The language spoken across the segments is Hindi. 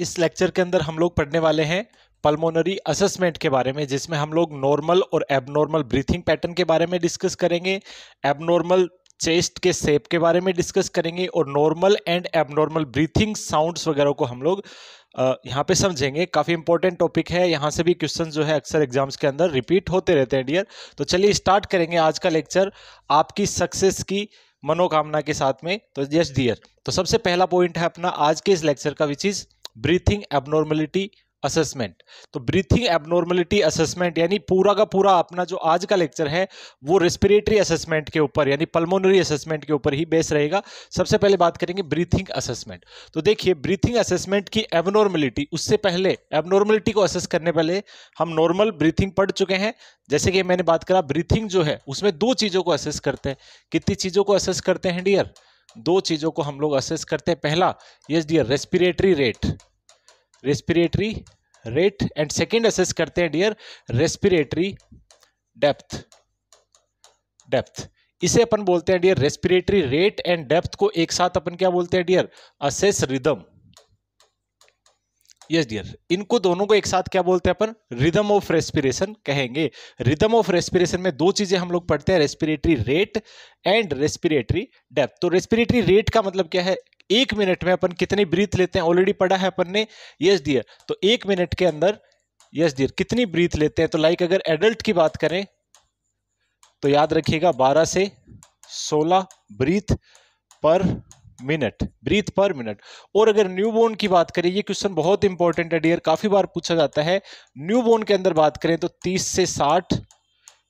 इस लेक्चर के अंदर हम लोग पढ़ने वाले हैं पल्मोनरी असेसमेंट के बारे में जिसमें हम लोग नॉर्मल और एबनॉर्मल ब्रीथिंग पैटर्न के बारे में डिस्कस करेंगे एबनॉर्मल चेस्ट के सेप के बारे में डिस्कस करेंगे और normal and abnormal breathing sounds वगैरह को हम लोग यहाँ पे समझेंगे काफ़ी इंपॉर्टेंट टॉपिक है यहाँ से भी क्वेश्चन जो है अक्सर एग्जाम्स के अंदर रिपीट होते रहते हैं डियर तो चलिए स्टार्ट करेंगे आज का लेक्चर आपकी सक्सेस की मनोकामना के साथ में तो यस डियर तो सबसे पहला पॉइंट है अपना आज के इस लेक्चर का which is breathing abnormality assessment तो ब्रीथिंग एबनॉर्मेलिटी असेसमेंट यानी पूरा का पूरा अपना जो आज का लेक्चर है वो रेस्पिरेटरी असेसमेंट के ऊपर यानी पल्मोनरी असेसमेंट के ऊपर ही बेस रहेगा सबसे पहले बात करेंगे ब्रीथिंग असेसमेंट तो देखिए ब्रीथिंग असेसमेंट की एबनॉर्मेलिटी उससे पहले एबनॉर्मेलिटी को असेस करने पहले हम नॉर्मल ब्रीथिंग पढ़ चुके हैं जैसे कि मैंने बात करा ब्रीथिंग जो है उसमें दो चीज़ों को असेस करते हैं कितनी चीज़ों को असेस करते हैं डियर दो चीज़ों को हम लोग असेस करते हैं पहला yes dear respiratory rate respiratory rate and second assess करते हैं डियर रेस्पिरेटरी डेप्थ डेप्थ इसे अपन बोलते हैं dear respiratory rate and depth को एक साथ अपन क्या बोलते हैं dear assess rhythm yes dear इनको दोनों को एक साथ क्या बोलते हैं अपन रिदम ऑफ रेस्पिरेशन कहेंगे रिदम ऑफ रेस्पिरेशन में दो चीजें हम लोग पढ़ते हैं respiratory rate and respiratory depth तो रेस्पिरेटरी रेट का मतलब क्या है एक मिनट में अपन कितनी ब्रीथ लेते हैं ऑलरेडी पढ़ा है अपन ने यस डियर तो एक मिनट के अंदर यस डियर कितनी ब्रीथ लेते हैं तो लाइक अगर एडल्ट की बात करें तो याद रखिएगा बारह से सोलह breathe per minute breathe per minute और अगर न्यूबोर्न की बात करें ये क्वेश्चन बहुत इंपॉर्टेंट है डियर काफी बार पूछा जाता है न्यूबोर्न के अंदर बात करें तो तीस से साठ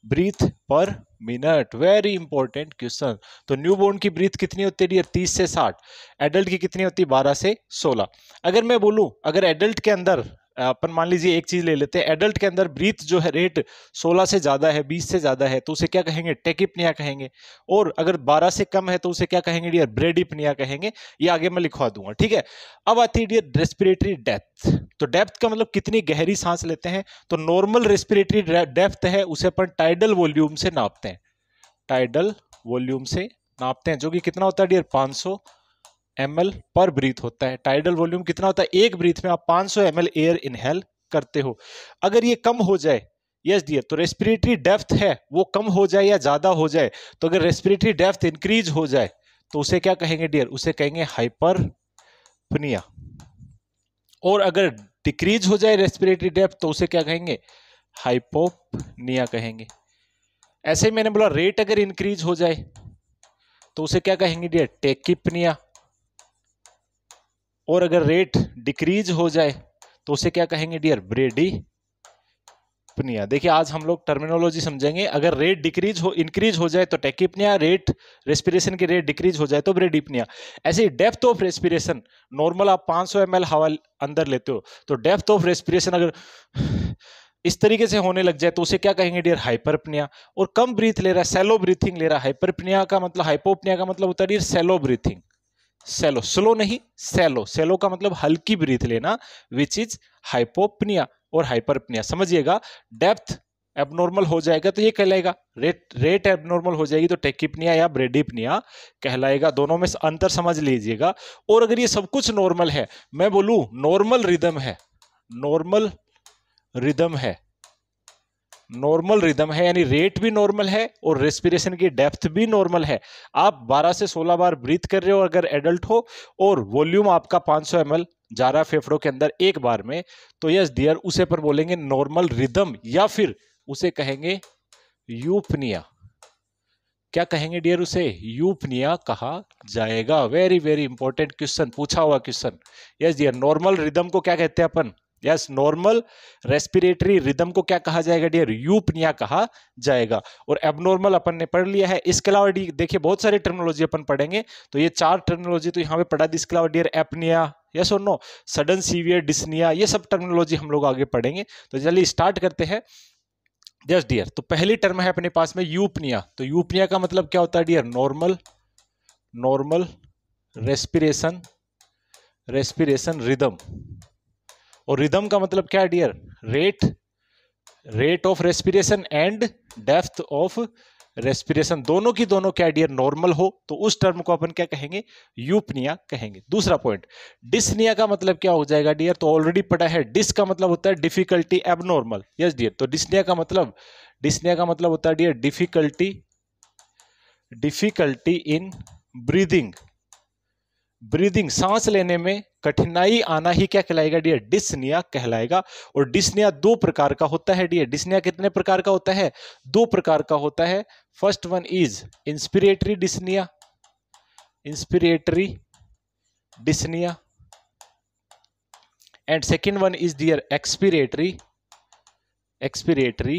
breath per minute very important question तो न्यू बोर्न की ब्रीथ कितनी होती है डियर तीस से साठ एडल्ट की कितनी होती है बारह से सोलह अगर मैं बोलूं अगर एडल्ट के अंदर अपन मान लीजिए एक चीज ले लेते हैं एडल्ट के अंदर ब्रीथ जो है रेट 16 से ज़्यादा है 20 से ज़्यादा है तो उसे क्या कहेंगे टेकिपनिया कहेंगे और अगर 12 से कम है तो उसे क्या कहेंगे डियर ब्रेडिपनिया कहेंगे ये आगे मैं लिखवा दूंगा ठीक है अब आती है डियर रेस्पिरेटरी डेप्थ तो डेप्थ का मतलब कितनी गहरी सांस लेते हैं तो नॉर्मल रेस्पिरेटरी डेप्थ है उसे अपन टाइडल वॉल्यूम से नापते हैं टाइडल वॉल्यूम से नापते हैं जो कि कितना होता है डियर पांच एम पर ब्रीथ होता है टाइडल वॉल्यूम कितना होता है एक ब्रीथ में आप 500 सौ एयर इनहेल करते हो अगर ये कम हो जाए यस डियर तो रेस्पिरेटरी डेप्थ है वो कम हो जाए या ज़्यादा हो जाए तो अगर रेस्पिरेटरी डेप्थ इंक्रीज हो जाए तो उसे क्या कहेंगे डियर उसे कहेंगे हाइपरपनिया और अगर डिक्रीज हो जाए रेस्पिरेटरी डेप्थ तो उसे क्या कहेंगे हाइपोपनिया कहेंगे ऐसे ही मैंने बोला रेट अगर इंक्रीज हो जाए तो उसे क्या कहेंगे डियर टेकिपनिया और अगर रेट डिक्रीज हो जाए तो उसे क्या कहेंगे डियर ब्रेडी पनिया देखिए आज हम लोग टर्मिनोलॉजी समझेंगे अगर रेट डिक्रीज हो इंक्रीज हो जाए तो टेकिपनिया रेट रेस्पिरेशन की रेट डिक्रीज हो जाए तो ब्रेडिपनिया ऐसे ही डेप्थ ऑफ रेस्पिरेशन नॉर्मल आप 500 सौ हवा अंदर लेते हो तो डेप्थ ऑफ रेस्पिरेशन अगर इस तरीके से होने लग जाए तो उसे क्या कहेंगे डियर हाइपरपनिया और कम ब्रीथ ले रहा है सेलो ब्रीथिंग ले रहा है हाइपरपनिया का मतलब हाइपोपनिया का मतलब होता है dear shallow breathing shallow slow नहीं सेलो सेलो का मतलब हल्की ब्रीथ लेना विच इज हाइपोपनिया और हाइपरपनिया समझिएगा डेप्थ एबनॉर्मल हो जाएगा तो ये कहलाएगा रेट रेट एबनॉर्मल हो जाएगी तो टेकिपनिया या ब्रेडिपनिया कहलाएगा दोनों में अंतर समझ लीजिएगा और अगर ये सब कुछ नॉर्मल है मैं बोलूँ नॉर्मल रिदम है नॉर्मल रिदम है नॉर्मल रिदम है यानी रेट भी नॉर्मल है और रेस्पिरेशन की डेप्थ भी नॉर्मल है आप 12 से 16 बार ब्रीथ कर रहे हो अगर एडल्ट हो और वॉल्यूम आपका 500 सौ जा रहा है फेफड़ों के अंदर एक बार में तो यस डियर उसे पर बोलेंगे नॉर्मल रिदम या फिर उसे कहेंगे यूपनिया क्या कहेंगे डियर उसे यूपनिया कहा जाएगा वेरी वेरी इंपॉर्टेंट क्वेश्चन पूछा हुआ question yes dear normal rhythm को क्या कहते हैं अपन यस नॉर्मल रेस्पिरेटरी रिदम को क्या कहा जाएगा डियर यूपनिया कहा जाएगा और एबनॉर्मल अपन ने पढ़ लिया है इसके अलावा देखिए बहुत सारे टर्मिनोलॉजी अपन पढ़ेंगे तो ये चार टर्मिनोलॉजी तो यहाँ पे पढ़ा दी इसके अलावा डियर एपनिया यस और नो सडन सीवियर डिसनिया ये सब टर्मिनोलॉजी हम लोग आगे पढ़ेंगे तो चलिए स्टार्ट करते हैं यस डियर तो पहली टर्म है अपने पास में यूपनिया तो यूपनिया का मतलब क्या होता है dear normal normal respiration respiration rhythm और रिदम का मतलब क्या है dear rate rate of respiration and depth of respiration दोनों की दोनों क्या डियर नॉर्मल हो तो उस टर्म को अपन क्या कहेंगे यूपनिया कहेंगे दूसरा पॉइंट डिसनिया का मतलब क्या हो जाएगा डियर तो ऑलरेडी पढ़ा है डिस का मतलब होता है डिफिकल्टी एबनॉर्मल यस डियर तो डिसनिया का मतलब डिसनिया का मतलब होता है dear difficulty difficulty in breathing breathing सांस लेने में कठिनाई आना ही क्या कहलाएगा डियर डिस्निया कहलाएगा और डिस्निया दो प्रकार का होता है डियर डिस्निया कितने प्रकार का होता है दो प्रकार का होता है first one is inspiratory dyspnoea inspiratory dyspnoea and second one is dear expiratory expiratory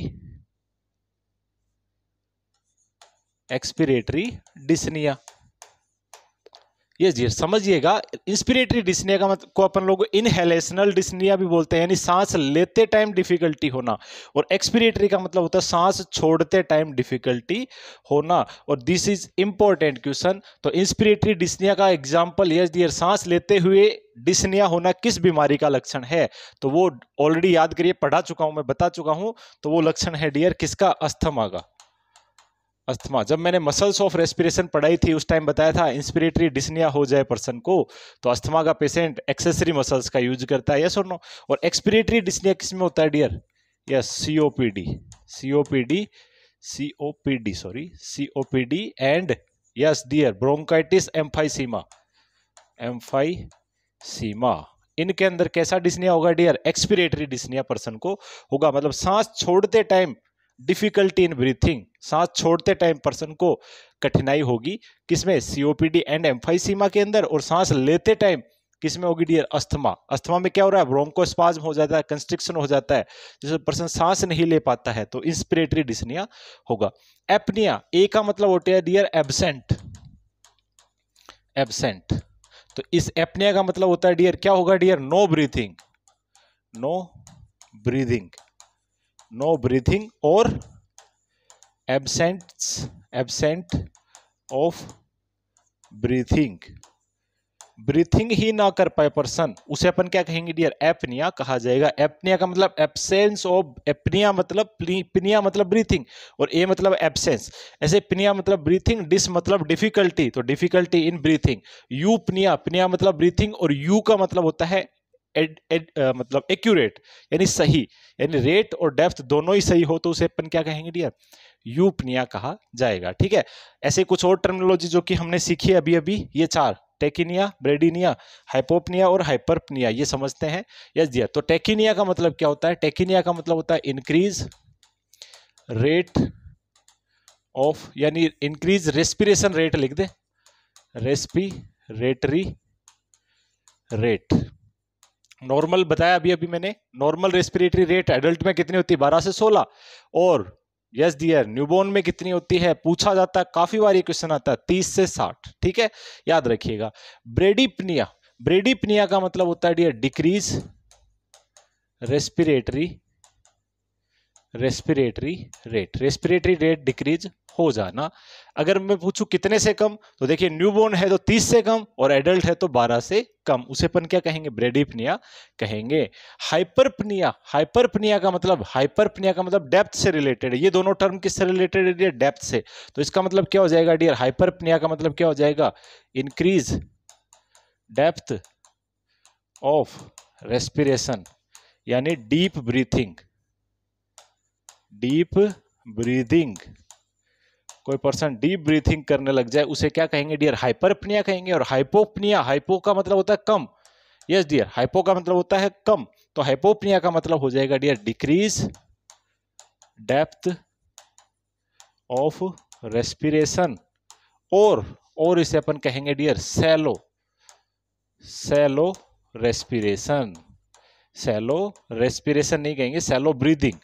expiratory dyspnoea ये जी समझिएगा इंस्पिरेटरी डिस्निया का मतलब को अपन लोग इनहेलेशनल डिस्निया भी बोलते हैं यानी सांस लेते टाइम डिफिकल्टी होना और एक्सपिरेटरी का मतलब होता है सांस छोड़ते टाइम डिफिकल्टी होना और दिस इज इंपॉर्टेंट क्वेश्चन तो इंस्पिरेटरी डिस्निया का एग्जाम्पल यस डियर सांस लेते हुए डिस्निया होना किस बीमारी का लक्षण है तो वो ऑलरेडी याद करिए पढ़ा चुका हूँ मैं बता चुका हूँ तो वो लक्षण है डियर किसका अस्थमा का अस्थमा जब मैंने मसल्स ऑफ रेस्पिरेशन पढ़ाई थी उस टाइम बताया था इंस्पिरेटरी डिसनिया हो जाए पर्सन को तो अस्थमा का पेशेंट एक्सेसरी मसल्स का यूज करता है यस और नो और एक्सपिरेटरी डिसनिया किस में होता है dear yes COPD COPD COPD sorry COPD and yes dear bronchitis emphysema emphysema इनके अंदर कैसा डिसनिया होगा डियर एक्सपिरेटरी डिसनिया पर्सन को होगा मतलब सांस छोड़ते टाइम डिफिकल्टी इन ब्रीथिंग सांस छोड़ते टाइम पर्सन को कठिनाई होगी किसमें सीओपीडी एंड एम्फाइसीमा के अंदर और सांस लेते टाइम किसमें होगी डियर अस्थमा अस्थमा में क्या हो रहा है ब्रोंकोस्पाज्म हो जाता है कंस्ट्रिक्शन हो जाता है जिससे पर्सन सांस नहीं ले पाता है तो इंस्पिरेटरी डिस्निया होगा एपनिया ए का मतलब होता है डियर एबसेंट एबसेंट तो इस एपनिया का मतलब होता है डियर क्या होगा dear no breathing no breathing no breathing और absent absent of breathing breathing ही ना कर पाए पर्सन उसे अपन क्या कहेंगे डियर एपनिया कहा जाएगा एपनिया का मतलब एबसेंस ऑफ एपनिया मतलब पिनिया मतलब ब्रीथिंग और ए मतलब एबसेंस ऐसे पिनिया मतलब ब्रीथिंग डिस मतलब डिफिकल्टी तो difficulty in breathing eupnoea pnoea मतलब ब्रीथिंग और यू का मतलब होता है एड, एड, आ, मतलब एक्यूरेट यानी सही यानी रेट और डेप्थ दोनों ही सही हो तो उसे अपन क्या कहेंगे डियर यूपनिया कहा जाएगा ठीक है ऐसे कुछ और टर्मिनोलॉजी जो कि हमने सीखी है अभी अभी ये चार टेकिनिया ब्रेडिनिया हाइपोपनिया और हाइपरपनिया ये समझते हैं यस डियर तो टेकिनिया का मतलब क्या होता है टेकिनिया का मतलब होता है इंक्रीज रेट ऑफ यानी इंक्रीज रेस्पिरेशन रेट लिख दे रेस्पिरेटरी रेट नॉर्मल बताया अभी अभी मैंने नॉर्मल रेस्पिरेटरी रेट एडल्ट में कितनी होती है बारह से सोलह और यस डियर न्यूबोर्न में कितनी होती है पूछा जाता है काफी बार ये क्वेश्चन आता है तीस से साठ ठीक है याद रखिएगा ब्रेडिपनिया ब्रेडिपनिया का मतलब होता है dear decrease respiratory respiratory rate respiratory rate decrease हो जाना अगर मैं पूछूं कितने से कम तो देखिए न्यूबॉर्न है तो 30 से कम और एडल्ट है तो 12 से कम उसे अपन क्या कहेंगे ब्रेडिपनिया कहेंगे हाइपरपनिया हाइपरपनिया का मतलब हाइपरपनिया का मतलब डेप्थ से रिलेटेड है ये दोनों टर्म किससे रिलेटेड है डियर डेप्थ से तो इसका मतलब क्या हो जाएगा डियर हाइपरपनिया का मतलब क्या हो जाएगा इंक्रीज डेप्थ ऑफ रेस्पिरेशन यानी डीप ब्रीथिंग डीप ब्रीदिंग कोई पर्सन डीप ब्रीथिंग करने लग जाए उसे क्या कहेंगे डियर हाइपरपनिया कहेंगे और हाइपोपनिया हाइपो का मतलब होता है कम यस डियर हाइपो का मतलब होता है कम तो हाइपोपनिया का मतलब हो जाएगा dear decrease depth of respiration और और इसे अपन कहेंगे dear shallow shallow respiration shallow respiration नहीं कहेंगे सेलो ब्रीदिंग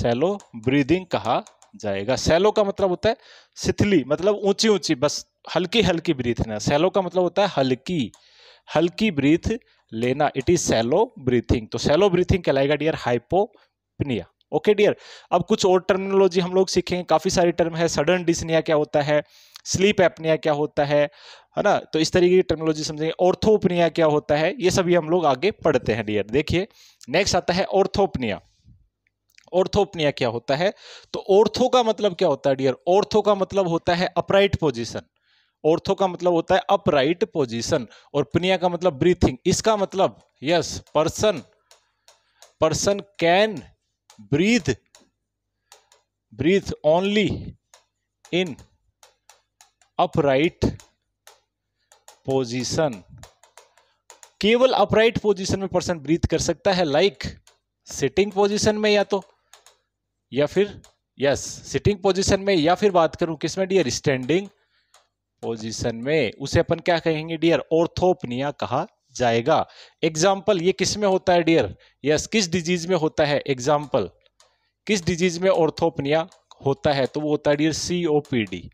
सेलो ब्रीदिंग कहा जाएगा सैलो का मतलब होता है सिथली मतलब ऊंची ऊंची बस हल्की हल्की ब्रीथ लेना सैलो का मतलब होता है हल्की हल्की ब्रीथ लेना इट इज सैलो ब्रीथिंग तो सैलो ब्रीथिंग कहलाएगा डियर हाइपोपनिया ओके डियर अब कुछ और टर्मिनोलॉजी हम लोग सीखेंगे काफ़ी सारी टर्म है सडन डिसनिया क्या होता है स्लीप एपनिया क्या होता है है ना तो इस तरीके की टर्मिनोलॉजी समझेंगे ऑर्थोपनिया क्या होता है ये सभी हम लोग आगे पढ़ते हैं डियर देखिए नेक्स्ट आता है ऑर्थोपनिया ऑर्थोपनिया क्या होता है तो ऑर्थो का मतलब क्या होता है डियर ऑर्थो का मतलब होता है अपराइट पोजिशन ऑर्थो का मतलब होता है अपराइट पोजिशन और पनिया का मतलब ब्रीथिंग इसका मतलब yes person person can breathe breathe only in upright position केवल अपराइट पोजिशन में पर्सन ब्रीथ कर सकता है लाइक सिटिंग पोजिशन में या तो या फिर यस सिटिंग पोजीशन में या फिर बात करूं किसमें डियर स्टैंडिंग पोजीशन में उसे अपन क्या कहेंगे डियर ऑर्थोपनिया कहा जाएगा एग्जाम्पल ये किस में होता है डियर यस किस डिजीज में होता है एग्जाम्पल किस डिजीज में ऑर्थोपनिया होता है तो वो होता है डियर सीओपीडी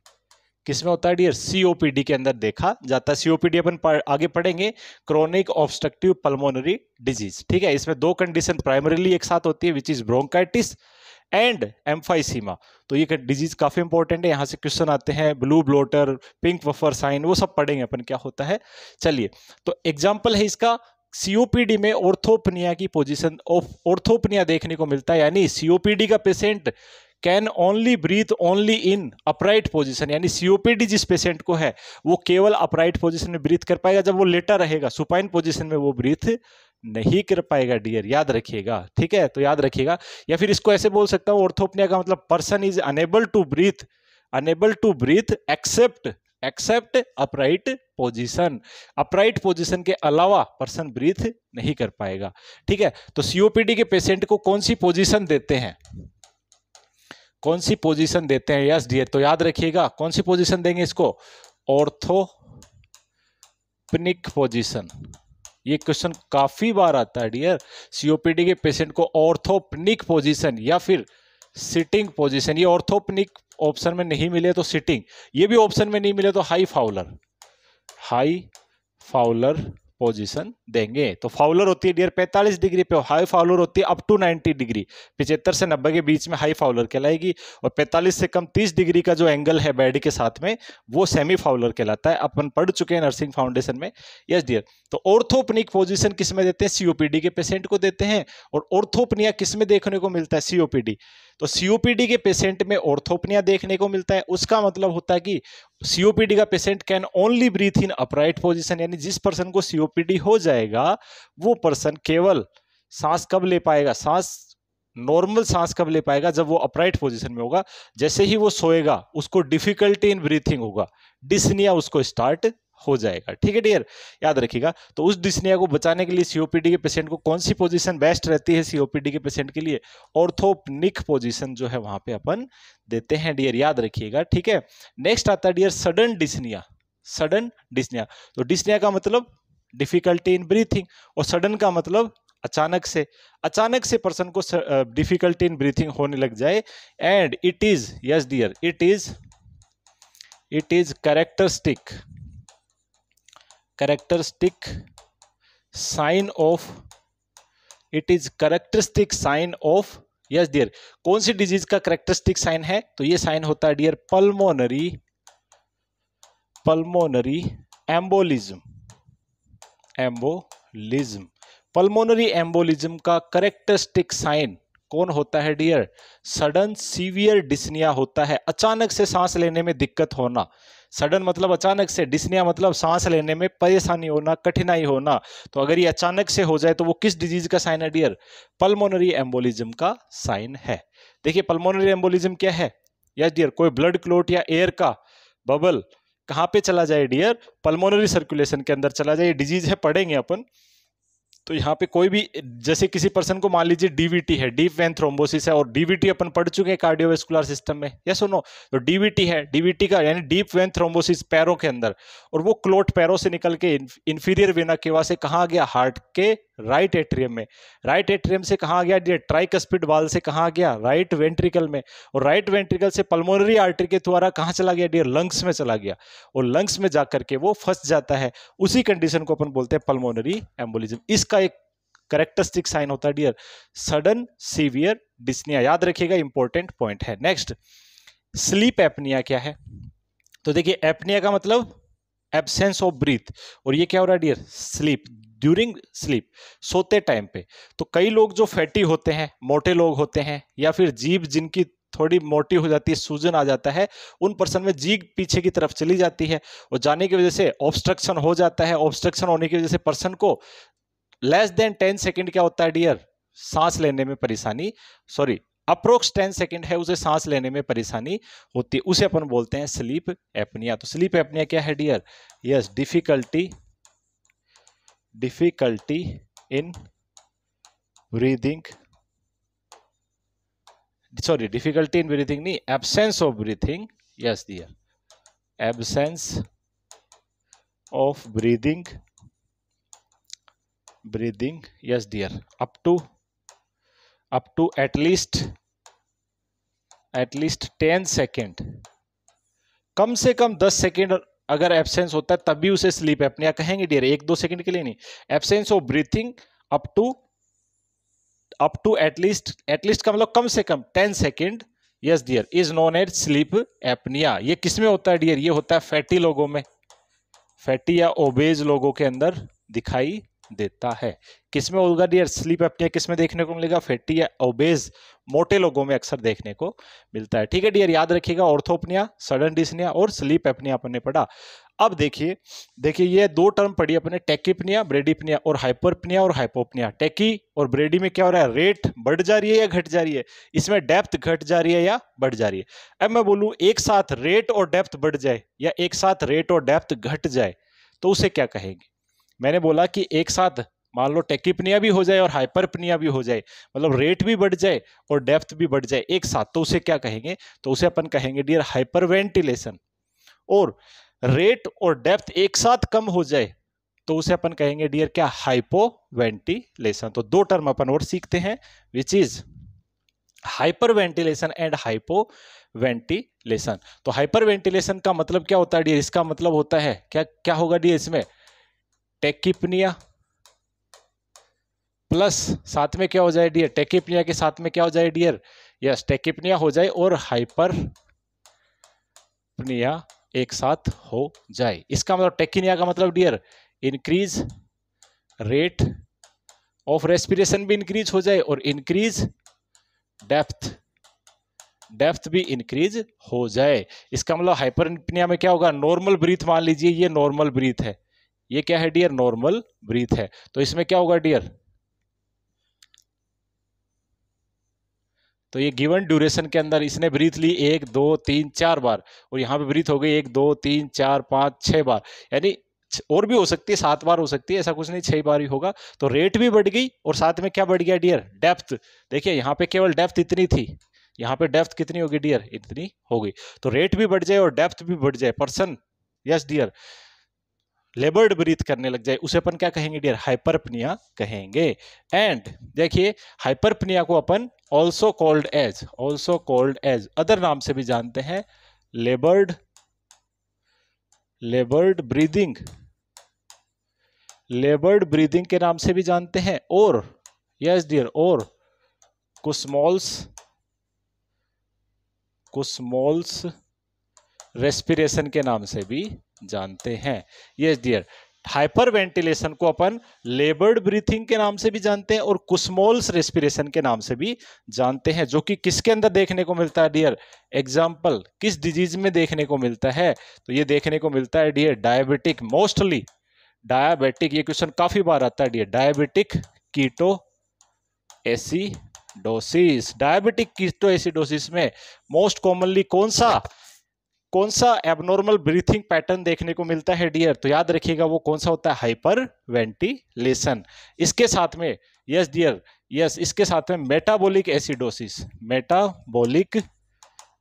किसमें होता है डियर सीओपीडी के अंदर देखा जाता है सीओपीडी अपन आगे पढ़ेंगे क्रोनिक ऑब्स्ट्रक्टिव पल्मोनरी डिजीज ठीक है इसमें दो कंडीशन प्राइमरीली एक साथ होती है which is bronchitis and emphysema तो ये डिजीज़ काफ़ी इंपॉर्टेंट है यहाँ से क्वेश्चन आते हैं blue bloater pink puffer sign वो सब पढ़ेंगे अपन क्या होता है चलिए तो एग्जाम्पल है इसका सीओपीडी में ऑर्थोपनिया की पोजीशन ऑफ ऑर्थोपनिया देखने को मिलता है यानी सीओपीडी का patient can only breathe only in upright position यानी सीओपीडी जिस पेशेंट को है वो केवल अपराइट पोजिशन में ब्रीथ कर पाएगा जब वो लेटा रहेगा सुपाइन पोजिशन में वो ब्रीथ नहीं कर पाएगा डियर याद रखिएगा ठीक है तो याद रखिएगा या फिर इसको ऐसे बोल सकता हूँ ऑर्थोपनिया का मतलब person is unable to breathe unable to breathe except except upright position upright position के अलावा पर्सन ब्रीथ नहीं कर पाएगा ठीक है तो सीओपीडी के पेशेंट को कौन सी पोजिशन देते हैं कौन सी पोजीशन देते हैं यस डी तो याद रखिएगा कौन सी पोजीशन देंगे इसको ऑर्थोपनिक पोजीशन ये क्वेश्चन काफी बार आता है डियर सीओपीडी के पेशेंट को ऑर्थोपनिक पोजीशन या फिर सिटिंग पोजीशन ये ऑर्थोपनिक ऑप्शन में नहीं मिले तो सिटिंग ये भी ऑप्शन में नहीं मिले तो high Fowler high Fowler position देंगे तो फाउलर होती है डियर 45 डिग्री पे हाई फाउलर होती है अप टू 90 डिग्री पिछहत्तर से 90 के बीच में हाई फाउलर कहलाएगी और 45 से कम 30 डिग्री का जो एंगल है बेड के साथ में वो सेमी फाउलर कहलाता है अपन पढ़ चुके हैं नर्सिंग फाउंडेशन में यस डियर तो ऑर्थोपनिक पोजिशन किसमें देते हैं सीओपीडी के पेशेंट को देते हैं और ऑर्थोपनिया किसमें देखने को मिलता है सीओपीडी तो सीओपीडी के पेशेंट में ऑर्थोपनिया देखने को मिलता है उसका मतलब होता है कि सीओपीडी का patient can only breathe in upright position यानी जिस पर्सन को सीओपीडी हो जाएगा वो पर्सन केवल सांस कब ले पाएगा सांस नॉर्मल सांस कब ले पाएगा जब वो अपराइट पोजीशन में होगा जैसे ही वो सोएगा उसको डिफिकल्टी इन ब्रीथिंग होगा डिसनिया उसको स्टार्ट हो जाएगा ठीक है डियर याद रखिएगा तो उस डिस्निया को बचाने के लिए सीओपीडी के पेशेंट को कौन सी पोजीशन बेस्ट रहती है सीओपीडी के पेशेंट के लिए ऑर्थोपनिक पोजीशन जो है वहां पे अपन देते हैं डियर याद रखिएगा ठीक है नेक्स्ट आता है dear sudden dyspnoea sudden dyspnoea तो डिस्निया का मतलब डिफिकल्टी इन ब्रीथिंग और सडन का मतलब अचानक से अचानक से पर्सन को डिफिकल्टी इन ब्रीथिंग होने लग जाए and it is yes dear it is it is characteristic characteristic sign of it is characteristic sign of yes dear कौन सी डिजीज का करेक्टरिस्टिक साइन है तो ये साइन होता है dear pulmonary pulmonary embolism embolism pulmonary embolism का करेक्टरिस्टिक साइन कौन होता है डियर सडन सीवियर डिस्निया होता है अचानक से सांस लेने में दिक्कत होना सडन मतलब अचानक से डिस्निया मतलब सांस लेने में परेशानी होना कठिनाई होना तो अगर ये अचानक से हो जाए तो वो किस डिजीज का साइन है डियर पल्मोनरी एम्बोलिज्म का साइन है देखिए पल्मोनरी एम्बोलिज्म क्या है यस डियर कोई ब्लड क्लोट या एयर का बबल कहाँ पे चला जाए डियर पल्मोनरी सर्कुलेशन के अंदर चला जाए डिजीज है पढ़ेंगे अपन तो यहाँ पे कोई भी जैसे किसी पर्सन को मान लीजिए डीवीटी है डीप वेन थ्रोम्बोसिस है और डीवीटी अपन पढ़ चुके हैं कार्डियोवेस्कुलर सिस्टम में यस सुनो तो डीवीटी है डीवीटी का यानी डीप वेन थ्रोम्बोसिस पैरों के अंदर और वो क्लोट पैरों से निकल के इन्फीरियर वेना केवा से कहाँ गया हार्ट के राइट एट्रियम में राइट एट्रियम से कहाँ गया ये ट्राइकस्पिड वाल से कहाँ गया राइट वेंट्रिकल में और राइट वेंट्रिकल से पल्मोनरी आर्टरी के द्वारा कहाँ चला गया डियर लंग्स में चला गया और लंग्स में जाकर के वो फंस जाता है उसी कंडीशन को अपन बोलते हैं पल्मोनरी एम्बोलिज्म इसका एक करेक्टरिस्टिक साइन होता है डियर सडन सीवियर डिस्निया याद रखिएगा इंपॉर्टेंट पॉइंट है नेक्स्ट स्लीप एपनिया क्या है तो देखिए एपनिया का मतलब एबसेंस ऑफ ब्रीथ और ये क्या हो रहा है डियर स्लीप ड्यूरिंग स्लीप सोते टाइम पे तो कई लोग जो फैटी होते हैं मोटे लोग होते हैं या फिर जीभ जिनकी थोड़ी मोटी हो जाती है सूजन आ जाता है उन पर्सन में जीग पीछे की तरफ चली जाती है और जाने की वजह से ऑब्स्ट्रक्शन हो जाता है ऑब्स्ट्रक्शन होने की वजह से पर्सन को लेस देन टेन सेकेंड क्या होता है डियर सांस लेने में परेशानी सॉरी अप्रोक्स टेन सेकेंड है उसे सांस लेने में परेशानी होती है उसे अपन बोलते हैं स्लीप एपनिया तो स्लीप एपनिया क्या है dear yes difficulty difficulty in breathing sorry difficulty in breathing ni absence of breathing yes dear absence of breathing breathing yes dear up to up to at least at least 10 second कम से कम 10 सेकेंड अगर एब्सेंस होता है तब भी उसे स्लीप एपनिया कहेंगे डियर एक दो सेकंड के लिए नहीं absence of breathing up to up to at least at least का मतलब कम से कम ten second yes dear is known at sleep apnoea ये किस में होता है डियर ये होता है फैटी लोगों में फैटी या ओबेज लोगों के अंदर दिखाई देता है किसमें ओल्गा डियर स्लीप अपने किसमें देखने को मिलेगा फैटी या ओबेज मोटे लोगों में अक्सर देखने को मिलता है ठीक है डियर याद रखिएगा ऑर्थोपनिया सडन डिसनिया और स्लीप अपनिया अपने पढ़ा अब देखिए देखिए ये दो टर्म पढ़ी अपने टेकिपनिया ब्रेडिपनिया और हाइपरपनिया और हाइपोपनिया टेकी और ब्रेडी में क्या हो रहा है रेट बढ़ जा रही है या घट जा रही है इसमें डेप्थ घट जा रही है या बढ़ जा रही है अब मैं बोलूँ एक साथ रेट और डेप्थ बढ़ जाए या एक साथ रेट और डेप्थ घट जाए तो उसे क्या कहेंगे मैंने बोला कि एक साथ मान लो टेकिपनिया भी हो जाए और हाइपरपनिया भी हो जाए मतलब रेट भी बढ़ जाए और डेप्थ भी बढ़ जाए एक साथ तो उसे क्या कहेंगे तो उसे अपन कहेंगे डियर वेंटिलेशन और रेट और डेप्थ एक साथ कम हो जाए तो उसे अपन कहेंगे डियर क्या हाइपोवेंटिलेशन तो दो टर्म अपन और सीखते हैं which is ventilation and hypoventilation तो हाइपर वेंटिलेशन का मतलब क्या होता है डियर इसका मतलब होता है क्या क्या होगा डियर इसमें टेकिपनिया प्लस साथ में क्या हो जाए डियर टेकिपनिया के साथ में क्या हो जाए डियर यस टेकिपनिया हो जाए और हाइपरपनिया एक साथ हो जाए इसका मतलब टेकिनिया का मतलब dear increase rate of respiration भी इंक्रीज हो जाए और इंक्रीज डेप्थ डेप्थ भी इंक्रीज हो जाए इसका मतलब हाइपरपनिया में क्या होगा नॉर्मल ब्रीथ मान लीजिए ये नॉर्मल ब्रीथ है ये क्या है डियर नॉर्मल ब्रीथ है तो इसमें क्या होगा डियर तो ये गिवन ड्यूरेशन के अंदर इसने ब्रीथ ली एक दो तीन चार बार और यहां पे ब्रीथ हो गई एक दो तीन चार पांच छह बार यानी और भी हो सकती है सात बार हो सकती है ऐसा कुछ नहीं छह बार ही होगा तो रेट भी बढ़ गई और साथ में क्या बढ़ गया डियर डेप्थ देखिए यहां पे केवल डेप्थ इतनी थी यहां पे डेप्थ कितनी होगी डियर इतनी होगी तो रेट भी बढ़ जाए और डेप्थ भी बढ़ जाए person yes dear laboured breath करने लग जाए उसे अपन क्या कहेंगे डियर हाइपरपनिया कहेंगे एंड देखिए हाइपरपनिया को अपन also called as also called as other नाम से भी जानते हैं लेबर्ड लेबर्ड ब्रीदिंग लेबर्ड ब्रीदिंग के नाम से भी जानते हैं और यस डियर और कुस्मोल्स कुस्मोल्स रेस्पिरेशन के नाम से भी जानते हैं यस डियर हाइपर वेंटिलेशन को अपन लेबर्ड ब्रीथिंग के नाम से भी जानते हैं और कुस्मोल्स रेस्पिरेशन के नाम से भी जानते हैं जो कि किसके अंदर देखने को मिलता है डियर एग्जाम्पल किस डिजीज में देखने को मिलता है तो ये देखने को मिलता है डियर डायबिटिक मोस्टली डायबिटिक ये क्वेश्चन काफी बार आता है डियर डायबिटिक कीटो एसिडोसिस डायबिटिक कीटो एसिडोसिस में मोस्ट कॉमनली कौन सा कौन सा एबनॉर्मल ब्रीथिंग पैटर्न देखने को मिलता है डियर तो याद रखिएगा वो कौन सा होता है हाइपर वेंटिलेशन इसके साथ में यस डियर यस इसके साथ में मेटाबोलिक एसिडोसिस मेटाबोलिक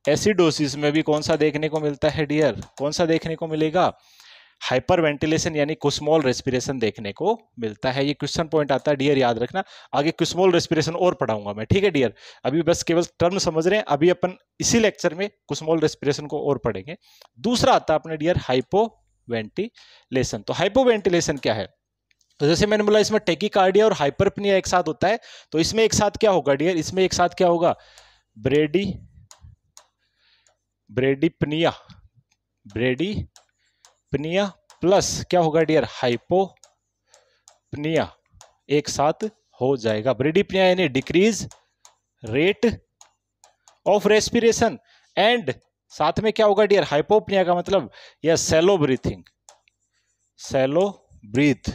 एसिडोसिस में भी कौन सा देखने को मिलता है डियर कौन सा देखने को मिलेगा हाइपर वेंटिलेशन यानी कुस्मोल रेस्पिरेशन देखने को मिलता है ये क्वेश्चन पॉइंट आता है डियर याद रखना आगे कुस्मोल रेस्पिरेशन और पढ़ाऊंगा मैं ठीक है डियर अभी बस केवल टर्म समझ रहे हैं अभी अपन इसी लेक्चर में कुस्मोल रेस्पिरेशन को और पढ़ेंगे दूसरा आता है अपने डियर हाइपो वेंटिलेशन तो हाइपो वेंटिलेशन क्या है तो जैसे मैंने बोला इसमें टेकिकार्डिया और हाइपरपनिया एक साथ होता है तो इसमें एक साथ क्या होगा डियर इसमें एक साथ क्या होगा ब्रेडी ब्रेडिपनिया ब्रेडी पनिया प्लस क्या होगा डियर हाइपोपनिया एक साथ हो जाएगा ब्रिडिपनिया यानी decrease rate of respiration and साथ में क्या होगा डियर हाइपोपनिया का मतलब या सेलो ब्रीथिंग सेलो ब्रीथ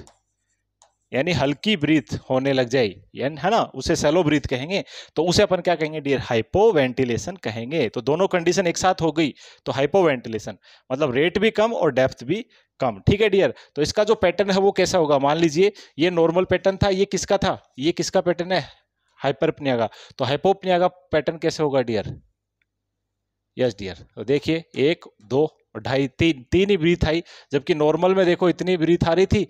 यानी हल्की ब्रीथ होने लग जाए यानी है ना उसे सेलो ब्रीथ कहेंगे तो उसे अपन क्या कहेंगे डियर हाइपोवेंटिलेशन कहेंगे तो दोनों कंडीशन एक साथ हो गई तो हाइपोवेंटिलेशन मतलब रेट भी कम और डेप्थ भी कम ठीक है डियर तो इसका जो पैटर्न है वो कैसा होगा मान लीजिए ये नॉर्मल पैटर्न था ये किसका था ये किसका पैटर्न है हाइपरपनिया का तो हाइपोपनिया का पैटर्न कैसे होगा डियर यस डियर तो देखिए एक दो ढाई तीन तीन ही ब्रीथ आई जबकि नॉर्मल में देखो इतनी ब्रीथ आ रही थी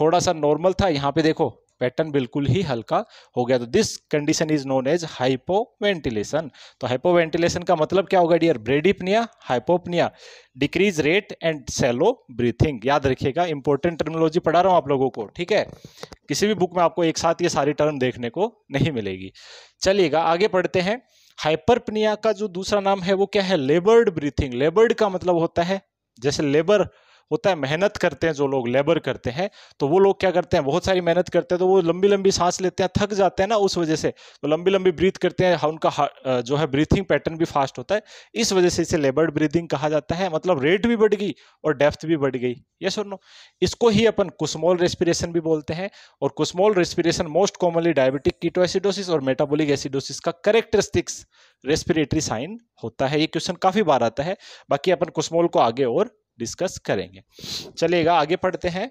थोड़ा सा नॉर्मल था यहाँ पे देखो पैटर्न बिल्कुल ही हल्का हो गया तो this condition is known as hypoventilation तो हाइपोवेंटिलेशन का मतलब क्या होगा dear bradypnoea hypopnoea decrease rate and shallow breathing याद रखिएगा इंपॉर्टेंट टर्मिनोलॉजी पढ़ा रहा हूँ आप लोगों को ठीक है किसी भी बुक में आपको एक साथ ये सारी टर्म देखने को नहीं मिलेगी चलिएगा आगे पढ़ते हैं हाइपरपनिया का जो दूसरा नाम है वो क्या है लेबर्ड ब्रीथिंग लेबर्ड का मतलब होता है जैसे लेबर होता है मेहनत करते हैं जो लोग लेबर करते हैं तो वो लोग क्या करते हैं बहुत सारी मेहनत करते हैं तो वो लंबी लंबी सांस लेते हैं थक जाते हैं ना उस वजह से तो लंबी लंबी ब्रीथ करते हैं उनका जो है ब्रीथिंग पैटर्न भी फास्ट होता है इस वजह से इसे लेबर ब्रीदिंग कहा जाता है मतलब रेट भी बढ़ गई और डेप्थ भी बढ़ गई ये सुन लो इसको ही अपन कुस्मोल रेस्पिरेशन भी बोलते हैं और Kussmaul respiration most commonly diabetic ketoacidosis और मेटाबोलिक एसिडोसिस का करेक्टरिस्टिक्स रेस्पिरेटरी साइन होता है ये क्वेश्चन काफी बार आता है बाकी अपन कुस्मोल को आगे और डिस्कस करेंगे चलेगा आगे पढ़ते हैं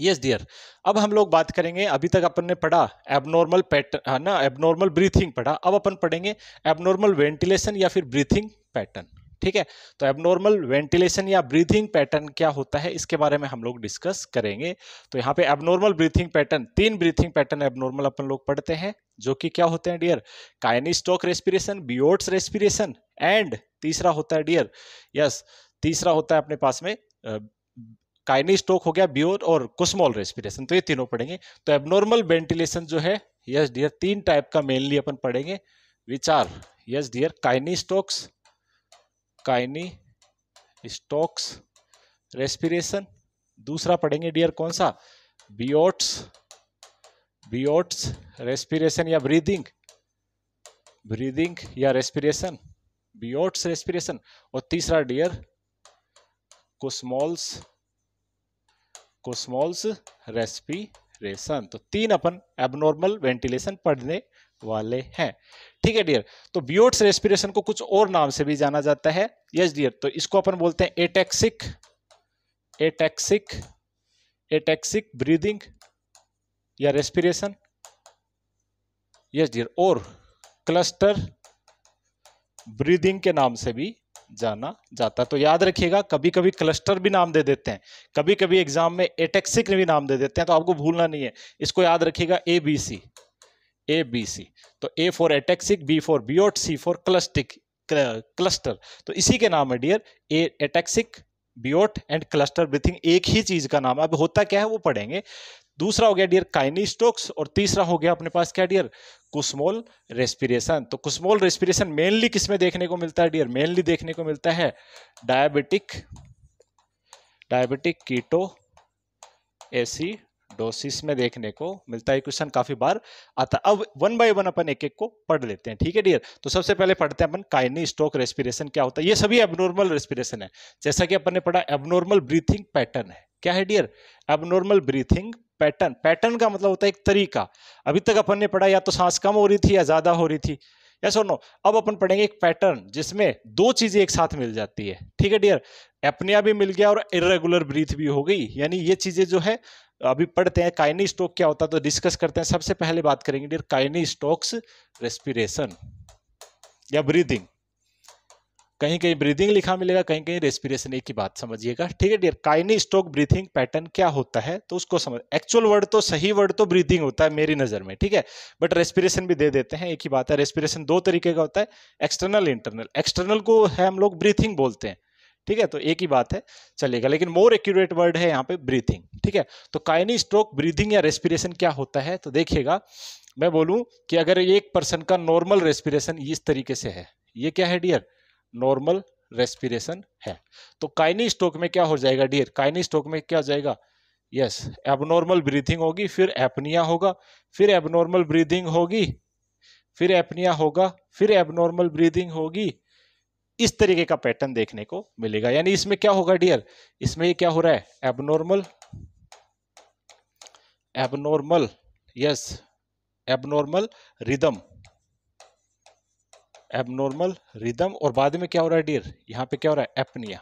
यस yes, डियर अब हम लोग बात करेंगे अभी तक अपन ने पढ़ा एबनॉर्मल पैटर्न है ना एबनॉर्मल ब्रीथिंग पढ़ा अब अपन पढ़ेंगे एबनॉर्मल वेंटिलेशन या फिर ब्रीथिंग पैटर्न ठीक है तो एबनॉर्मल वेंटिलेशन या ब्रीथिंग पैटर्न क्या होता है इसके बारे में हम लोग डिस्कस करेंगे तो यहाँ पे एबनॉर्मल ब्रीथिंग पैटर्न तीन ब्रीथिंग पैटर्न एबनॉर्मल अपन लोग पढ़ते हैं जो कि क्या होते हैं dear Cheyne Stokes respiration Biot's respiration and तीसरा होता है डियर यस yes, तीसरा होता है अपने पास में काइनी स्ट्रोक हो गया ब्योर और कुस्मॉल रेस्पिरेशन तो ये तीनों पढ़ेंगे तो एबनॉर्मल वेंटिलेशन जो है यस डियर तीन टाइप का मेनली अपन पढ़ेंगे which are yes dear Cheyne Stokes Cheyne Stokes respiration दूसरा पढ़ेंगे डियर कौन सा बियोट्स बियोट्स रेस्पिरेशन या ब्रीदिंग ब्रीदिंग या रेस्पिरेशन बियोट्स रेस्पिरेशन और तीसरा डियर कोस्मोल्स कोस्मोल्स रेस्पिरेशन तो तीन अपन एबनॉर्मल वेंटिलेशन पढ़ने वाले हैं ठीक है डियर तो बियोट्स रेस्पिरेशन को कुछ और नाम से भी जाना जाता है यस डियर तो इसको अपन बोलते हैं एटेक्सिक एटेक्सिक एटेक्सिक ब्रीदिंग या रेस्पिरेशन यस डियर और क्लस्टर ब्रीदिंग के नाम से भी जाना जाता तो याद रखिएगा कभी कभी क्लस्टर भी नाम दे देते हैं कभी कभी एग्जाम में एटेक्सिक भी नाम दे देते हैं तो आपको भूलना नहीं है इसको याद रखिएगा ए बी सी ए बी सी तो A for ataxic B for Biot C for cluster cluster तो इसी के नाम है dear A ataxic Biot and cluster breathing एक ही चीज का नाम है अब होता क्या है वो पढ़ेंगे दूसरा हो गया डियर काइनी स्टोक्स और तीसरा हो गया अपने पास क्या डियर कुस्मोल रेस्पिरेशन तो कुस्मोल रेस्पिरेशन मेनली किसमें देखने को मिलता है डियर मेनली देखने को मिलता है diabetic diabetic ketoacidosis में देखने को मिलता है क्वेश्चन काफी बार आता अब वन बाय वन अपन एक एक को पढ़ लेते हैं ठीक है डियर तो सबसे पहले पढ़ते हैं अपन काइनी स्टोक रेस्पिरेशन क्या होता है ये सभी एबनॉर्मल रेस्पिरेशन है जैसा कि अपन ने पढ़ा एबनॉर्मल ब्रीथिंग पैटर्न है क्या है dear abnormal breathing pattern pattern का मतलब होता है एक तरीका अभी तक अपन ने पढ़ा या तो सांस कम हो रही थी या ज़्यादा हो रही थी या yes नो अब अपन पढ़ेंगे एक पैटर्न जिसमें दो चीज़ें एक साथ मिल जाती है ठीक है डियर एपनिया भी मिल गया और इरेगुलर ब्रीथ भी हो गई यानी ये चीज़ें जो है अभी पढ़ते हैं काइनी स्टोक क्या होता है तो डिस्कस करते हैं सबसे पहले बात करेंगे डियर काइनी स्टोक्स रेस्पिरेशन या ब्रीदिंग कहीं कहीं ब्रीदिंग लिखा मिलेगा कहीं कहीं रेस्पिरेशन एक ही बात समझिएगा ठीक है dear Cheyne Stokes breathing pattern क्या होता है तो उसको समझ एक्चुअल वर्ड तो सही वर्ड तो ब्रीदिंग होता है मेरी नज़र में ठीक है बट रेस्पिरेशन भी दे देते हैं एक ही बात है रेस्पिरेशन दो तरीके का होता है एक्सटर्नल इंटरनल एक्सटर्नल को है हम लोग ब्रीथिंग बोलते हैं ठीक है तो एक ही बात है चलेगा लेकिन मोर एक्यूरेट वर्ड है यहाँ पे ब्रीथिंग ठीक है तो काइनी स्ट्रोक ब्रीथिंग या रेस्पिरेशन क्या होता है तो देखिएगा मैं बोलूँ कि अगर एक पर्सन का नॉर्मल रेस्पिरेशन इस तरीके से है ये क्या है डियर नॉर्मल रेस्पिरेशन है तो काइनी स्ट्रोक में क्या हो जाएगा डियर काइनी स्ट्रोक में क्या हो जाएगा यस एबनॉर्मल ब्रीथिंग होगी फिर एपनिया होगा फिर एबनॉर्मल ब्रीदिंग होगी फिर एपनिया होगा फिर एबनॉर्मल ब्रीदिंग होगी इस तरीके का पैटर्न देखने को मिलेगा यानी इसमें क्या होगा डियर इसमें ये क्या हो रहा है abnormal abnormal yes abnormal rhythm abnormal rhythm और बाद में क्या हो रहा है डियर यहां पे क्या हो रहा है एपनिया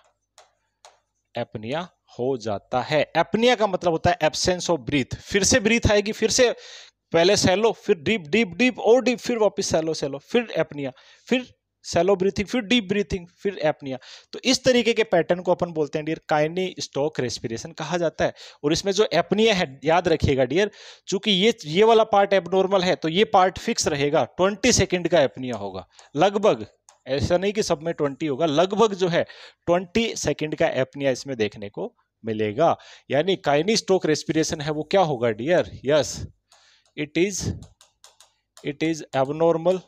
एपनिया हो जाता है एपनिया का मतलब होता है एबसेंस ऑफ ब्रीथ फिर से ब्रीथ आएगी फिर से पहले सेलो फिर डीप डीप डीप और डीप फिर वापस सेलो सेलो फिर एपनिया फिर सेलो ब्रीथिंग फिर डीप ब्रीथिंग फिर एपनिया तो इस तरीके के पैटर्न को अपन बोलते हैं डियर काइनी स्टॉक रेस्पिरेशन कहा जाता है और इसमें जो एपनिया है याद रखिएगा डियर चूंकि ये ये वाला पार्ट एबनॉर्मल है तो ये पार्ट फिक्स रहेगा ट्वेंटी सेकेंड का एपनिया होगा लगभग ऐसा नहीं कि सब में ट्वेंटी होगा लगभग जो है ट्वेंटी सेकेंड का एपनिया इसमें देखने को मिलेगा यानी काइनी स्टोक रेस्पिरेशन है वो क्या होगा dear yes it is it is abnormal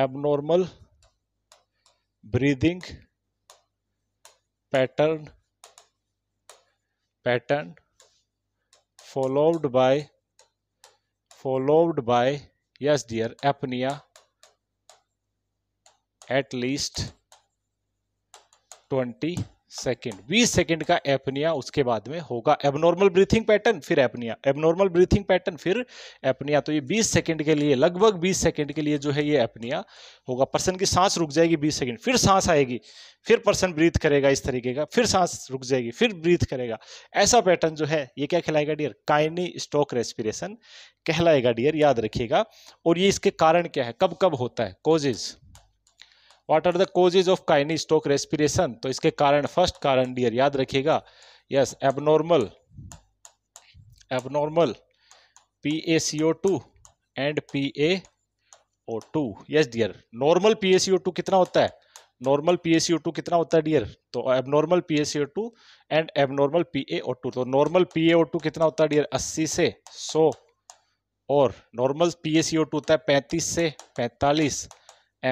abnormal breathing pattern pattern followed by followed by yes dear apnea at least 20 second बीस सेकेंड का एपनिया उसके बाद में होगा एबनॉर्मल ब्रीथिंग पैटर्न फिर एपनिया एबनॉर्मल ब्रीथिंग पैटर्न फिर एपनिया तो ये बीस सेकेंड के लिए लगभग बीस सेकेंड के लिए जो है ये एपनिया होगा पर्सन की सांस रुक जाएगी बीस सेकेंड फिर सांस आएगी फिर पर्सन ब्रीथ करेगा इस तरीके का फिर सांस रुक जाएगी फिर ब्रीथ करेगा ऐसा पैटर्न जो है ये क्या खिलाएगा डियर काइनी स्टोक रेस्पिरेशन कहलाएगा डियर याद रखिएगा और ये इसके कारण क्या है कब कब होता है causes what are the causes of Cheyne Stokes respiration तो इसके कारण फर्स्ट कारण डियर याद रखिएगा yes abnormal abnormal P A C O two and P A O two yes dear normal P A C O two कितना होता है normal P A C O two कितना होता है डियर तो abnormal P A C O two and abnormal P A O two तो normal P A O two कितना होता है डियर अस्सी से सौ और normal P A C O two होता है पैंतीस से पैंतालीस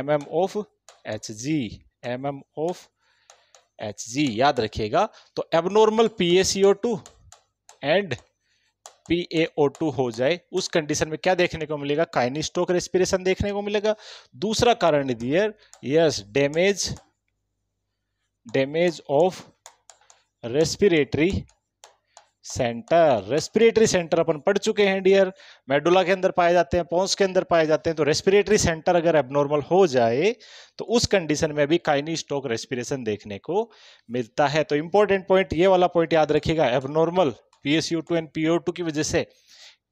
M M of H G M M of H G याद रखिएगा तो abnormal P A C O two and P A O two हो जाए उस कंडीशन में क्या देखने को मिलेगा काइनिस्टोक रेस्पिरेशन देखने को मिलेगा दूसरा कारण dear yes damage damage of respiratory centre respiratory centre अपन पढ़ चुके हैं डियर मेडुला के अंदर पाए जाते हैं पोन्स के अंदर पाए जाते हैं तो रेस्पिरेटरी सेंटर अगर एबनॉर्मल हो जाए तो उस कंडीशन में भी काइनी स्टोक रेस्पिरेशन देखने को मिलता है तो इंपॉर्टेंट पॉइंट ये वाला पॉइंट याद रखिएगा abnormal PSU two and PO two की वजह से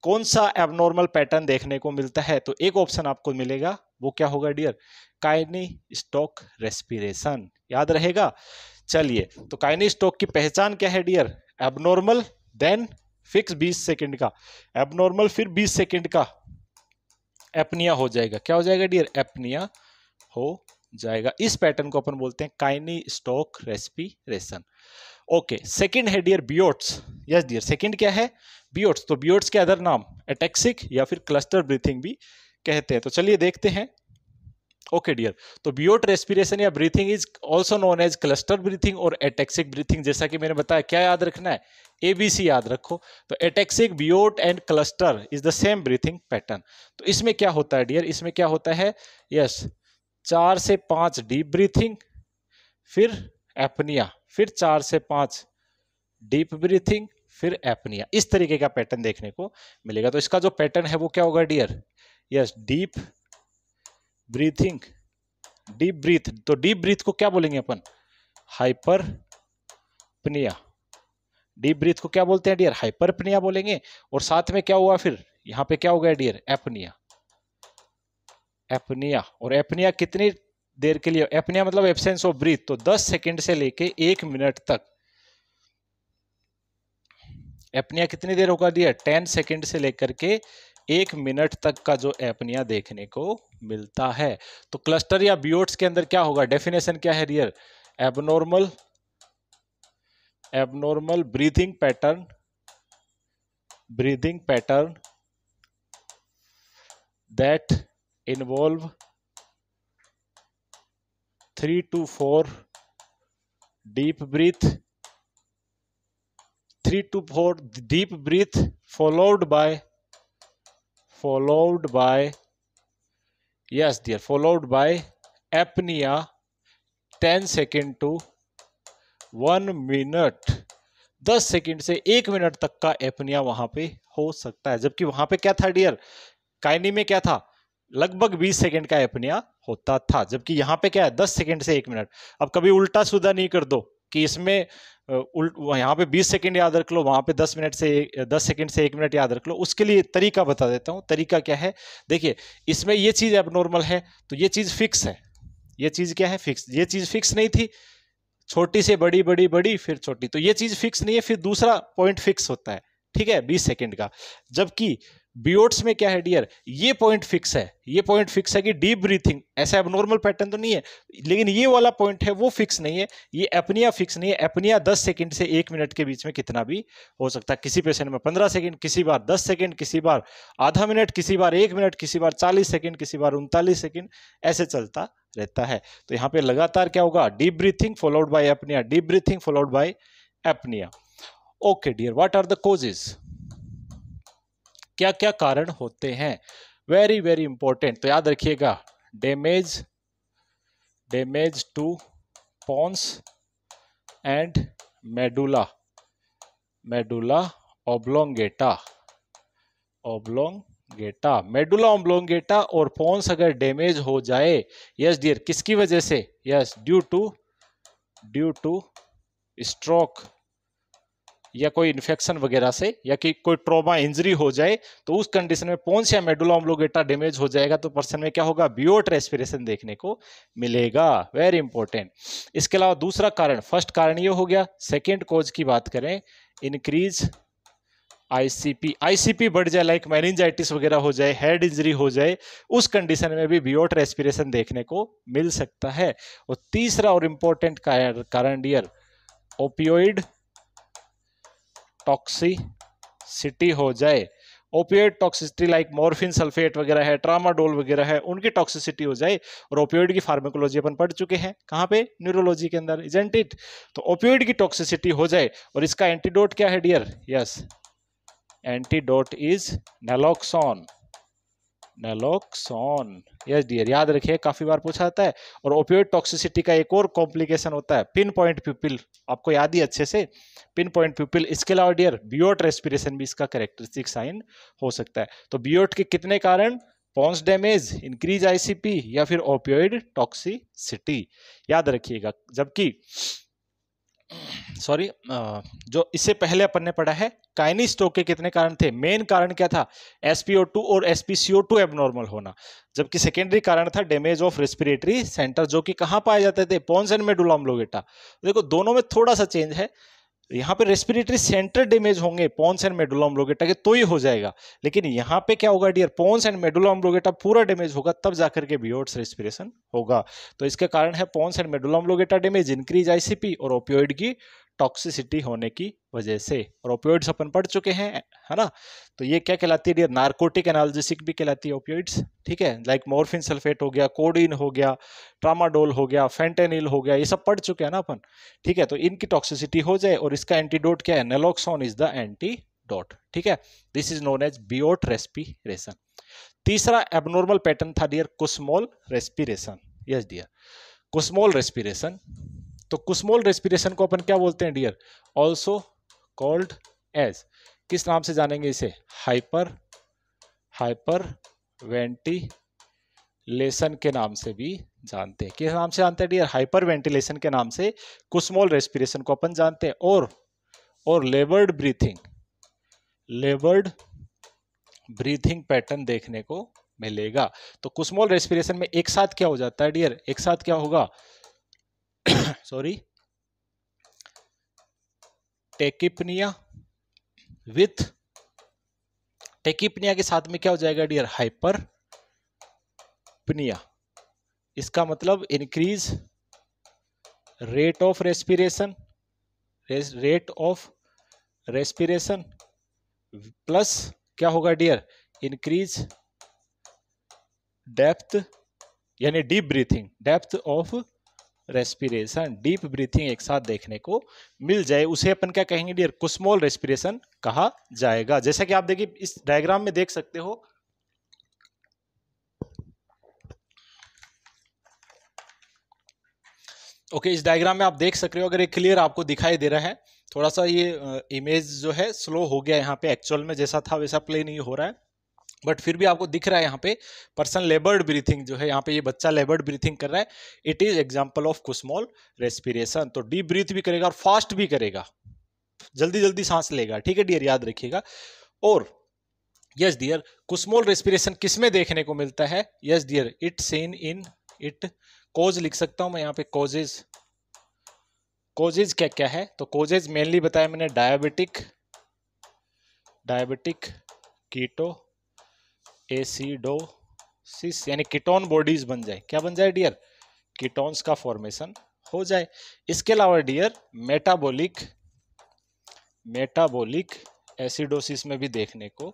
कौन सा एबनॉर्मल पैटर्न देखने को मिलता है तो एक ऑप्शन आपको मिलेगा वो क्या होगा डियर काइनी स्टॉक रेस्पिरेशन याद रहेगा चलिए तो काइनी स्टॉक की पहचान क्या है dear abnormal then fix 20 second का एबनॉर्मल फिर 20 सेकंड का एपनिया हो जाएगा क्या हो जाएगा डियर एपनिया हो जाएगा इस पैटर्न को अपन बोलते हैं Cheyne Stokes respiration okay second है dear Biot's yes dear second क्या है बियोट्स तो बियोट्स के अदर नाम एटेक्सिक या फिर क्लस्टर ब्रीथिंग भी कहते हैं तो चलिए देखते हैं ओके डियर तो बियोट रेस्पिरेशन या breathing is also known as cluster breathing और एटेक्सिक ब्रीथिंग जैसा कि मैंने बताया क्या याद रखना है एबीसी याद रखो तो ataxic Biot and cluster is the same breathing pattern तो इसमें क्या होता है डियर इसमें क्या होता है यस yes, चार से पांच डीप ब्रीथिंग फिर एपनिया फिर चार से पांच डीप ब्रीथिंग फिर एपनिया इस तरीके का पैटर्न देखने को मिलेगा तो इसका जो पैटर्न है वो क्या होगा dear yes deep breathing deep breath तो डीप ब्रीथ को क्या बोलेंगे अपन हाइपर पनिया डीप ब्रीथ को क्या बोलते हैं डियर हाइपरपनिया बोलेंगे और साथ में क्या हुआ फिर यहां पे क्या हो गया डियर एपनिया एपनिया और एपनिया कितनी देर के लिए एपनिया मतलब एबसेंस ऑफ ब्रीथ तो 10 सेकंड से लेके एक मिनट तक एपनिया कितनी देर होगा डियर 10 सेकंड से लेकर के एक मिनट तक का जो एपनिया देखने को मिलता है तो क्लस्टर या बियोट्स के अंदर क्या होगा डेफिनेशन क्या है dear abnormal abnormal breathing pattern breathing pattern that involve 3 to 4 deep breath 3 to 4 deep breath followed by followed by yes dear followed by apnea 10 second to one minute दस सेकंड से एक मिनट तक का एपनिया वहां पे हो सकता है जबकि वहां पे क्या था डियर काइनी में क्या था लगभग बीस सेकंड का एपनिया होता था जबकि यहाँ पे क्या है दस सेकंड से एक मिनट अब कभी उल्टा सुधा नहीं कर दो कि इसमें उल्ट यहाँ पे 20 सेकंड याद रख लो वहां पे 10 मिनट से 10 सेकंड से एक मिनट याद रख लो उसके लिए तरीका बता देता हूँ तरीका क्या है देखिए इसमें ये चीज़ एबनॉर्मल है तो ये चीज़ फिक्स है ये चीज़ क्या है फिक्स ये चीज़ फिक्स नहीं थी छोटी से बड़ी बड़ी बड़ी फिर छोटी तो ये चीज फिक्स नहीं है फिर दूसरा पॉइंट फिक्स होता है ठीक है बीस सेकेंड का जबकि बियोट्स में क्या है डियर ये पॉइंट फिक्स है ये पॉइंट फिक्स है कि डीप ब्रीथिंग ऐसा एबनॉर्मल पैटर्न तो नहीं है लेकिन ये वाला पॉइंट है वो फिक्स नहीं है ये अपनिया फिक्स नहीं है अपनिया 10 सेकंड से एक मिनट के बीच में कितना भी हो सकता है किसी पेशेंट में 15 सेकंड किसी बार 10 सेकंड किसी बार आधा मिनट किसी बार एक मिनट किसी बार चालीस सेकेंड किसी बार उनतालीस सेकेंड ऐसे चलता रहता है तो यहाँ पे लगातार क्या होगा deep breathing followed by apnoea deep breathing followed by apnoea okay dear what are the causes क्या क्या कारण होते हैं वेरी वेरी इंपॉर्टेंट तो याद रखिएगा damage damage to pons and medulla medulla oblongata oblongata medulla oblongata और पोन्स अगर डैमेज हो जाए यस डियर किसकी वजह से yes due to due to stroke या कोई इन्फेक्शन वगैरह से या कि कोई ट्रोमा इंजरी हो जाए तो उस कंडीशन में पोन्स या मेडुला ओम्बलोंगेटा डैमेज हो जाएगा तो पर्सन में क्या होगा बियोट रेस्पिरेशन देखने को मिलेगा वेरी इंपॉर्टेंट इसके अलावा दूसरा कारण फर्स्ट कारण ये हो गया सेकेंड कोज की बात करें इंक्रीज आईसीपी आईसीपी बढ़ जाए लाइक मैनिंजाइटिस वगैरह हो जाए हेड इंजरी हो जाए उस कंडीशन में भी बियोट रेस्पिरेशन देखने को मिल सकता है और तीसरा और इंपॉर्टेंट कारण डियर ओपियोइड टॉक्सिसिटी हो जाए opioid toxicity like morphine sulphate वगैरह है ट्रामाडोल वगैरह है उनकी टॉक्सिसिटी हो जाए और ओपियोइड की फार्मेकोलॉजी अपन पढ़ चुके हैं कहाँ पे न्यूरोलॉजी के अंदर इजेंट इट तो ओपियोइड की टॉक्सिसिटी हो जाए और इसका एंटीडोट क्या है dear yes antidote is naloxone naloxone yes dear याद रखिए काफी बार पूछा जाता है और ओपियोइड टॉक्सिसिटी का एक और कॉम्प्लिकेशन होता है पिन पॉइंट पिपिल आपको याद ही अच्छे से पिन पॉइंट पिपिल इसके अलावा डियर बियोट रेस्पिरेशन भी इसका करेक्टरिस्टिक साइन हो सकता है तो बियोट के कितने कारण पॉन्स डैमेज इंक्रीज आईसीपी या फिर ओपियोइड टॉक्सिसिटी याद रखिएगा जबकि सॉरी जो इससे पहले अपन ने पढ़ा है काइनी स्टोक के कितने कारण थे मेन कारण क्या था टू और टू एबनॉर्मल होना जबकि सेकेंडरी कारण था डैमेज ऑफ रेस्पिरेटरी सेंटर जो कि कहाँ पाए जाते थे पॉन्स एंड मेडुलाम लोगेटा देखो दोनों में थोड़ा सा चेंज है यहाँ पे रेस्पिरेटरी सेंटर डैमेज होंगे पोन्स एंड मेडुलम अम्ब्रोगेटा के तो ही हो जाएगा लेकिन यहाँ पे क्या होगा डियर पोन्स एंड मेडुलम अम्ब्रोगेटा पूरा डैमेज होगा तब जाकर के बियोड्स रेस्पिरेशन होगा तो इसके कारण है pons and medulla oblongata damage increase ICP और ओपियोइड की टॉक्सिसिटी होने की वजह से और ओपियोइड्स अपन पढ़ चुके हैं है ना तो ये क्या कहलाती है नार्कोटिक एनालिसिक भी कहलाती है ओपियोइड्स ठीक है लाइक मोरफिन सल्फेट हो गया कोडिन हो गया ट्रामाडोल हो गया फेंटेनिल हो गया ये सब पढ़ चुके हैं ना अपन ठीक है तो इनकी टॉक्सिसिटी हो जाए और इसका एंटीडोट क्या है नेलोक्सोन इज द एंटीडोट ठीक है this is known as Biot respiration तीसरा एबनॉर्मल पैटर्न था dear Kussmaul respiration yes dear Kussmaul respiration तो कुस्मोल रेस्पिरेशन को अपन क्या बोलते हैं डियर ऑल्सो कॉल्ड एज किस नाम से जानेंगे इसे हाइपर हाइपर वेंटिलेशन के नाम से भी जानते हैं किस नाम से जानते हैं डियर हाइपर वेंटिलेशन के नाम से कुस्मोल रेस्पिरेशन को अपन जानते हैं और और laboured breathing laboured breathing pattern देखने को मिलेगा तो कुस्मोल रेस्पिरेशन में एक साथ क्या हो जाता है डियर एक साथ क्या होगा सॉरी टेकिपनिया विथ टेकिपनिया के साथ में क्या हो जाएगा डियर हाइपर पनिया इसका मतलब increase rate of respiration rate of respiration plus क्या होगा डियर इंक्रीज डेप्थ यानी deep breathing depth of respiration deep breathing एक साथ देखने को मिल जाए उसे अपन क्या कहेंगे डियर कुस्मोल रेस्पिरेशन कहा जाएगा जैसा कि आप देखिए इस डायग्राम में देख सकते हो ओके इस डायग्राम में आप देख सक रहे हो अगर ये क्लियर आपको दिखाई दे रहा है थोड़ा सा ये इमेज uh, जो है स्लो हो गया यहाँ पे एक्चुअल में जैसा था वैसा प्ले नहीं हो रहा है बट फिर भी आपको दिख रहा है यहाँ पे पर्सन लेबर्ड ब्रीथिंग जो है यहाँ पे ये बच्चा लेबर्ड ब्रीथिंग कर रहा है it is example of Kussmaul respiration तो डीप ब्रीथ भी करेगा और फास्ट भी करेगा जल्दी जल्दी सांस लेगा ठीक है डियर याद रखिएगा और यस डियर कुस्मॉल रेस्पिरेशन किसमें देखने को मिलता है yes dear it seen in it cause लिख सकता हूं मैं यहाँ पे कोजेज कोजेज क्या क्या है तो कोजेज मेनली बताया मैंने डायबिटिक डायबिटिक कीटो एसिडोसिस यानी कीटोन बॉडीज बन जाए क्या बन जाए डियर कीटोन्स का फॉर्मेशन हो जाए इसके अलावा डियर मेटाबॉलिक मेटाबॉलिक एसिडोसिस में भी देखने को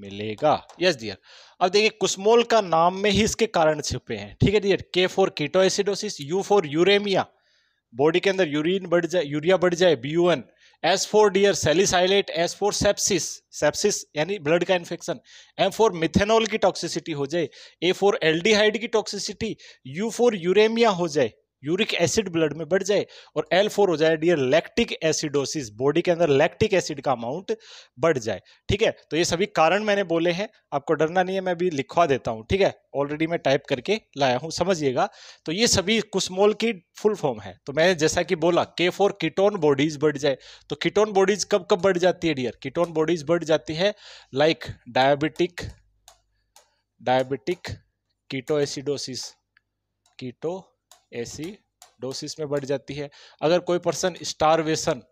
मिलेगा यस yes, डियर अब देखिए कुस्मोल का नाम में ही इसके कारण छिपे हैं ठीक है dear K for keto acidosis U for uraemia body के अंदर यूरिन बढ़ जाए यूरिया बढ़ जाए B U S for dear salicylate S for sepsis sepsis यानी ब्लड का इन्फेक्शन एम फोर मिथेनॉल की टॉक्सिसिटी हो जाए ए फोर एल्डिहाइड की टॉक्सिसिटी यू फोर यूरेमिया हो जाए यूरिक एसिड ब्लड में बढ़ जाए और एल फोर हो जाए डियर लैक्टिक एसिडोसिस बॉडी के अंदर लैक्टिक एसिड का अमाउंट बढ़ जाए ठीक है तो ये सभी कारण मैंने बोले हैं आपको डरना नहीं है मैं भी लिखवा देता हूँ ठीक है ऑलरेडी मैं टाइप करके लाया हूँ समझिएगा तो ये सभी कुस्मोल की फुल फॉर्म है तो मैंने जैसा कि बोला के फोर कीटोन बॉडीज बढ़ जाए तो कीटोन बॉडीज कब कब बढ़ जाती है डियर कीटोन बॉडीज बढ़ जाती है लाइक डायबिटिक डायबिटिक कीटो एसिडोसिस कीटो ऐसी डोसिस में बढ़ जाती है अगर कोई पर्सन स्टारवेशन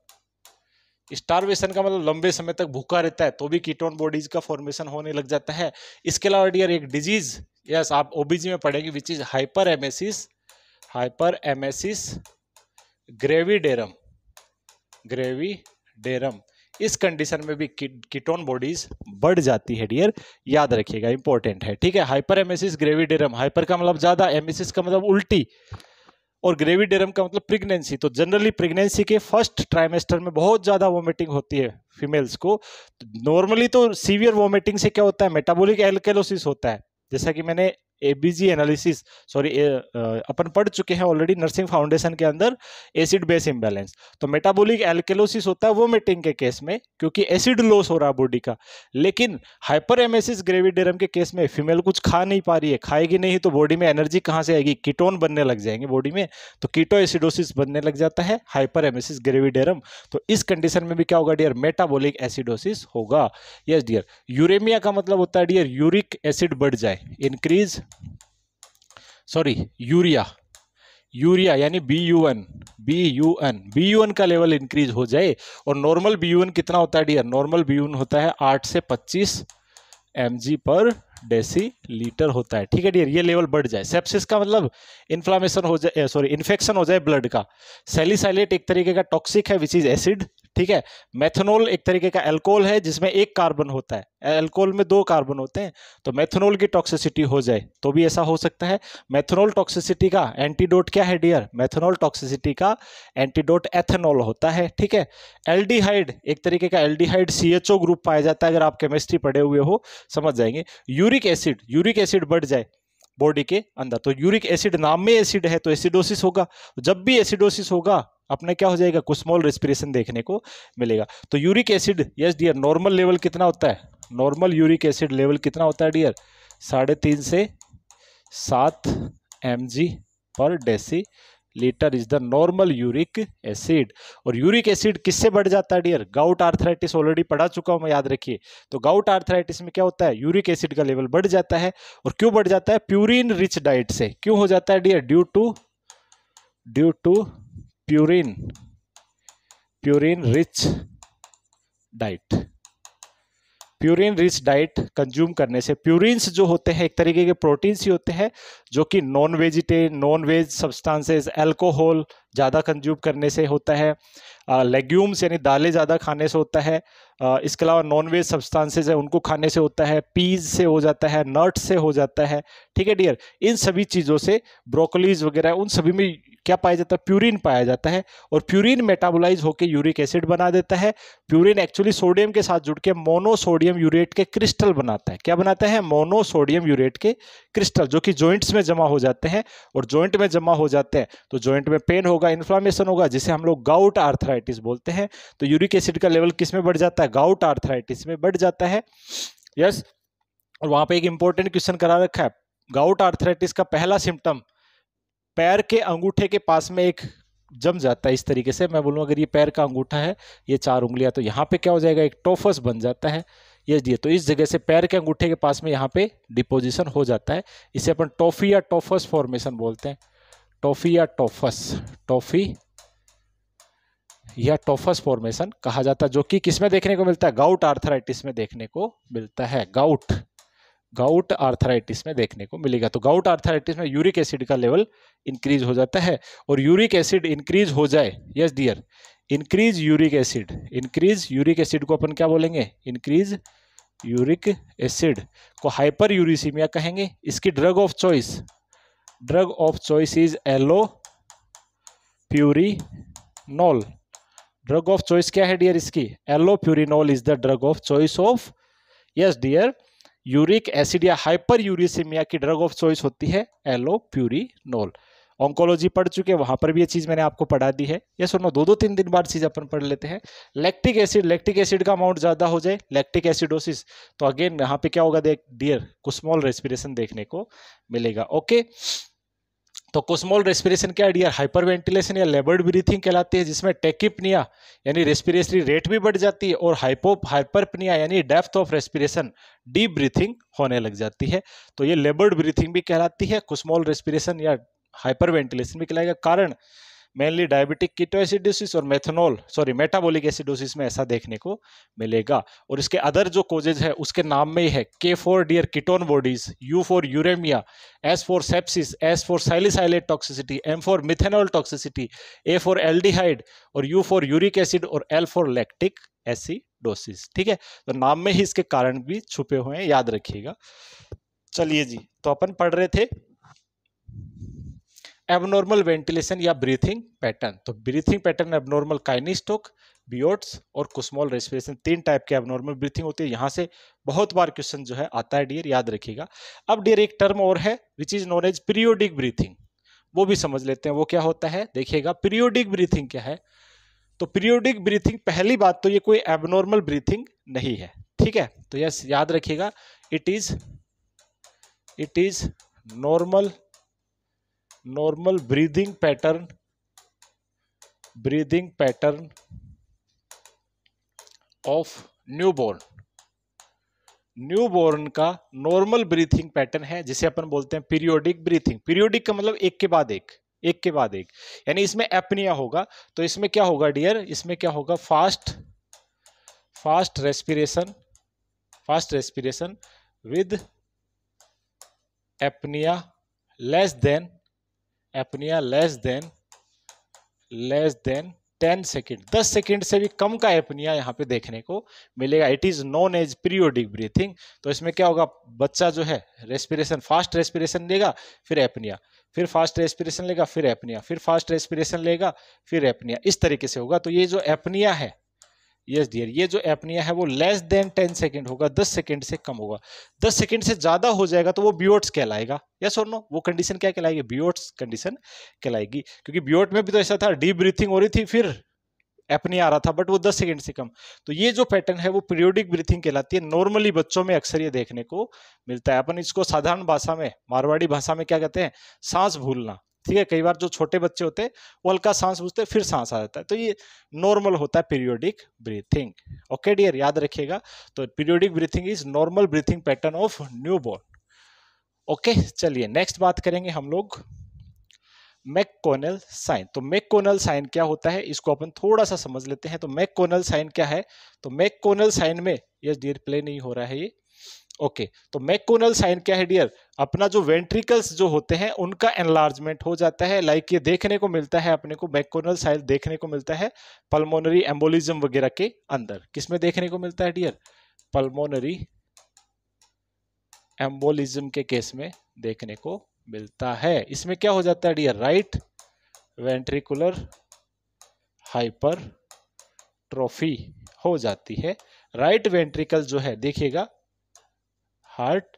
स्टारवेशन का मतलब लंबे समय तक भूखा रहता है तो भी कीटोन बॉडीज का फॉर्मेशन होने लग जाता है इसके अलावा डियर एक डिजीज यस आप ओबीजी में पढ़ेंगे which is hyper emesis hyper emesis gravidarum gravidarum इस कंडीशन में भी कीटोन बॉडीज बढ़ जाती है डियर याद रखिएगा इंपॉर्टेंट है ठीक है हाइपर एमेसिस ग्रेविडेरम हाइपर का मतलब ज़्यादा एमेसिस का मतलब उल्टी और ग्रेविडेरम का मतलब प्रेगनेंसी तो जनरली प्रेगनेंसी के फर्स्ट ट्राइमेस्टर में बहुत ज़्यादा वोमिटिंग होती है फीमेल्स को नॉर्मली तो सीवियर वोमिटिंग से क्या होता है मेटाबोलिक एल्केलोसिस होता है जैसा कि मैंने एबीजी एनालिसिस सॉरी अपन पढ़ चुके हैं ऑलरेडी नर्सिंग फाउंडेशन के अंदर एसिड बेस इम्बेलेंस तो मेटाबोलिक एल्केलोसिस होता है वो मेटिंग के केस में क्योंकि एसिड लॉस हो रहा है बॉडी का लेकिन हाइपर एमेसिस ग्रेविडेरम के केस में फीमेल कुछ खा नहीं पा रही है खाएगी नहीं तो बॉडी में एनर्जी कहाँ से आएगी कीटोन बनने लग जाएंगे बॉडी में तो कीटो एसिडोसिस बनने लग जाता है हाइपर एमेसिस ग्रेविडेरम तो इस कंडीशन में भी क्या होगा डियर मेटाबोलिक एसिडोसिस होगा यस डियर यूरेमिया का मतलब होता है डियर यूरिक एसिड बढ़ जाए इंक्रीज सॉरी यूरिया यूरिया यानी B U N B U N B U N का लेवल इंक्रीज हो जाए और नॉर्मल बी यू एन कितना होता है dear normal B U N होता है आठ से पच्चीस एम जी पर डेसी लीटर होता है ठीक है डियर ये लेवल बढ़ जाए सेप्सिस का मतलब इन्फ्लामेशन हो जाए सॉरी इन्फेक्शन हो जाए ब्लड का सेलिसाइलेट एक तरीके का टॉक्सिक है विच इज एसिड ठीक है मेथनॉल एक तरीके का अल्कोहल है जिसमें एक कार्बन होता है अल्कोहल में दो कार्बन होते हैं तो मेथनॉल की टॉक्सिसिटी हो जाए तो भी ऐसा हो सकता है मेथनॉल टॉक्सिसिटी का एंटीडोट क्या है डियर मेथनॉल टॉक्सिसिटी का एंटीडोट एथेनॉल होता है ठीक है एल्डिहाइड एक तरीके का एल्डिहाइड सीएचओ ग्रुप पाया जाता है अगर आप केमिस्ट्री पढ़े हुए हो समझ जाएंगे यूरिक एसिड यूरिक एसिड बढ़ जाए बॉडी के अंदर तो यूरिक एसिड नाम में एसिड है तो एसिडोसिस होगा तो जब भी एसिडोसिस होगा अपने क्या हो जाएगा कुछ स्मॉल रेस्पिरेशन देखने को मिलेगा तो uric acid yes dear normal level कितना होता है नॉर्मल यूरिक एसिड लेवल कितना होता है डियर साढ़े तीन से सात M per decilitre is the normal uric acid और यूरिक एसिड किससे बढ़ जाता है डियर गाउट आर्थराइटिस ऑलरेडी पढ़ा चुका हूं मैं याद रखिए तो गाउट आर्थराइटिस में क्या होता है यूरिक एसिड का लेवल बढ़ जाता है और क्यों बढ़ जाता है प्यूरिन रिच डाइट से क्यों हो जाता है dear due to due to purine purine rich diet purine rich diet consume करने से प्यूरिन्स जो होते हैं एक तरीके के प्रोटीन्स ही होते हैं जो कि non vegetarian non veg substances alcohol ज़्यादा कंज्यूम करने से होता है लेग्यूम्स यानी दालें ज़्यादा खाने से होता है इसके अलावा नॉन वेज सब्सटेंसेज है उनको खाने से होता है पीज से हो जाता है नट से हो जाता है ठीक है डियर इन सभी चीज़ों से ब्रोकलीज वगैरह उन सभी में क्या पाया जाता है प्यूरिन पाया जाता है और प्यूरिन मेटाबोलाइज होकर यूरिक एसिड बना देता है प्यूरिन एक्चुअली सोडियम के साथ जुड़ के मोनोसोडियम यूरेट के क्रिस्टल बनाता है क्या बनाता है मोनोसोडियम यूरेट के क्रिस्टल जो कि जॉइंट्स में जमा हो जाते हैं और जॉइंट में जमा हो जाते हैं तो जॉइंट में पेन होगा इन्फ्लामेशन होगा जिसे हम लोग गाउट आर्थराइटिस बोलते हैं तो यूरिक एसिड का लेवल किस में बढ़ जाता है है गाउट आर्थराइटिस में बढ़ जाता है यस और वहां पे एक इंपॉर्टेंट क्वेश्चन करा रखा है गाउट आर्थराइटिस का पहला सिम्टम पैर के अंगूठे के पास में एक जम जाता है इस तरीके से मैं बोलूँ अगर ये पैर का अंगूठा है ये चार उंगलियाँ तो यहाँ पे क्या हो जाएगा एक टोफस बन जाता है ये दिए तो इस जगह से पैर के अंगूठे के पास में यहाँ पे डिपोजिशन हो जाता है इसे अपन टोफी या टोफस फॉर्मेशन बोलते हैं टोफी या टोफस टोफी या टोफस फॉर्मेशन कहा जाता है जो कि किसमें देखने को मिलता है गाउट आर्थराइटिस में देखने को मिलता है गाउट गाउट आर्थराइटिस में देखने को मिलेगा तो गाउट आर्थराइटिस में यूरिक एसिड का लेवल इंक्रीज हो जाता है और यूरिक एसिड इंक्रीज हो जाए yes dear increase uric acid increase uric acid को अपन क्या बोलेंगे इंक्रीज यूरिक एसिड को हाइपर यूरिसीमिया कहेंगे इसकी drug of choice drug of choice is allopurinol drug of choice क्या है डियर इसकी allopurinol is the drug of choice of yes dear uric acid या हाइपर यूरिसिमिया की ड्रग ऑफ चॉइस होती है एलोप्यूरिनोल ऑंकोलॉजी पढ़ चुके हैं वहां पर भी ये चीज़ मैंने आपको पढ़ा दी है ये सुनो दो दो तीन दिन बाद चीज़ अपन पढ़ लेते हैं लैक्टिक एसिड लैक्टिक एसिड का अमाउंट ज़्यादा हो जाए लैक्टिक एसिडोसिस तो अगेन यहाँ पे क्या होगा देख डियर स्मॉल रेस्पिरेशन देखने को मिलेगा ओके okay? तो कोस्मोल रेस्पिरेशन के आइडिया हाइपर वेंटिलेशन या लेबर्ड ब्रीथिंग कहलाती है जिसमें टेकिपनिया यानी रेस्पिरेटरी रेट भी बढ़ जाती है और हाइपो हाइपरपनिया यानी depth of respiration deep breathing होने लग जाती है तो ये लेबर्ड ब्रीथिंग भी कहलाती है कुस्मोल रेस्पिरेशन या हाइपर वेंटिलेशन भी कहलाएगा कारण मेनली डायबिटिक कीटोएसिडोसिस और मेथनॉल सॉरी मेटाबोलिक एसिडोसिस में ऐसा देखने को मिलेगा और इसके अदर जो कोजेज है उसके नाम में ही है K for dear ketone bodies U for uraemia S for sepsis S for salicylate toxicity M for methanol toxicity A for aldehyde और यू फॉर यूरिक एसिड और एल फॉर लैक्टिक एसिडोसिस ठीक है तो नाम में ही इसके कारण भी छुपे हुए हैं याद रखिएगा चलिए जी तो अपन पढ़ रहे थे एबनॉर्मल वेंटिलेशन या ब्रीथिंग पैटर्न तो breathing pattern abnormal Cheyne Stokes Biot's और कुस्मॉल रेस्पिरेशन तीन टाइप के एबनॉर्मल ब्रीथिंग होती है यहाँ से बहुत बार क्वेश्चन जो है आता है डियर याद रखिएगा अब डियर एक टर्म और है which is known as periodic breathing वो भी समझ लेते हैं वो क्या होता है देखिएगा पीरियोडिक ब्रीथिंग क्या है तो पीरियोडिक ब्रीथिंग पहली बात तो ये कोई एबनॉर्मल ब्रीथिंग नहीं है ठीक है तो यस याद रखिएगा it is it is normal normal breathing pattern breathing pattern of newborn newborn का नॉर्मल ब्रीथिंग पैटर्न है जिसे अपन बोलते हैं पीरियोडिक ब्रीथिंग पीरियोडिक का मतलब एक के बाद एक एक के बाद एक यानी इसमें एपनिया होगा तो इसमें क्या होगा डियर इसमें क्या होगा fast fast respiration fast respiration with apnoea less than apnoea less than less than ten second दस सेकेंड से भी कम का एपनिया यहाँ पे देखने को मिलेगा it is known as periodic breathing तो इसमें क्या होगा बच्चा जो है रेस्पिरेशन फास्ट रेस्पिरेशन लेगा फिर एपनिया फिर फास्ट रेस्पिरेशन लेगा फिर एपनिया फिर फास्ट रेस्पिरेशन लेगा फिर एपनिया इस तरीके से होगा तो ये जो एपनिया है यस डियर ये जो एपनिया है वो लेस देन टेन सेकेंड होगा दस सेकेंड से कम होगा दस सेकेंड से ज़्यादा हो जाएगा तो वो बियोट्स कहलाएगा यस और नो वो कंडीशन क्या कहलाएगी बियोट्स कंडीशन कहलाएगी क्योंकि बियोट में भी तो ऐसा था डीप ब्रीथिंग हो रही थी फिर एपनिया आ रहा था बट वो दस सेकेंड से कम तो ये जो पैटर्न है वो पीरियोडिक ब्रीथिंग कहलाती है नॉर्मली बच्चों में अक्सर ये देखने को मिलता है अपन इसको साधारण भाषा में मारवाड़ी भाषा में क्या कहते हैं सांस भूलना ठीक है कई बार जो छोटे बच्चे होते हैं वो हल्का सांस बूझते फिर सांस आ जाता है तो ये नॉर्मल होता है पीरियोडिक ब्रीथिंग ओके डियर याद रखिएगा तो periodic breathing is normal breathing pattern of newborn okay चलिए नेक्स्ट बात करेंगे हम लोग मैककोनल साइन तो मैककोनल साइन क्या होता है इसको अपन थोड़ा सा समझ लेते हैं तो मैककोनल साइन क्या है तो मैककोनल साइन में यस डियर प्ले नहीं हो रहा है ये ओके तो मैकोनल साइन क्या है डियर अपना जो वेंट्रिकल्स जो होते हैं उनका एनलार्जमेंट हो जाता है लाइक ये देखने को मिलता है अपने को मैकोनल साइन देखने को मिलता है पल्मोनरी एम्बोलिज्म वगैरह के अंदर किसमें देखने को मिलता है डियर पल्मोनरी एम्बोलिज्म के केस में देखने को मिलता है इसमें क्या हो जाता है dear right ventricular hypertrophy हो जाती है राइट right वेंट्रिकल जो है देखिएगा हार्ट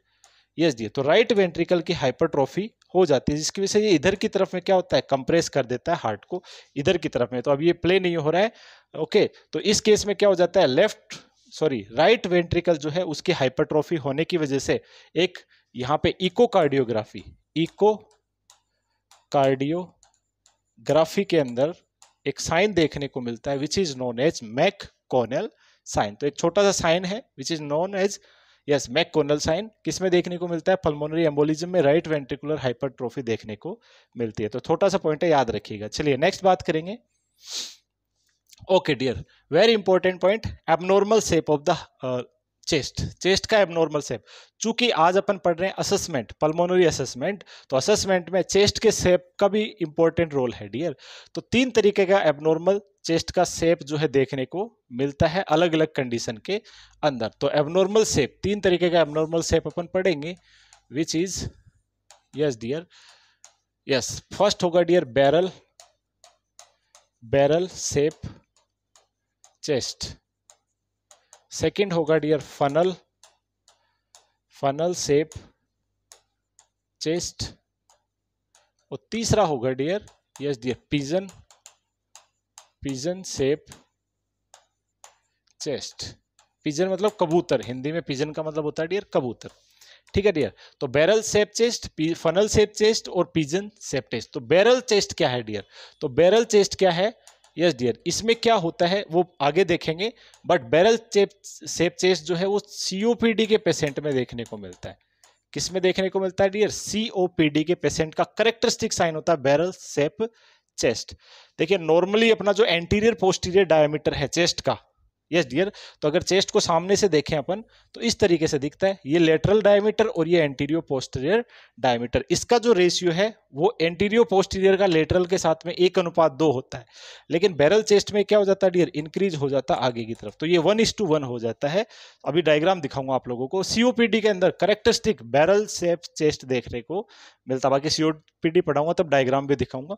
यस दिए तो राइट वेंट्रिकल की हाइपरट्रॉफी हो जाती है जिसकी वजह से ये इधर की तरफ में क्या होता है कंप्रेस कर देता है हार्ट को इधर की तरफ में तो अब ये प्ले नहीं हो रहा है ओके तो इस केस में क्या हो जाता है लेफ्ट सॉरी राइट वेंट्रिकल जो है उसकी हाइपरट्रॉफी होने की वजह से एक यहाँ पे इको कार्डियोग्राफी इको कार्डियोग्राफी के अंदर एक साइन देखने को मिलता है which is known as McConnell sign तो एक छोटा सा साइन है which is known as yes McConnell sign किस में देखने को मिलता है पल्मोनरी एम्बोलिज्म में राइट वेंट्रिकुलर हाइपरट्रोफी देखने को मिलती है तो छोटा सा पॉइंट है याद रखिएगा चलिए नेक्स्ट बात करेंगे okay dear very important point abnormal shape of the chest chest का एबनॉर्मल सेप चूंकि आज अपन पढ़ रहे हैं असेसमेंट पल्मोनरी असेसमेंट तो असेसमेंट में चेस्ट के सेप का भी इंपॉर्टेंट रोल है डियर तो तीन तरीके का एबनॉर्मल चेस्ट का सेप जो है देखने को मिलता है अलग अलग कंडीशन के अंदर तो एबनॉर्मल सेप तीन तरीके का एबनॉर्मल सेप अपन पढ़ेंगे which is yes dear yes first होगा dear barrel barrel shape chest second होगा dear funnel funnel shape chest और तीसरा होगा dear yes dear pigeon pigeon shape chest pigeon मतलब कबूतर हिंदी में पिजन का मतलब होता है डियर कबूतर ठीक है डियर तो barrel shape chest funnel shape chest और पिजन सेप चेस्ट तो बैरल चेस्ट क्या है डियर तो बैरल चेस्ट क्या है यस डियर इसमें क्या होता है वो आगे देखेंगे बट बैरल चेप सेप चेस्ट जो है वो सीओपीडी के पेशेंट में देखने को मिलता है किस में देखने को मिलता है डियर सीओपीडी के पेशेंट का करेक्टरिस्टिक साइन होता है बैरल सेप चेस्ट देखिए नॉर्मली अपना जो एंटीरियर पोस्टीरियर डायमीटर है चेस्ट का यस डियर तो अगर चेस्ट को सामने से देखें अपन तो इस तरीके से दिखता है ये लेटरल डायमीटर और ये एंटीरियो पोस्टीरियर डायमीटर इसका जो रेशियो है वो एंटीरियो पोस्टीरियर का लेटरल के साथ में एक अनुपात दो होता है लेकिन बैरल चेस्ट में क्या हो जाता है डियर इंक्रीज हो जाता आगे की तरफ तो ये वन इस टू वन हो जाता है अभी डायग्राम दिखाऊंगा आप लोगों को सीओपीडी के अंदर करेक्टरिस्टिक बैरल सेप चेस्ट देखने को मिलता बाकी सीओपीडी पढ़ाऊंगा तब डायग्राम भी दिखाऊंगा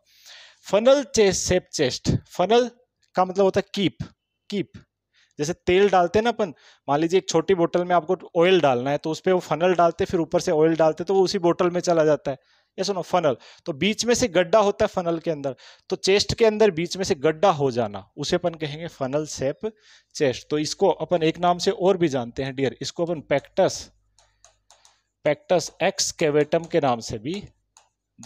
funnel chest shape chest funnel का मतलब होता है कीप कीप जैसे तेल डालते हैं ना अपन मान लीजिए एक छोटी बोतल में आपको ऑयल डालना है तो उस पर वो फनल डालते फिर ऊपर से ऑयल डालते तो वो उसी बोतल में चला जाता है ये सुनो फनल तो बीच में से गड्ढा होता है फनल के अंदर तो चेस्ट के अंदर बीच में से गड्ढा हो जाना उसे अपन कहेंगे फनल सेप चेस्ट तो इसको अपन एक नाम से और भी जानते हैं डियर इसको अपन पैक्टस पैक्टस एक्स केवेटम के नाम से भी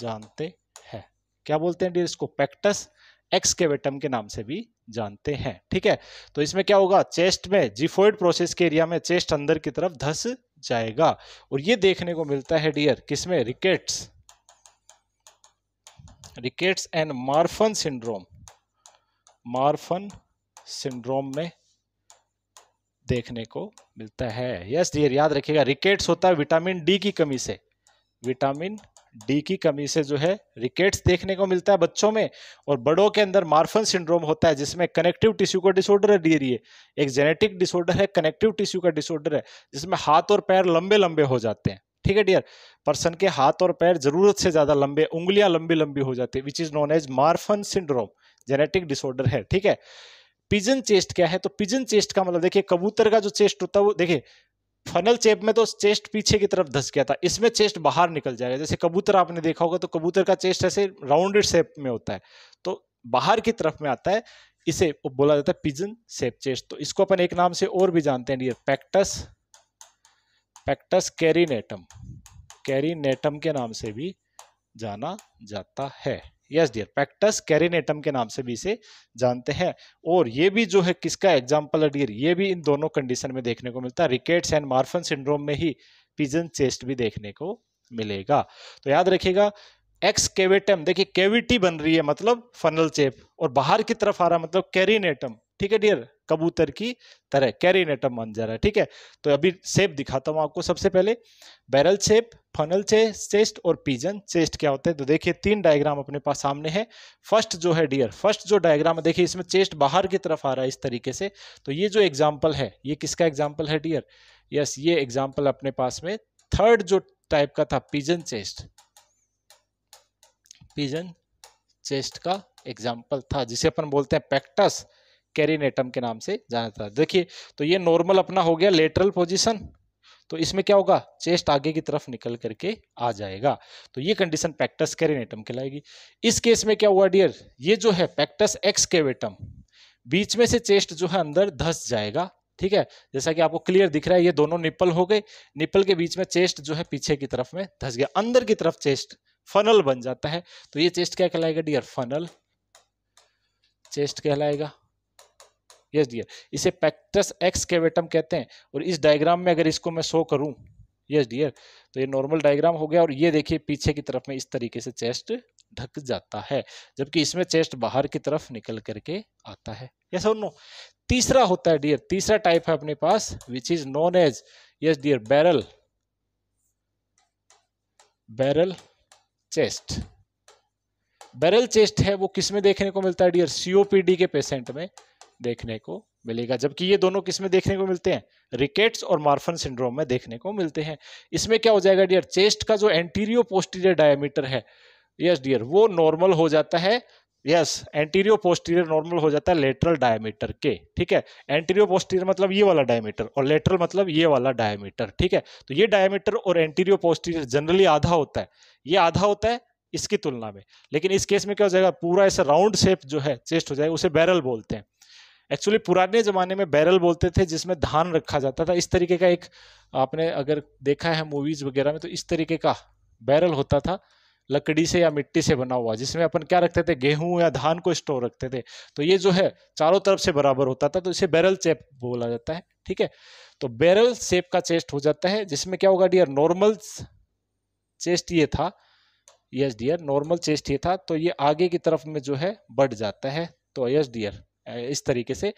जानते हैं क्या बोलते हैं डियर इसको पैक्टस एक्सकेवेटम के नाम से भी जानते हैं ठीक है तो इसमें क्या होगा चेस्ट में जीफोइड प्रोसेस के एरिया में चेस्ट अंदर की तरफ धस जाएगा और ये देखने को मिलता है डियर किसमें rickets rickets and Marfan syndrome Marfan syndrome में देखने को मिलता है यस डियर याद रखिएगा रिकेट्स होता है विटामिन डी की कमी से विटामिन डी की कमी से जो है रिकेट्स देखने को मिलता है बच्चों में और बड़ों के अंदर मार्फन सिंड्रोम होता है जिसमें कनेक्टिव टिश्यू का डिसऑर्डर है डीरिए एक जेनेटिक डिसऑर्डर है कनेक्टिव टिश्यू का डिसऑर्डर है जिसमें हाथ और पैर लंबे लंबे हो जाते हैं ठीक है डियर पर्सन के हाथ और पैर जरूरत से ज्यादा लंबे उंगलियां लंबी लंबी हो जाती है which is known as Marfan syndrome genetic disorder है ठीक है पिजन चेस्ट क्या है तो पिजन चेस्ट का मतलब देखिए कबूतर का जो चेस्ट होता है वो देखिए फनल चेप में तो चेस्ट पीछे की तरफ धस गया था इसमें चेस्ट बाहर निकल जाएगा जैसे कबूतर आपने देखा होगा तो कबूतर का चेस्ट ऐसे राउंडेड शेप में होता है तो बाहर की तरफ में आता है इसे बोला जाता है पिजन सेप चेस्ट तो इसको अपन एक नाम से और भी जानते हैं डियर पैक्टस पैक्टस कैरीनेटम कैरीनेटम के नाम से भी जाना जाता है यस डियर पैक्टस कैरिनेटम के नाम से भी इसे जानते हैं और ये भी जो है किसका एग्जाम्पल है डियर ये भी इन दोनों कंडीशन में देखने को मिलता है रिकेट्स एंड मार्फन सिंड्रोम में ही पिजन चेस्ट भी देखने को मिलेगा तो याद रखिएगा केवेटम देखिए केविटी बन रही है मतलब फनल चेप और बाहर की तरफ आ रहा मतलब कैरिनेटम ठीक है डियर कबूतर की तरह कैरिनेटम बन जा रहा है ठीक है तो अभी सेप दिखाता हूं आपको सबसे पहले बैरल शेप फनल चे चेस्ट और पीजन चेस्ट क्या होते हैं तो देखिए तीन डायग्राम अपने पास सामने है फर्स्ट जो है डियर फर्स्ट जो डायग्राम है देखिए इसमें चेस्ट बाहर की तरफ आ रहा है इस तरीके से तो ये जो एग्जाम्पल है ये किसका एग्जाम्पल है डियर यस ये एग्जाम्पल अपने पास में थर्ड जो टाइप का था पीजन चेस्ट पीजन चेस्ट का एग्जाम्पल था जिसे अपन बोलते हैं पैक्टस कैरिनेटम के नाम से जाना था देखिए तो ये नॉर्मल अपना हो गया लेटरल पोजिशन तो इसमें क्या होगा चेस्ट आगे की तरफ निकल करके आ जाएगा तो ये कंडीशन पैक्टस कैरिनेटम कहलाएगी इस केस में क्या हुआ डियर ये जो है पैक्टस एक्सकेवेटम बीच में से चेस्ट जो है अंदर धस जाएगा ठीक है जैसा कि आपको क्लियर दिख रहा है ये दोनों निप्पल हो गए निपल के बीच में चेस्ट जो है पीछे की तरफ में धस गया अंदर की तरफ चेस्ट फनल बन जाता है तो ये चेस्ट क्या कहलाएगा डियर फनल चेस्ट कहलाएगा यस डियर इसे पैक्टस एक्स केवेटम कहते हैं और इस डायग्राम में अगर इसको मैं शो करूँ यस डियर तो ये नॉर्मल डायग्राम हो गया और ये देखिए पीछे की तरफ में इस तरीके से चेस्ट ढक जाता है जबकि इसमें चेस्ट बाहर की तरफ निकल करके आता है यस और नो तीसरा होता है डियर तीसरा टाइप है अपने पास which is known as yes dear barrel barrel chest barrel chest है वो किसमें देखने को मिलता है डियर सीओपीडी के पेशेंट में देखने को मिलेगा जबकि ये दोनों किस में देखने को मिलते हैं रिकेट्स और मार्फन सिंड्रोम में देखने को मिलते हैं इसमें क्या हो जाएगा डियर चेस्ट का जो एंटीरियो पोस्टीरियर डायमीटर है यस डियर वो नॉर्मल हो जाता है यस एंटीरियो पोस्टीरियर नॉर्मल हो जाता है लेटरल डायमीटर के ठीक है एंटीरियो पोस्टीरियर मतलब ये वाला डायमीटर और लेटरल मतलब ये वाला डायमीटर ठीक है तो ये डायमीटर और एंटीरियो पोस्टीरियर जनरली आधा होता है ये आधा होता है इसकी तुलना में लेकिन इस केस में क्या हो जाएगा पूरा ऐसा राउंड शेप जो है चेस्ट हो जाएगा उसे बैरल बोलते हैं एक्चुअली पुराने ज़माने में बैरल बोलते थे जिसमें धान रखा जाता था इस तरीके का एक आपने अगर देखा है मूवीज़ वगैरह में तो इस तरीके का बैरल होता था लकड़ी से या मिट्टी से बना हुआ जिसमें अपन क्या रखते थे गेहूं या धान को स्टोर रखते थे तो ये जो है चारों तरफ से बराबर होता था तो इसे बैरल चेप बोला जाता है ठीक है तो बैरल शेप का चेस्ट हो जाता है जिसमें क्या होगा डियर नॉर्मल चेस्ट ये था यस डियर नॉर्मल चेस्ट ये था तो ये आगे की तरफ में जो है बढ़ जाता है तो यस डियर इस तरीके से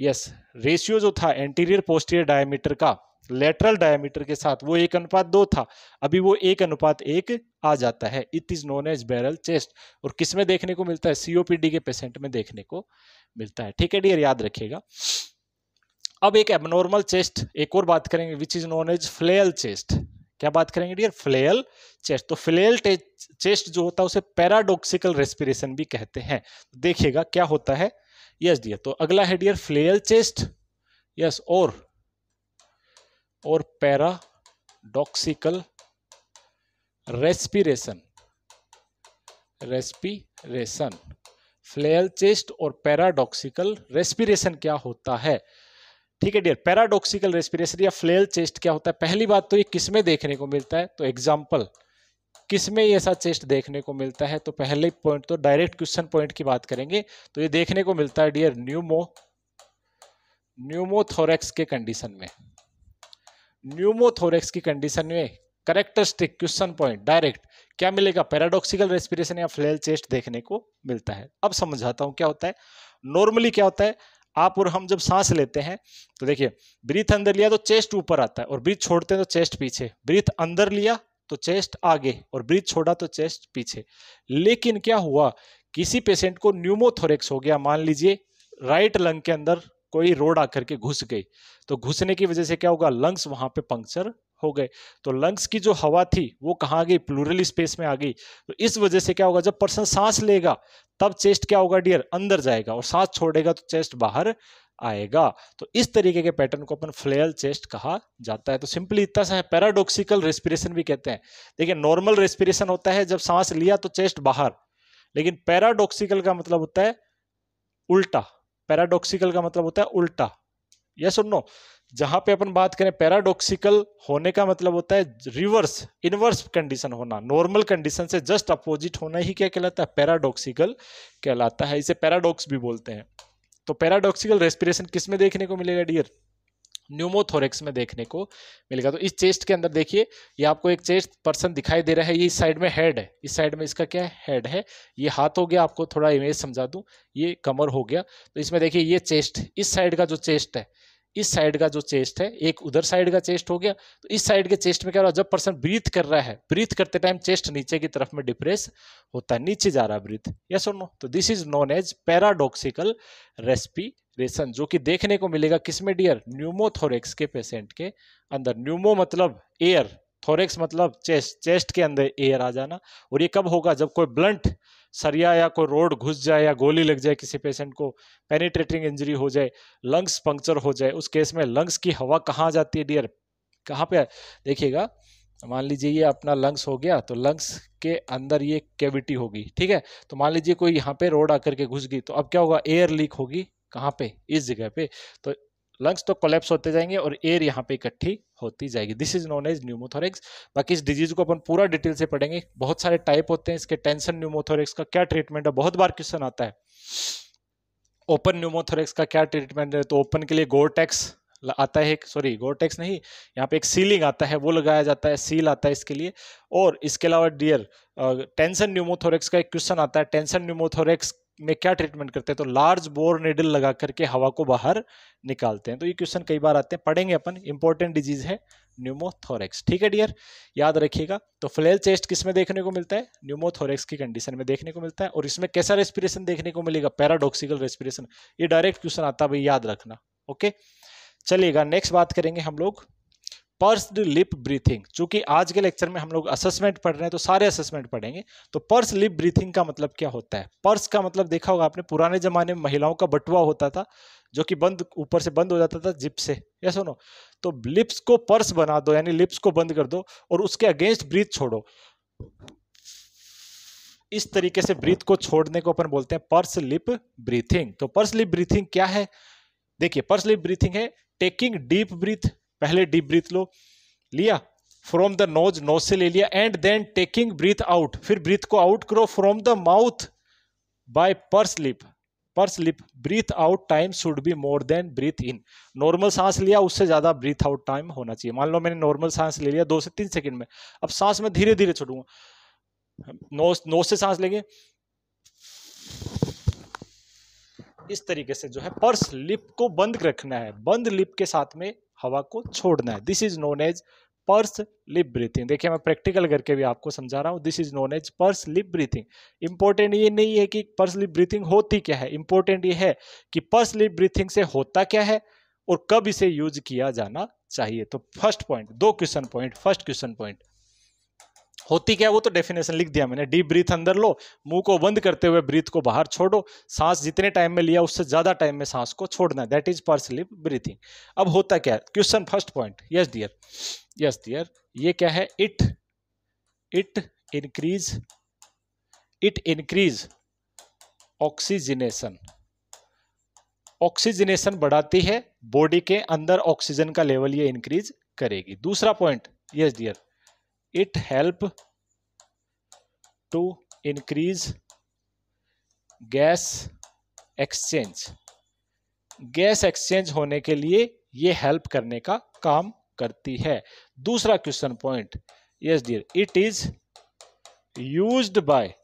यस रेशियो जो था एंटीरियर पोस्टीरियर डायमीटर का लेटरल डायमीटर के साथ वो एक अनुपात दो था अभी वो एक अनुपात एक आ जाता है it is known as barrel chest और किस में देखने को मिलता है सीओपीडी के पेशेंट में देखने को मिलता है ठीक है डियर याद रखिएगा अब एक एबनॉर्मल चेस्ट एक और बात करेंगे which is known as flail chest क्या बात करेंगे डियर फ्लेल चेस्ट तो फ्लेल चेस्ट जो होता है उसे पैराडोक्सिकल रेस्पिरेशन भी कहते हैं देखिएगा क्या होता है यस डियर तो अगला है डियर फ्लेयल चेस्ट यस और और paradoxical respiration respiration flail chest और पैराडॉक्सिकल रेस्पिरेशन क्या होता है ठीक है डियर पैराडॉक्सिकल रेस्पिरेशन या फ्लेयल चेस्ट क्या होता है पहली बात तो ये किसमें देखने को मिलता है तो एग्जाम्पल किस में ऐसा चेस्ट देखने को मिलता है तो पहले पॉइंट तो डायरेक्ट क्वेश्चन पॉइंट की बात करेंगे तो ये देखने को मिलता है डियर न्यूमो न्यूमोथोरेक्स के कंडीशन में न्यूमोथोरेक्स की कंडीशन में करेक्टरिस्टिक क्वेश्चन पॉइंट डायरेक्ट क्या मिलेगा पैराडॉक्सिकल रेस्पिरेशन या फ्लेल चेस्ट देखने को मिलता है अब समझाता हूँ क्या होता है नॉर्मली क्या होता है आप और हम जब सांस लेते हैं तो देखिए ब्रीथ अंदर लिया तो चेस्ट ऊपर आता है और ब्रीथ छोड़ते हैं तो चेस्ट पीछे ब्रीथ अंदर लिया तो चेस्ट आगे और ब्रीथ छोड़ा तो चेस्ट पीछे लेकिन क्या हुआ किसी पेशेंट को न्यूमोथोरेक्स हो गया मान लीजिए राइट लंग के अंदर कोई रोड आकर के घुस गई तो घुसने की वजह से क्या होगा लंग्स वहां पे पंक्चर हो गए तो लंग्स की जो हवा थी वो कहाँ आ गई प्लूरल स्पेस में आ गई तो इस वजह से क्या होगा जब पर्सन सांस लेगा तब चेस्ट क्या होगा डियर अंदर जाएगा और सांस छोड़ेगा तो चेस्ट बाहर आएगा तो इस तरीके के पैटर्न को अपन फ्लेयल चेस्ट कहा जाता है तो सिंपली इतना सा है पैराडोक्सिकल रेस्पिरेशन भी कहते हैं देखिए नॉर्मल रेस्पिरेशन होता है जब सांस लिया तो चेस्ट बाहर लेकिन पैराडोक्सिकल का मतलब होता है उल्टा पैराडोक्सिकल का मतलब होता है उल्टा यह सुनो जहां पे अपन बात करें पैराडोक्सिकल होने का मतलब होता है रिवर्स इनवर्स कंडीशन होना नॉर्मल कंडीशन से जस्ट अपोजिट होना ही क्या कहलाता है पैराडोक्सिकल कहलाता है इसे पैराडोक्स भी बोलते हैं तो पैराडॉक्सिकल रेस्पिरेशन किस में देखने को मिलेगा डियर न्यूमोथोरेक्स में देखने को मिलेगा तो इस चेस्ट के अंदर देखिए ये आपको एक चेस्ट पर्सन दिखाई दे रहा है ये इस साइड में हेड है इस साइड में इसका क्या है हेड है ये हाथ हो गया आपको थोड़ा इमेज समझा दूं ये कमर हो गया तो इसमें देखिए ये चेस्ट इस साइड का जो चेस्ट है इस साइड का जो चेस्ट है एक उधर साइड का चेस्ट हो गया तो इस साइड के चेस्ट में क्या हो रहा है जब पर्सन ब्रीथ कर रहा है ब्रीथ करते टाइम चेस्ट नीचे की तरफ में डिप्रेस होता है नीचे जा रहा है ब्रीथ या सुनो तो this is known as paradoxical respiration जो कि देखने को मिलेगा किसमें डियर न्यूमोथोरेक्स के पेशेंट के अंदर न्यूमो मतलब एयर थोरेक्स मतलब चेस्ट चेस्ट के अंदर एयर आ जाना और ये कब होगा जब कोई ब्लंट सरिया या कोई रोड घुस जाए या गोली लग जाए किसी पेशेंट को पेनिट्रेटिंग इंजरी हो जाए लंग्स पंक्चर हो जाए उस केस में लंग्स की हवा कहाँ जाती है डियर कहाँ पे देखिएगा मान लीजिए ये अपना लंग्स हो गया तो लंग्स के अंदर ये कैविटी होगी ठीक है तो मान लीजिए कोई यहाँ पे रोड आकर के घुस गई तो अब क्या होगा एयर लीक होगी कहाँ पे इस जगह पे तो लंग्स तो कोलेप्स होते जाएंगे और एयर यहाँ पे इकट्ठी होती जाएगी this is known as pneumothorax बाकी इस डिजीज को अपन पूरा डिटेल से पढ़ेंगे बहुत सारे टाइप होते हैं इसके टेंशन न्यूमोथोरेक्स का क्या ट्रीटमेंट है बहुत बार क्वेश्चन आता है ओपन न्यूमोथोरेक्स का क्या ट्रीटमेंट है तो ओपन के लिए गोरटेक्स आता है सॉरी गोरटेक्स नहीं यहाँ पे एक सीलिंग आता है वो लगाया जाता है सील आता है इसके लिए और इसके अलावा डियर टेंशन न्यूमोथोरेक्स का एक क्वेश्चन आता है टेंशन न्यूमोथोरेक्स में क्या ट्रीटमेंट करते हैं तो लार्ज बोर निडल लगा करके हवा को बाहर निकालते हैं तो ये क्वेश्चन कई बार आते हैं पढ़ेंगे अपन इंपॉर्टेंट डिजीज है न्यूमोथोरेक्स ठीक है डियर याद रखिएगा तो फ्लेल चेस्ट किस में देखने को मिलता है न्यूमोथोरेक्स की कंडीशन में देखने को मिलता है और इसमें कैसा रेस्पिरेशन देखने को मिलेगा पैराडॉक्सिकल रेस्पिरेशन ये डायरेक्ट क्वेश्चन आता है भाई याद रखना ओके चलिएगा नेक्स्ट बात करेंगे हम लोग पर्स्ड लिप ब्रीथिंग चूंकि आज के लेक्चर में हम लोग असेसमेंट पढ़ रहे हैं तो सारे असेसमेंट पढ़ेंगे तो पर्स लिप ब्रीथिंग का मतलब क्या होता है पर्स का मतलब देखा होगा आपने पुराने जमाने में महिलाओं का बटुआ होता था जो कि बंद ऊपर से बंद हो जाता था जिप से यह सुनो तो लिप्स को पर्स बना दो यानी लिप्स को बंद कर दो और उसके अगेंस्ट ब्रीथ छोड़ो इस तरीके से ब्रीथ को छोड़ने को अपन बोलते हैं पर्स लिप ब्रीथिंग तो पर्स लिप ब्रीथिंग क्या है देखिए पर्स लिप ब्रीथिंग है टेकिंग डीप ब्रीथ पहले डीप ब्रीथ लो लिया फ्रॉम द नोज नोज से ले लिया and then taking breath out फिर ब्रीथ को आउट करो from the mouth by purse lip purse lip breath out time should be more than breath in normal सांस लिया उससे ज्यादा ब्रीथ आउट टाइम होना चाहिए मान लो मैंने नॉर्मल सांस ले लिया दो से तीन सेकंड में अब सांस में धीरे धीरे छोड़ूंगा नोज नोज से सांस लेंगे इस तरीके से जो है पर्स लिप को बंद रखना है बंद लिप के साथ में हवा को छोड़ना है this is known as purse lip breathing देखिए मैं प्रैक्टिकल करके भी आपको समझा रहा हूँ this is known as purse lip breathing important ये नहीं है कि पर्स लिप ब्रीथिंग होती क्या है इंपॉर्टेंट ये है कि पर्स लिप ब्रीथिंग से होता क्या है और कब इसे यूज किया जाना चाहिए तो फर्स्ट पॉइंट दो question point first question point होती क्या है वो तो डेफिनेशन लिख दिया मैंने डीप ब्रीथ अंदर लो मुंह को बंद करते हुए ब्रीथ को बाहर छोड़ो सांस जितने टाइम में लिया उससे ज़्यादा टाइम में सांस को छोड़ना है that is purse lip breathing अब होता क्या है question first point yes dear yes dear ये क्या है it it increase it increase oxygenation oxygenation बढ़ाती है बॉडी के अंदर ऑक्सीजन का लेवल ये इंक्रीज करेगी दूसरा point yes dear it help to increase gas exchange gas exchange होने के लिए ये हेल्प करने का काम करती है दूसरा question point yes dear it is used by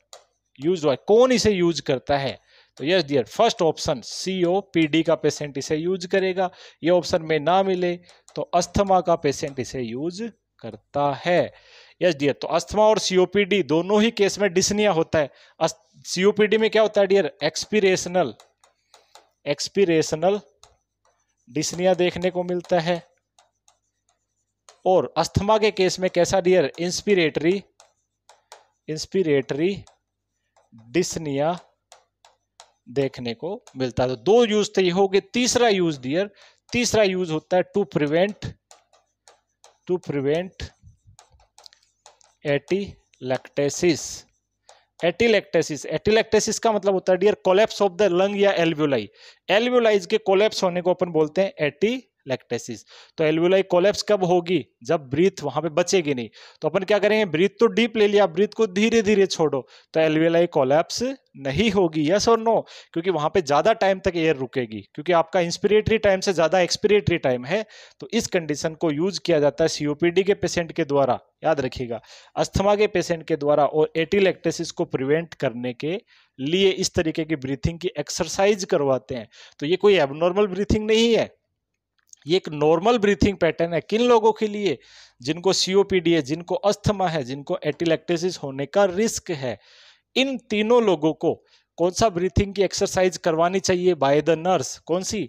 use by कौन इसे यूज करता है तो yes dear first option COPD का पेशेंट इसे यूज करेगा ये ऑप्शन में ना मिले तो अस्थमा का पेशेंट इसे यूज करता है यस डियर तो अस्थमा और सीओपीडी दोनों ही केस में डिसनिया होता है सीओपीडी में क्या होता है डियर एक्सपीरेशनल एक्सपीरेशनल डिसनिया देखने को मिलता है और अस्थमा के केस में कैसा डियर इंस्पिरेटरी इंस्पिरेटरी डिसनिया देखने को मिलता है तो दो यूज तो ये हो गए तीसरा यूज डियर तीसरा यूज होता है to prevent to prevent atelectasis. Atelectasis atelectasis का मतलब होता है dear collapse of the lung या एल्व्यूलाई एल्व्यूलाइज के कोलेप्स होने को अपन बोलते हैं एटी लैक्टेसिस तो एल्वुलाई कोलेप्स कब होगी जब ब्रीथ वहां पे बचेगी नहीं तो अपन क्या करेंगे ब्रीथ तो डीप ले लिया ब्रीथ को धीरे धीरे छोड़ो तो एल्वुलाई कोलेप्स नहीं होगी यस और नो क्योंकि वहां पे ज्यादा टाइम तक एयर रुकेगी क्योंकि आपका इंस्पिरेटरी टाइम से ज्यादा एक्सपिरेटरी टाइम है तो इस कंडीशन को यूज किया जाता है सीओपीडी के पेशेंट के द्वारा याद रखिएगा अस्थमा के पेशेंट के द्वारा और एटीलेक्टेसिस को प्रिवेंट करने के लिए इस तरीके की ब्रीथिंग की एक्सरसाइज करवाते हैं तो ये कोई एबनॉर्मल ब्रीथिंग नहीं है ये एक नॉर्मल ब्रीथिंग पैटर्न है किन लोगों के लिए जिनको सीओपीडी है जिनको अस्थमा है जिनको एटिलेक्टेसिस होने का रिस्क है इन तीनों लोगों को कौन सा ब्रीथिंग की एक्सरसाइज करवानी चाहिए बाय द नर्स कौन सी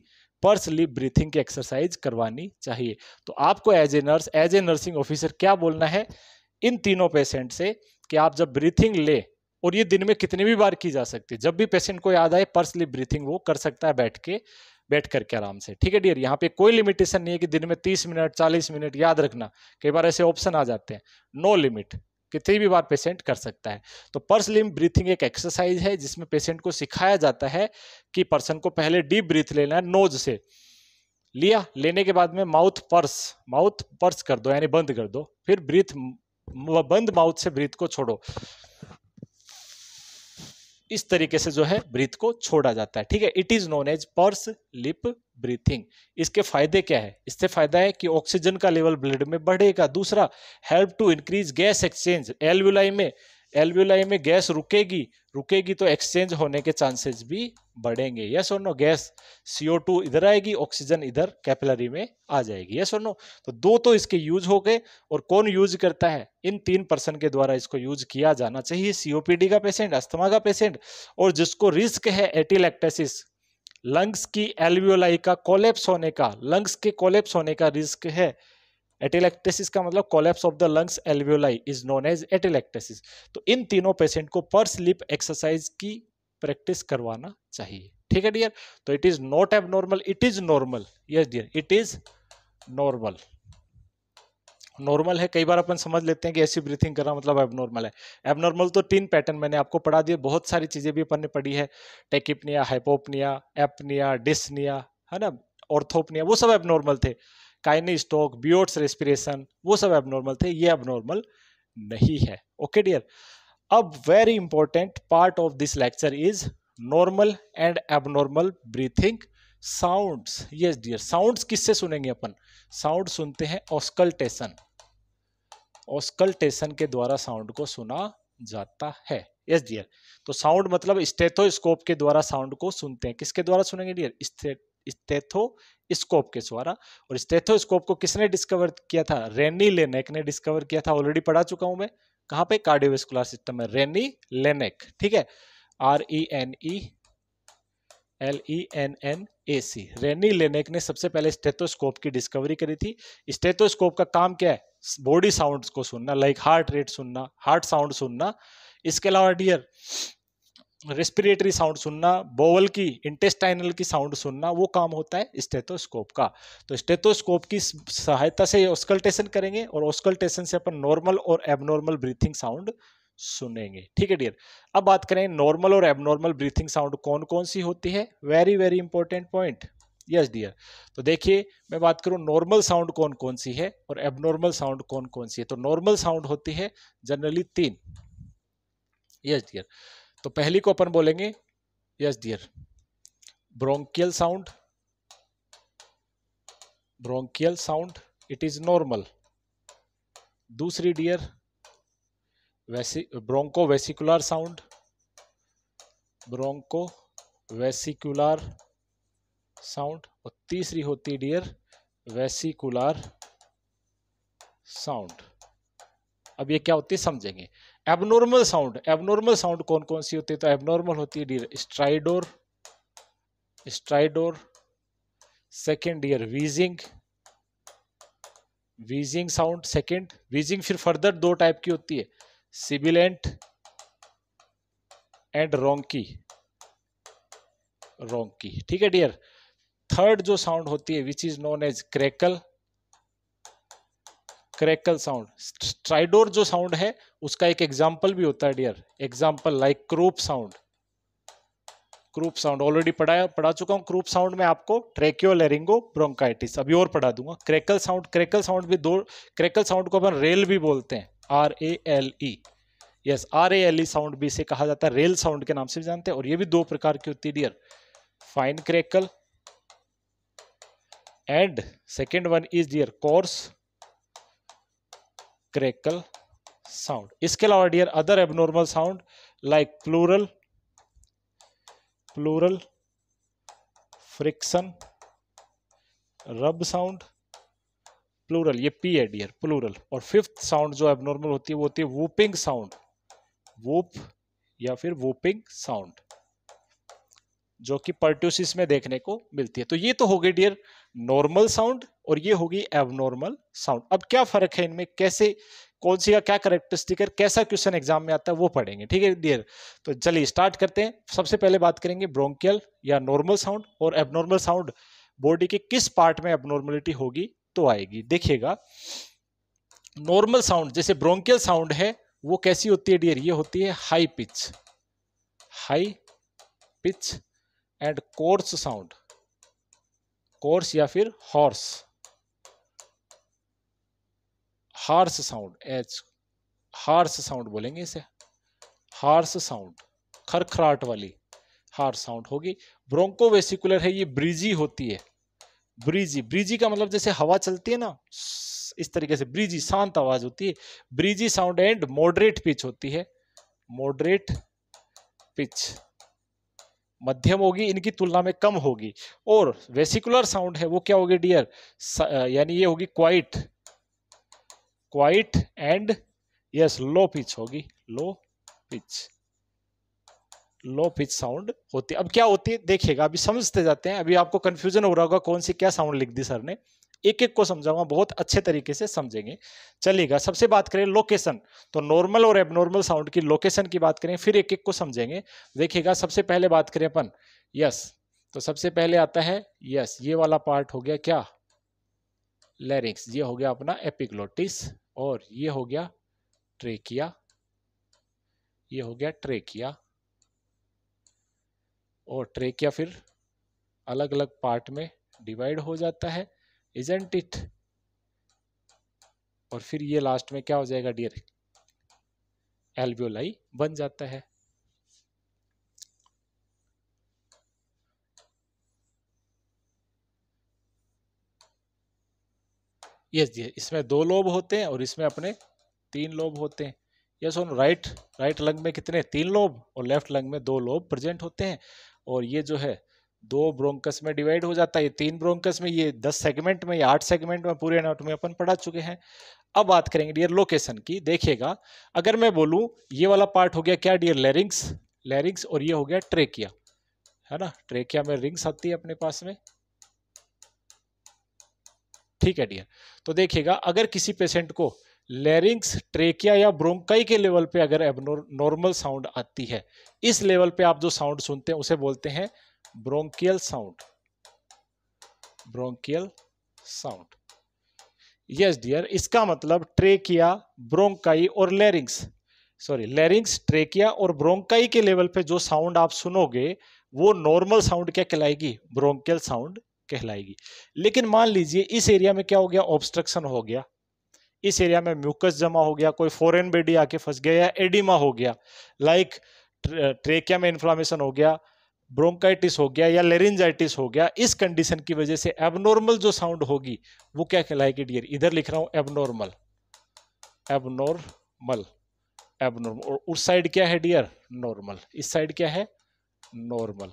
पर्स लिप ब्रीथिंग की एक्सरसाइज करवानी चाहिए तो आपको as a nurse as a nursing officer क्या बोलना है इन तीनों पेशेंट से कि आप जब ब्रीथिंग ले और ये दिन में कितनी भी बार की जा सकती है जब भी पेशेंट को याद आए पर्स लिप ब्रीथिंग वो कर सकता है बैठ के बैठ करके आराम से ठीक है डियर यहाँ पे कोई लिमिटेशन नहीं है कि दिन में तीस मिनट चालीस मिनट याद रखना कई बार ऐसे ऑप्शन आ जाते हैं नो लिमिट कितनी भी बार पेशेंट कर सकता है तो पर्स लिम ब्रीथिंग एक एक्सरसाइज है जिसमें पेशेंट को सिखाया जाता है कि पर्सन को पहले डीप ब्रीथ लेना है नोज से लिया लेने के बाद में माउथ पर्स माउथ पर्स कर दो यानी बंद कर दो फिर ब्रीथ बंद माउथ से ब्रीथ को छोड़ो इस तरीके से जो है ब्रीथ को छोड़ा जाता है ठीक है it is known as purse lip breathing इसके फायदे क्या है इससे फायदा है कि ऑक्सीजन का लेवल ब्लड में बढ़ेगा दूसरा help to increase gas exchange alveoli में एल्व्यूलाई में गैस रुकेगी रुकेगी तो एक्सचेंज होने के चांसेस भी बढ़ेंगे यस और नो गैस सीओ टू इधर आएगी ऑक्सीजन इधर कैपिलरी में आ जाएगी यस और नो तो दो तो इसके यूज हो गए और कौन यूज करता है इन तीन पर्सन के द्वारा इसको यूज किया जाना चाहिए सीओपीडी का पेशेंट अस्थमा का पेशेंट और जिसको रिस्क है एटिलेक्टेसिस लंग्स की एल्वियोलाई का कोलेप्स होने का लंग्स के कोलेप्स होने का रिस्क है एटेलेक्टेसिस का मतलब collapse of the lungs alveoli is known as atelectasis तो इन तीनों पेशेंट को पर स्लिप एक्सरसाइज की प्रैक्टिस करवाना चाहिए ठीक है डियर तो it is not abnormal it is normal yes dear it is normal normal है कई बार अपन समझ लेते हैं कि ऐसी ब्रीथिंग करना मतलब एबनॉर्मल है एबनॉर्मल तो तीन पैटर्न मैंने आपको पढ़ा दिए बहुत सारी चीज़ें भी अपन ने पढ़ी है टेकिपनिया हाइपोपनिया एपनिया डिस्निया है ना ऑर्थोपनिया वो सब एबनॉर्मल थे काइनी स्टोक बियोट्स रेस्पिरेशन वो सब एबनॉर्मल थे ये एबनॉर्मल नहीं है ओके डियर अब very important part of this lecture is normal and abnormal breathing sounds yes dear sounds किससे सुनेंगे अपन साउंड सुनते हैं ऑस्कल्टेशन ऑस्कल्टेशन के द्वारा साउंड को सुना जाता है यस yes, डियर तो साउंड मतलब स्टेथोस्कोप के द्वारा साउंड को सुनते हैं किसके द्वारा सुनेंगे डियर स्टेथोस्कोप के द्वारा और स्टेथोस्कोप को किसने डिस्कवर किया था रेनी लेनेक ने डिस्कवर किया था ऑलरेडी पढ़ा चुका हूं मैं कहां पे कार्डियोवेस्कुलर सिस्टम में रेनी लेनेक ठीक है R E N E L E N N A C Rene Laennec ने सबसे पहले स्टेथोस्कोप की डिस्कवरी करी थी स्टेथोस्कोप का काम क्या है बॉडी साउंड्स को सुनना लाइक हार्ट रेट सुनना हार्ट साउंड सुनना इसके अलावा डियर रेस्पिरेटरी साउंड सुनना बोवल की इंटेस्टाइनल की साउंड सुनना वो काम होता है स्टेथोस्कोप का तो स्टेथोस्कोप की सहायता से ऑस्कल्टेशन करेंगे और ऑस्कल्टेशन से अपन नॉर्मल और एबनॉर्मल ब्रीथिंग साउंड सुनेंगे ठीक है डियर अब बात करें नॉर्मल और एबनॉर्मल ब्रीथिंग साउंड कौन कौन सी होती है very very important point yes dear तो देखिए मैं बात करूं नॉर्मल साउंड कौन कौन सी है और एबनॉर्मल साउंड कौन कौन सी है तो नॉर्मल साउंड होती है जनरली तीन यस yes, डियर तो पहली को अपन बोलेंगे yes dear bronchial sound bronchial sound it is normal दूसरी डियर वैसी broncho vesicular sound broncho vesicular sound और तीसरी होती डियर वेसिकुलर साउंड अब ये क्या होती है समझेंगे एबनॉर्मल साउंड एबनॉर्मल साउंड कौन कौन सी होती है तो एबनॉर्मल होती है dear stridor stridor second dear wheezing wheezing sound second wheezing फिर फर्दर दो टाइप की होती है सिबिलेंट एंड रोंकी रोंकी ठीक है डियर थर्ड जो साउंड होती है which is known as crackle crackle sound stridor जो साउंड है उसका एक एग्जाम्पल भी होता है dear example like croup sound croup sound already पढ़ाया पढ़ा चुका हूँ क्रूप साउंड में आपको ट्रेक्यो लेरिंगो ब्रोंकाइटिस अभी और पढ़ा दूंगा क्रेकल साउंड क्रेकल साउंड भी दो क्रेकल साउंड को अपन रेल भी बोलते हैं R A L E yes R A L E sound भी इसे कहा जाता है रेल साउंड के नाम से भी जानते हैं और ये भी दो प्रकार की होती है dear fine crackle and second one is dear coarse crackle sound इसके अलावा dear other abnormal sound like pleural pleural friction rub sound pleural ये पी है डियर प्लूरल और फिफ्थ साउंड जो एबनॉर्मल होती है वो होती है वूपिंग साउंड वूप या फिर वूपिंग साउंड जो कि पर्ट्यूसिस में देखने को मिलती है तो ये तो हो गई डियर नॉर्मल साउंड और ये होगी एबनॉर्मल साउंड अब क्या फर्क है इनमें कैसे कौन सी का क्या करेक्टरिस्टिक है कैसा क्वेश्चन एग्जाम में आता है वो पढ़ेंगे ठीक है डियर तो चलिए स्टार्ट करते हैं सबसे पहले बात करेंगे ब्रोंकियल या नॉर्मल साउंड और एबनॉर्मल साउंड बॉडी के किस पार्ट में एबनॉर्मलिटी होगी तो आएगी देखिएगा नॉर्मल साउंड जैसे ब्रोंकियल साउंड है वो कैसी होती है डियर ये होती है high pitch high pitch and coarse sound coarse या फिर hoarse hoarse sound H hoarse sound बोलेंगे इसे हार्स साउंड खरखराट वाली हार्स साउंड होगी ब्रोंको वेसिकुलर है ये ब्रिजी होती है ब्रिजी ब्रिजी का मतलब जैसे हवा चलती है ना इस तरीके से ब्रिजी शांत आवाज होती है breezy sound and moderate pitch होती है मॉडरेट पिच मध्यम होगी इनकी तुलना में कम होगी और वेसिकुलर साउंड है वो क्या होगी डियर यानी ये होगी quiet quiet and yes low pitch होगी low pitch low pitch sound होती है अब क्या होती है देखिएगा अभी समझते जाते हैं अभी आपको कंफ्यूजन हो रहा होगा कौन सी क्या साउंड लिख दी सर ने एक एक को समझाऊंगा बहुत अच्छे तरीके से समझेंगे चलिएगा सबसे बात करें लोकेशन तो नॉर्मल और एबनॉर्मल साउंड की लोकेशन की बात करें फिर एक एक को समझेंगे देखिएगा सबसे पहले बात करें अपन यस तो सबसे पहले आता है यस ये वाला पार्ट हो गया क्या लैरिक्स ये हो गया अपना एपिग्लोटिस और ये हो गया ट्रेकिया ये हो गया ट्रेकिया और ट्रेकिया फिर अलग अलग पार्ट में डिवाइड हो जाता है इजेंट इट और फिर ये लास्ट में क्या हो जाएगा डियर एल्वियोलाई बन जाता है यस जी इसमें दो लोब होते हैं और इसमें अपने तीन लोब होते हैं yes on right right lung में कितने तीन लोब और लेफ्ट लंग में दो लोब प्रेजेंट होते हैं और ये जो है दो ब्रोंकस में डिवाइड हो जाता है ये तीन ब्रोंकस में ये दस सेगमेंट में या आठ सेगमेंट में पूरे नोट में अपन पढ़ा चुके हैं अब बात करेंगे डियर लोकेशन की देखिएगा अगर मैं बोलूँ ये वाला पार्ट हो गया क्या डियर लेरिंग्स लेरिंग्स और ये हो गया ट्रेकिया है ना ट्रेकिया में रिंग्स आती है अपने पास में ठीक है डियर तो देखिएगा अगर किसी पेशेंट को लेरिंग्स ट्रेकिया या ब्रोंकाई के लेवल पे अगर नॉर्मल साउंड आती है इस लेवल पे आप जो साउंड सुनते हैं उसे बोलते हैं bronchial sound bronchial sound yes dear इसका मतलब ट्रेकिया ब्रोंकाई और लेरिंग्स सॉरी लेरिंग्स ट्रेकिया और ब्रोंकाई के लेवल पे जो साउंड आप सुनोगे वो नॉर्मल साउंड क्या कहलाएगी ब्रोंकियल साउंड कहलाएगी लेकिन मान लीजिए इस एरिया में क्या हो गया ऑब्स्ट्रक्शन हो गया इस एरिया में म्यूकस जमा हो गया कोई फॉरेन बेडी आके फंस गया या एडिमा हो गया लाइक ट्रेकिया में इन्फ्लामेशन हो गया ब्रोंकाइटिस हो गया या लेरिंजाइटिस हो गया इस कंडीशन की वजह से एबनॉर्मल जो साउंड होगी वो क्या कहलाएगी डियर इधर लिख रहा हूं एबनॉर्मल एबनॉर्मल एबनॉर्मल और उस साइड क्या है डियर नॉर्मल इस साइड क्या है नॉर्मल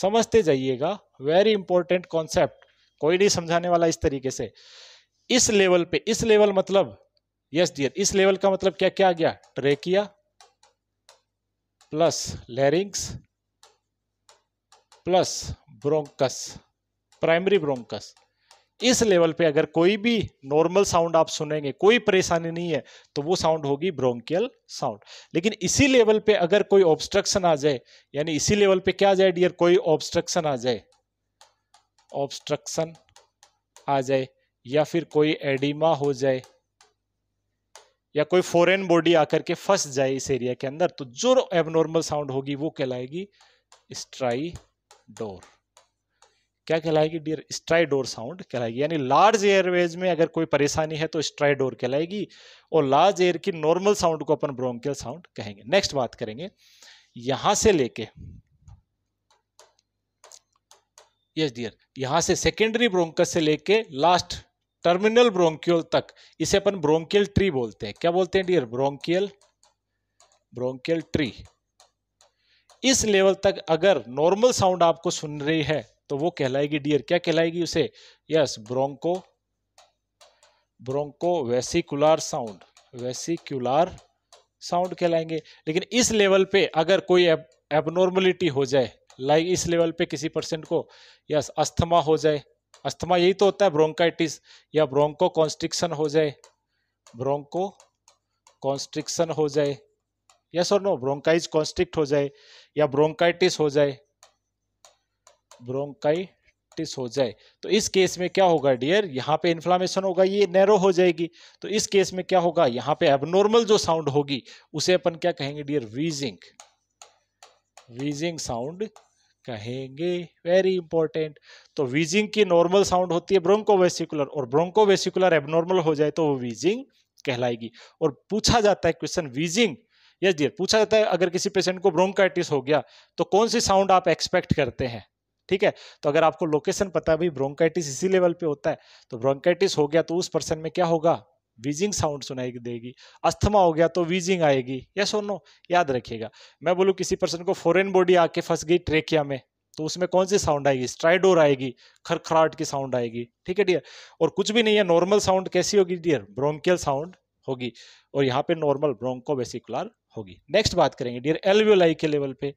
समझते जाइएगा वेरी इंपॉर्टेंट कॉन्सेप्ट कोई नहीं समझाने वाला इस तरीके से इस लेवल पे इस लेवल मतलब यस डियर इस लेवल का मतलब क्या क्या आ गया trachea plus larynx plus bronchus primary bronchus इस लेवल पे अगर कोई भी नॉर्मल साउंड आप सुनेंगे कोई परेशानी नहीं है तो वो साउंड होगी ब्रोंकियल साउंड लेकिन इसी लेवल पे अगर कोई ऑब्स्ट्रक्शन आ जाए यानी इसी लेवल पे क्या आ जाए डियर कोई ऑब्स्ट्रक्शन आ जाए ऑब्स्ट्रक्शन आ जाए या फिर कोई एडिमा हो जाए या कोई फॉरेन बॉडी आकर के फंस जाए इस एरिया के अंदर तो जो एबनॉर्मल साउंड होगी वो कहलाएगी स्ट्राई डोर क्या कहलाएगी डियर स्ट्राइडोर साउंड कहलाएगी यानी लार्ज एयरवेज में अगर कोई परेशानी है तो स्ट्राइडोर कहलाएगी और लार्ज एयर की नॉर्मल साउंड को अपन ब्रोंकियल साउंड कहेंगे नेक्स्ट बात करेंगे यहां से लेके यस डियर यहां से सेकेंडरी ब्रोंकस से लेके लास्ट टर्मिनल ब्रोंकियल तक इसे अपन ब्रोंकियल ट्री बोलते हैं क्या बोलते हैं डियर ब्रोंकियल ब्रोंकियल ट्री इस लेवल तक अगर नॉर्मल साउंड आपको सुन रही है तो वो कहलाएगी डियर क्या कहलाएगी उसे yes broncho broncho vesicular sound vesicular sound कहलाएंगे लेकिन इस लेवल पे अगर कोई एबनॉर्मलिटी हो जाए लाइक इस लेवल पे किसी पर्सन को यस अस्थमा हो जाए अस्थमा यही तो होता है ब्रोंकाइटिस या ब्रोंको कॉन्स्ट्रिक्शन हो जाए ब्रोंको कॉन्स्ट्रिक्शन हो जाए यस और नो ब्रोंकाइज कॉन्स्ट्रिक्ट हो जाए या ब्रोंकाइटिस हो जाए ब्रोंकाइटिस हो जाए तो इस केस में क्या होगा डियर यहाँ पे इन्फ्लामेशन होगा ये नैरो हो जाएगी तो इस केस में क्या होगा यहाँ पे एबनॉर्मल जो साउंड होगी उसे अपन क्या कहेंगे डियर वीजिंग वीजिंग साउंड कहेंगे वेरी इंपॉर्टेंट तो वीजिंग की नॉर्मल साउंड होती है ब्रोंकोवेसिकुलर और ब्रोंकोवेसिकुलर एबनॉर्मल हो जाए तो वो वीजिंग कहलाएगी और पूछा जाता है क्वेश्चन वीजिंग यस डियर पूछा जाता है अगर किसी पेशेंट को ब्रोंकाइटिस हो गया तो कौन सी साउंड आप एक्सपेक्ट करते हैं ठीक है तो अगर आपको लोकेशन पता है भाई ब्रोंकाइटिस इसी लेवल पे होता है तो ब्रोंकाइटिस हो गया तो उस पर्सन में क्या होगा वीजिंग साउंड सुनाई देगी अस्थमा हो गया तो वीजिंग आएगी या सोनो याद रखिएगा मैं बोलूँ किसी पर्सन को फॉरेन बॉडी आके फंस गई ट्रेकिया में तो उसमें कौन सी साउंड आएगी स्ट्राइडोर आएगी खरखराट की साउंड आएगी ठीक है डियर और कुछ भी नहीं है नॉर्मल साउंड कैसी होगी डियर ब्रोंकियल साउंड होगी और यहाँ पे नॉर्मल ब्रोंकोवेसिकुलर होगी नेक्स्ट बात करेंगे डियर एलवियोलाई के लेवल पे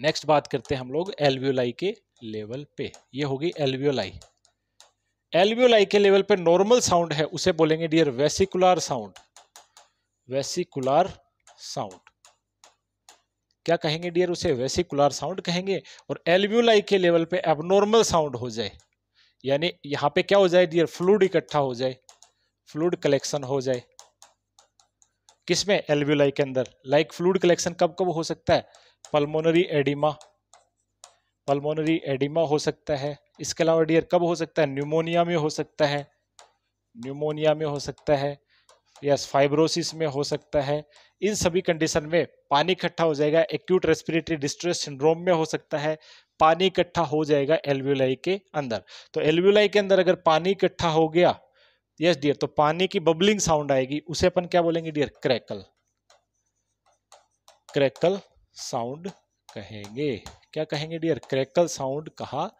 नेक्स्ट बात करते हैं हम लोग एलवीओलाई के लेवल पे ये होगी एलवीओलाई एलवीओलाई के लेवल पे नॉर्मल साउंड है उसे बोलेंगे dear vesicular sound vesicular sound क्या कहेंगे डियर उसे वेसिकुलर साउंड कहेंगे और एल्व्यूलाई के लेवल पे एबनॉर्मल साउंड हो जाए यानी यहां पे क्या हो जाए डियर फ्लूड इकट्ठा हो जाए फ्लूड कलेक्शन हो जाए किसमें एल्व्यूलाई के अंदर लाइक फ्लूड कलेक्शन कब कब हो सकता है पल्मोनरी एडिमा पल्मोनरी एडिमा हो सकता है इसके अलावा डियर कब हो सकता है न्यूमोनिया में हो सकता है न्यूमोनिया में हो सकता है या फाइब्रोसिस में हो सकता है इन सभी कंडीशन में पानी इकट्ठा हो जाएगा एक्यूट रेस्पिरेटरी डिस्ट्रेस सिंड्रोम में हो सकता है पानी इकट्ठा हो जाएगा एल्व्यूलाई के अंदर तो एलव्यूलाई के अंदर अगर पानी इकट्ठा हो गया यस डियर तो पानी की बबलिंग साउंड आएगी उसे अपन क्या बोलेंगे डियर क्रैकल क्रैकल साउंड कहेंगे क्या कहेंगे डियर क्रैकल साउंड कहा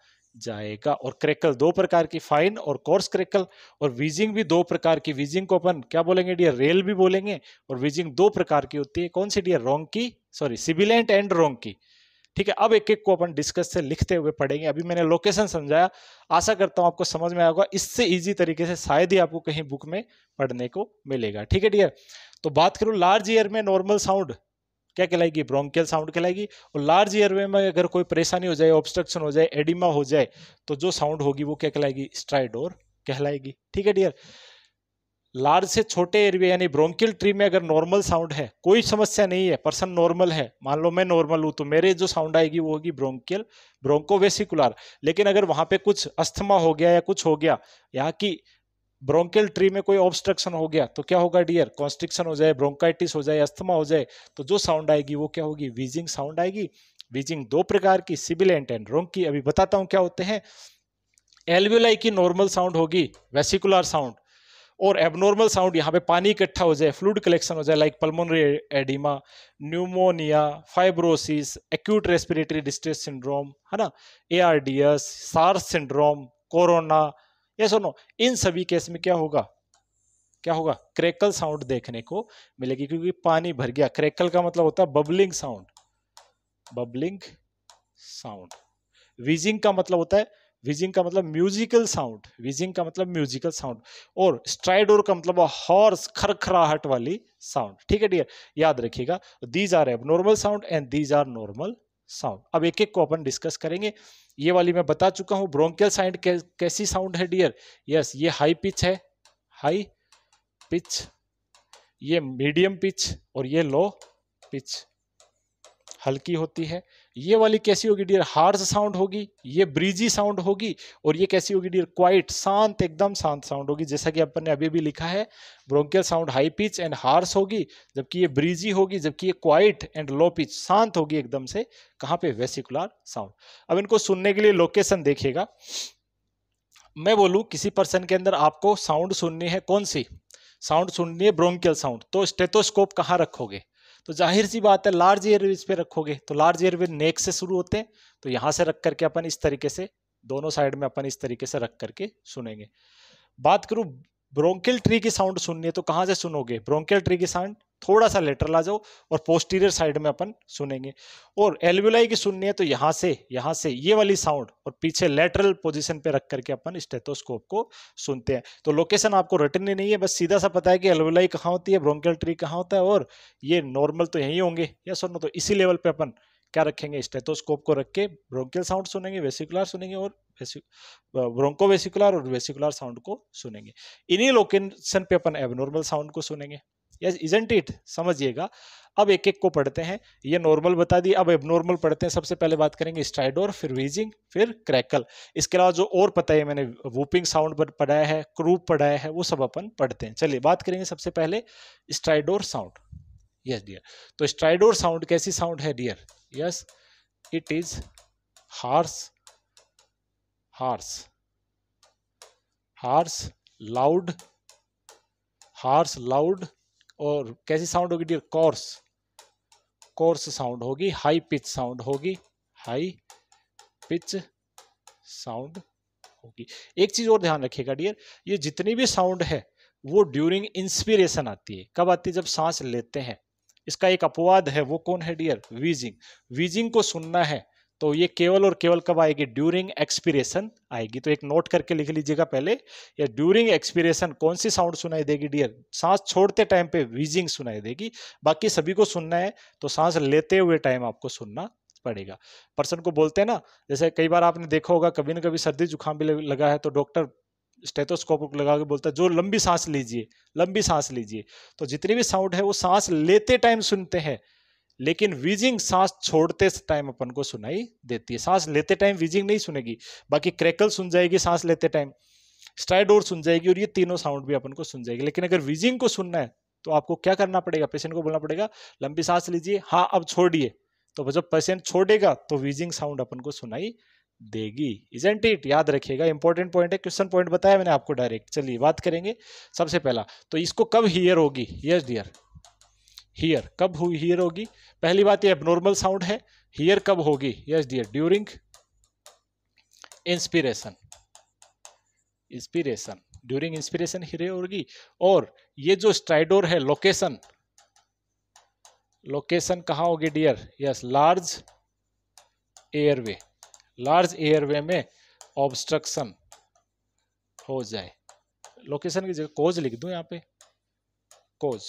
जाएगा और क्रैकल दो प्रकार की फाइन और कोर्स क्रैकल और वीजिंग भी दो प्रकार की वीजिंग को अपन क्या बोलेंगे डियर रेल भी बोलेंगे और वीजिंग दो प्रकार की होती है कौन सी डियर रोंग की सॉरी सिबिलेंट एंड रोंग की ठीक है अब एक एक को अपन डिस्कस से लिखते हुए पढ़ेंगे अभी मैंने लोकेशन समझाया आशा करता हूं आपको समझ में आएगा इससे इजी तरीके से शायद ही आपको कहीं बुक में पढ़ने को मिलेगा ठीक है डियर तो बात करूं लार्ज ईयर में नॉर्मल साउंड क्या कहलाएगी ब्रोंकियल साउंड कहलाएगी और लार्ज एयरवे में अगर कोई परेशानी हो जाए ऑब्स्ट्रक्शन हो जाए एडिमा हो जाए तो जो साउंड होगी वो क्या कहलाएगी स्ट्राइडोर कहलाएगी ठीक है डियर लार्ज से छोटे एरिया यानी ब्रोंकियल ट्री में अगर नॉर्मल साउंड है कोई समस्या नहीं है पर्सन नॉर्मल है मान लो मैं नॉर्मल हूँ तो मेरे जो साउंड आएगी वो होगी ब्रोंकियल ब्रोंकोवेसिकुलर लेकिन अगर वहाँ पे कुछ अस्थमा हो गया या कुछ हो गया यहाँ की ब्रोंकेल ट्री में कोई ऑब्स्ट्रक्शन हो गया तो क्या होगा डियर कॉन्स्ट्रिक्शन हो जाए ब्रोंकाइटिस हो जाए अस्थमा हो जाए तो जो साउंड आएगी वो क्या होगी वीजिंग साउंड आएगी वीजिंग दो प्रकार की सिबिलेंट एंड रोंकी अभी बताता हूँ क्या होते हैं एलव्यूलाई की नॉर्मल साउंड होगी वेसिकुलर साउंड और एबनॉर्मल साउंड यहाँ पे पानी इकट्ठा हो जाए फ्लूड कलेक्शन हो जाए like pulmonary oedema pneumonia fibrosis acute respiratory distress syndrome है ना ARDS, or SARS syndrome corona ये सुनो इन सभी केस में क्या होगा क्या होगा क्रेकल साउंड देखने को मिलेगी क्योंकि पानी भर गया क्रेकल का मतलब होता है bubbling sound bubbling sound wheezing का मतलब होता है विजिंग का मतलब म्यूजिकल साउंड विजिंग का मतलब म्यूजिकल साउंड और स्ट्राइडोर का मतलब हॉर्स खरखराहट वाली साउंड ठीक है डियर याद रखिएगा these are abnormal sound and these are normal sound अब एक एक को अपन डिस्कस करेंगे ये वाली मैं बता चुका हूं ब्रोंकियल साइंड कैसी साउंड है डियर यस ये हाई पिच है हाई पिच ये मीडियम पिच और ये लो पिच हल्की होती है ये वाली कैसी होगी डियर हार्स साउंड होगी ये ब्रीजी साउंड होगी और ये कैसी होगी डियर क्वाइट शांत एकदम शांत साउंड होगी जैसा कि अपन ने अभी भी लिखा है bronchial sound high pitch and hoarse होगी जबकि ये ब्रीजी होगी जबकि ये क्वाइट एंड लो पिच शांत होगी एकदम से कहाँ पे वेसिकुलर साउंड अब इनको सुनने के लिए लोकेशन देखिएगा मैं बोलूँ किसी पर्सन के अंदर आपको साउंड सुननी है कौन सी साउंड सुननी है ब्रोंकियल साउंड तो स्टेथोस्कोप कहाँ रखोगे तो जाहिर सी बात है लार्ज एयरवेज पे रखोगे तो लार्ज एयरवेज नेक से शुरू होते हैं तो यहां से रख करके अपन इस तरीके से दोनों साइड में अपन इस तरीके से रख करके सुनेंगे बात करूं ब्रोंकिल ट्री की साउंड सुननी है तो कहां से सुनोगे ब्रोंकिल ट्री की साउंड थोड़ा सा लेटरल आ जाओ और पोस्टीरियर साइड में अपन सुनेंगे और एल्विलाई की सुननी है तो यहाँ से यहाँ से ये वाली साउंड और पीछे लेटरल पोजिशन पे रख करके अपन स्टेथोस्कोप को सुनते हैं तो लोकेशन आपको रटन ही नहीं है बस सीधा सा पता है कि एल्विलाई कहाँ होती है ब्रोंकल ट्री कहाँ होता है और ये नॉर्मल तो यहीं होंगे या सुनो तो इसी लेवल पे अपन क्या रखेंगे स्टेथोस्कोप को रख के ब्रोंकियल साउंड सुनेंगे वेसिकुलर सुनेंगे और ब्रोंको वेसिकुलर और वेसिकुलर साउंड को सुनेंगे इन्हीं लोकेशन पे अपन एबनॉर्मल साउंड को सुनेंगे यस इजेंट इट समझिएगा अब एक एक को पढ़ते हैं ये नॉर्मल बता दी अब नॉर्मल पढ़ते हैं सबसे पहले बात करेंगे स्ट्राइडोर फिर वीजिंग फिर क्रैकल इसके अलावा जो और पता है मैंने वूपिंग साउंड पढ़ाया है क्रूप पढ़ाया है वो सब अपन पढ़ते हैं चलिए बात करेंगे सबसे पहले स्ट्राइडोर साउंड यस डियर तो स्ट्राइडोर साउंड कैसी साउंड है dear yes it is hoarse hoarse hoarse loud hoarse loud और कैसी साउंड होगी डियर कोर्स कोर्स साउंड होगी हाई पिच साउंड होगी हाई पिच साउंड होगी एक चीज और ध्यान रखिएगा डियर ये जितनी भी साउंड है वो ड्यूरिंग इंस्पिरेशन आती है कब आती है जब सांस लेते हैं इसका एक अपवाद है वो कौन है डियर वीजिंग वीजिंग को सुनना है तो ये केवल और केवल कब आएगी ड्यूरिंग एक्सपीरेशन आएगी तो एक नोट करके लिख लीजिएगा पहले या ड्यूरिंग एक्सपीरेशन कौन सी साउंड सुनाई देगी डियर सांस छोड़ते टाइम पे वीजिंग सुनाई देगी बाकी सभी को सुनना है तो सांस लेते हुए टाइम आपको सुनना पड़ेगा पर्सन को बोलते हैं ना जैसे कई बार आपने देखा होगा कभी ना कभी सर्दी जुकाम भी लगा है तो डॉक्टर स्टेथोस्कोप लगा के बोलता है जो लंबी सांस लीजिए लंबी सांस लीजिए तो जितनी भी साउंड है वो सांस लेते टाइम सुनते हैं लेकिन विजिंग सांस छोड़ते टाइम अपन को सुनाई देती है सांस लेते टाइम विजिंग नहीं सुनेगी बाकी क्रैकल सुन जाएगी सांस लेते टाइम स्ट्राइडोर सुन जाएगी और ये तीनों साउंड भी अपन को सुन जाएगी लेकिन अगर विजिंग को सुनना है तो आपको क्या करना पड़ेगा पेशेंट को बोलना पड़ेगा लंबी सांस लीजिए हाँ अब छोड़िए तो जब पेशेंट छोड़ेगा तो विजिंग साउंड अपन को सुनाई देगी इजेंट इट याद रखिएगा इंपॉर्टेंट पॉइंट है क्वेश्चन पॉइंट बताया मैंने आपको डायरेक्ट चलिए बात करेंगे सबसे पहला तो इसको कब हियर होगी यस डियर हियर कब हुई हियर होगी पहली बात ये एबनॉर्मल साउंड है हियर कब होगी yes dear during inspiration inspiration during inspiration hear होगी और ये जो स्ट्राइडोर है लोकेशन लोकेशन कहाँ होगी dear yes large airway large airway में ऑब्स्ट्रक्शन हो जाए लोकेशन की जगह कोज लिख दूं यहां पे कोज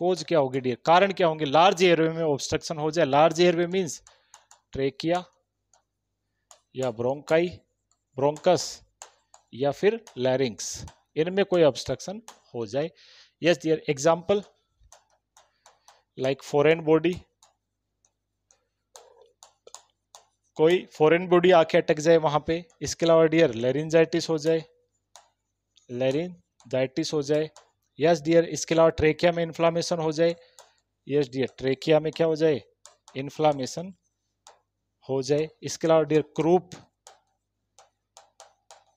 कोज क्या होगी डियर कारण क्या होंगे लार्ज एयरवे में ऑब्स्ट्रक्शन हो जाए लार्ज एयरवे मीन्स ट्रेकिया या ब्रोंकाई ब्रोंकस या फिर लैरिंग्स इनमें कोई ऑब्स्ट्रक्शन हो जाए yes dear example like foreign body कोई फॉरेन बॉडी आके अटक जाए वहां पे इसके अलावा डियर लेरिंजाइटिस हो जाए लेरिंजाइटिस हो जाए यस डियर इसके अलावा ट्रेकिया में इन्फ्लामेशन हो जाए यस डियर ट्रेकिया में क्या हो जाए इन्फ्लामेशन हो जाए इसके अलावा डियर क्रूप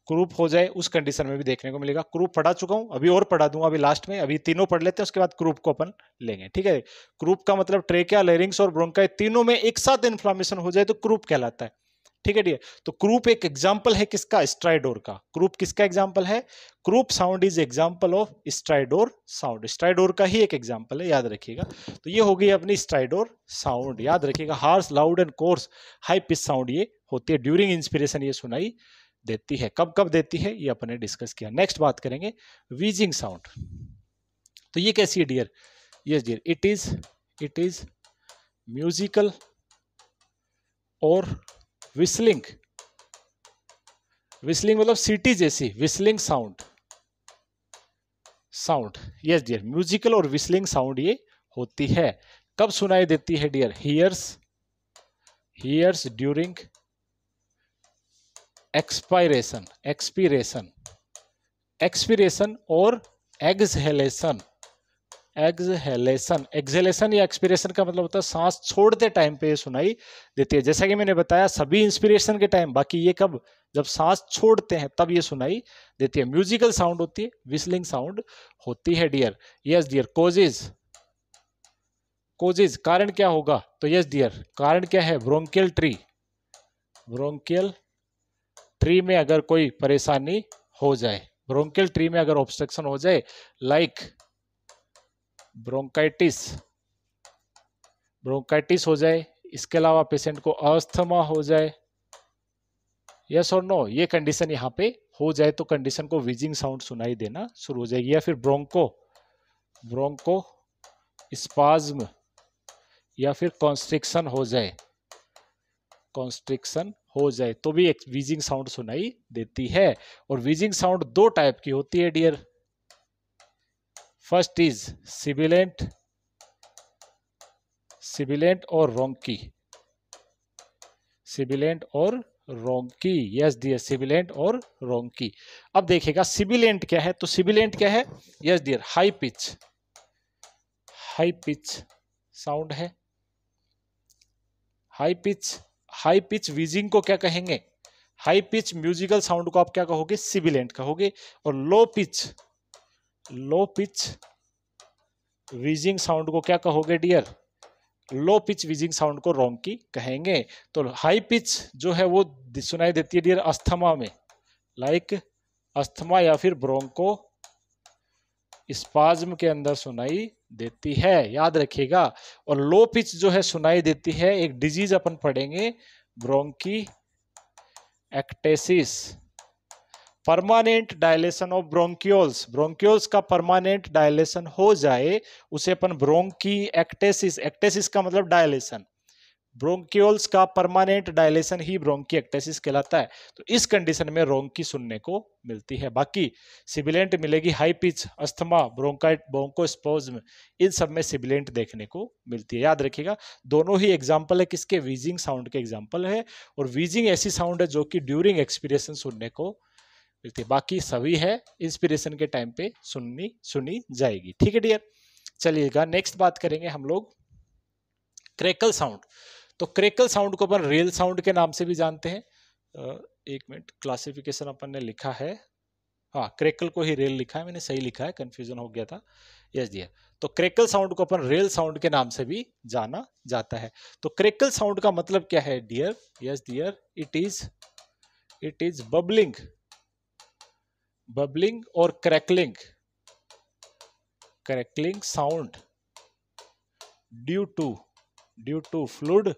क्रूप हो जाए उस कंडीशन में भी देखने को मिलेगा क्रूप पढ़ा चुका हूं अभी और पढ़ा दूंगा अभी लास्ट में अभी तीनों पढ़ लेते हैं उसके बाद क्रूप को अपन लेंगे ठीक है क्रूप का मतलब ट्रेकिया लेरिंग्स और ब्रोंकाई तीनों में एक साथ इन्फ्लामेशन हो जाए तो क्रूप कहलाता है ठीक है डियर तो क्रूप एक एग्जाम्पल है किसका स्ट्राइडोर का क्रूप किसका एग्जाम्पल है croup sound is example of stridor sound stridor का ही एक एग्जाम्पल है याद रखिएगा तो ये होगी अपनी स्ट्राइडोर साउंड याद रखिएगा hoarse loud and coarse high pitch sound ये होती है ड्यूरिंग इंस्पिरेशन ये सुनाई देती है कब कब देती है ये अपने डिस्कस किया नेक्स्ट बात करेंगे वीजिंग साउंड तो ये कैसी है dear yes dear it is it is musical और विस्लिंग विस्लिंग मतलब सीटी जैसी whistling sound sound yes dear musical और विस्लिंग साउंड ये होती है कब सुनाई देती है dear hears hears during expiration expiration expiration और एग्जहेलेशन एक्सहेलेशन एक्सहेलेशन या एक्सपीरेशन का मतलब होता है सांस छोड़ते टाइम पे सुनाई देती है जैसा कि मैंने बताया सभी इंस्पिरेशन के टाइम बाकी ये कब जब सांस छोड़ते हैं तब ये सुनाई देती है म्यूजिकल साउंड होती है विस्लिंग साउंड होती है dear yes dear causes causes कारण क्या होगा तो यस डियर कारण क्या है ब्रोंकियल ट्री ब्रोंकियल ट्री में अगर कोई परेशानी हो जाए ब्रोंकियल ट्री में अगर ऑब्स्ट्रक्शन हो जाए लाइक like, ब्रोंकाइटिस ब्रोंकाइटिस हो जाए इसके अलावा पेशेंट को अस्थमा हो जाए यस और नो ये कंडीशन यहां पे हो जाए तो कंडीशन को विजिंग साउंड सुनाई देना शुरू हो जाएगी या फिर ब्रोंको ब्रोंको स्पाज्म या फिर कॉन्स्ट्रिक्शन हो जाए कॉन्स्ट्रिक्शन हो जाए तो भी एक विजिंग साउंड सुनाई देती है और विजिंग साउंड दो टाइप की होती है dear first is sibilant sibilant और रोंकी सिबिलेंट और रोंकी यस डियर सिबिलेंट और रोंकी अब देखिएगा सिबिलेंट क्या है तो सिबिलेंट क्या है yes dear high pitch high pitch sound है high pitch high pitch wheezing को क्या कहेंगे हाई पिच म्यूजिकल साउंड को आप क्या कहोगे सिबिलेंट कहोगे और low pitch low pitch wheezing sound को क्या कहोगे dear low pitch wheezing sound को रोंकी कहेंगे तो हाई पिच जो है वो सुनाई देती है डियर अस्थमा में लाइक अस्थमा या फिर ब्रोंको स्पाज्म के अंदर सुनाई देती है याद रखिएगा और लो पिच जो है सुनाई देती है एक डिजीज अपन पढ़ेंगे bronchiectasis permanent dilation of bronchioles bronchioles का परमानेंट डायलेशन हो जाए उसे अपन ब्रोंकी एक्टेसिस एक्टेसिस का मतलब डायलेशन ब्रोंक्योल्स का परमानेंट डायलेशन ही ब्रोंकी एक्टेसिस कहलाता है तो इस कंडीशन में रोंकी सुनने को मिलती है बाकी सिबिलेंट मिलेगी high pitch asthma bronchitis bronchospasm इन सब में सिबिलेंट देखने को मिलती है याद रखिएगा दोनों ही एग्जांपल है किसके वीजिंग साउंड के एग्जांपल है और वीजिंग ऐसी साउंड है जो कि ड्यूरिंग एक्सपीरियंस सुनने को मिलती है बाकी सभी है इंस्पिरेशन के टाइम पे सुननी सुनी जाएगी ठीक है डियर चलिएगा नेक्स्ट बात करेंगे हम लोग क्रेकल साउंड तो क्रेकल साउंड को अपन रेल साउंड के नाम से भी जानते हैं एक मिनट क्लासिफिकेशन अपन ने लिखा है हाँ क्रेकल को ही रेल लिखा है मैंने सही लिखा है कंफ्यूजन हो गया था यस डियर तो क्रेकल साउंड को अपन रेल साउंड के नाम से भी जाना जाता है तो क्रेकल साउंड का मतलब क्या है dear yes dear it is it is bubbling bubbling और crackling crackling sound due to due to fluid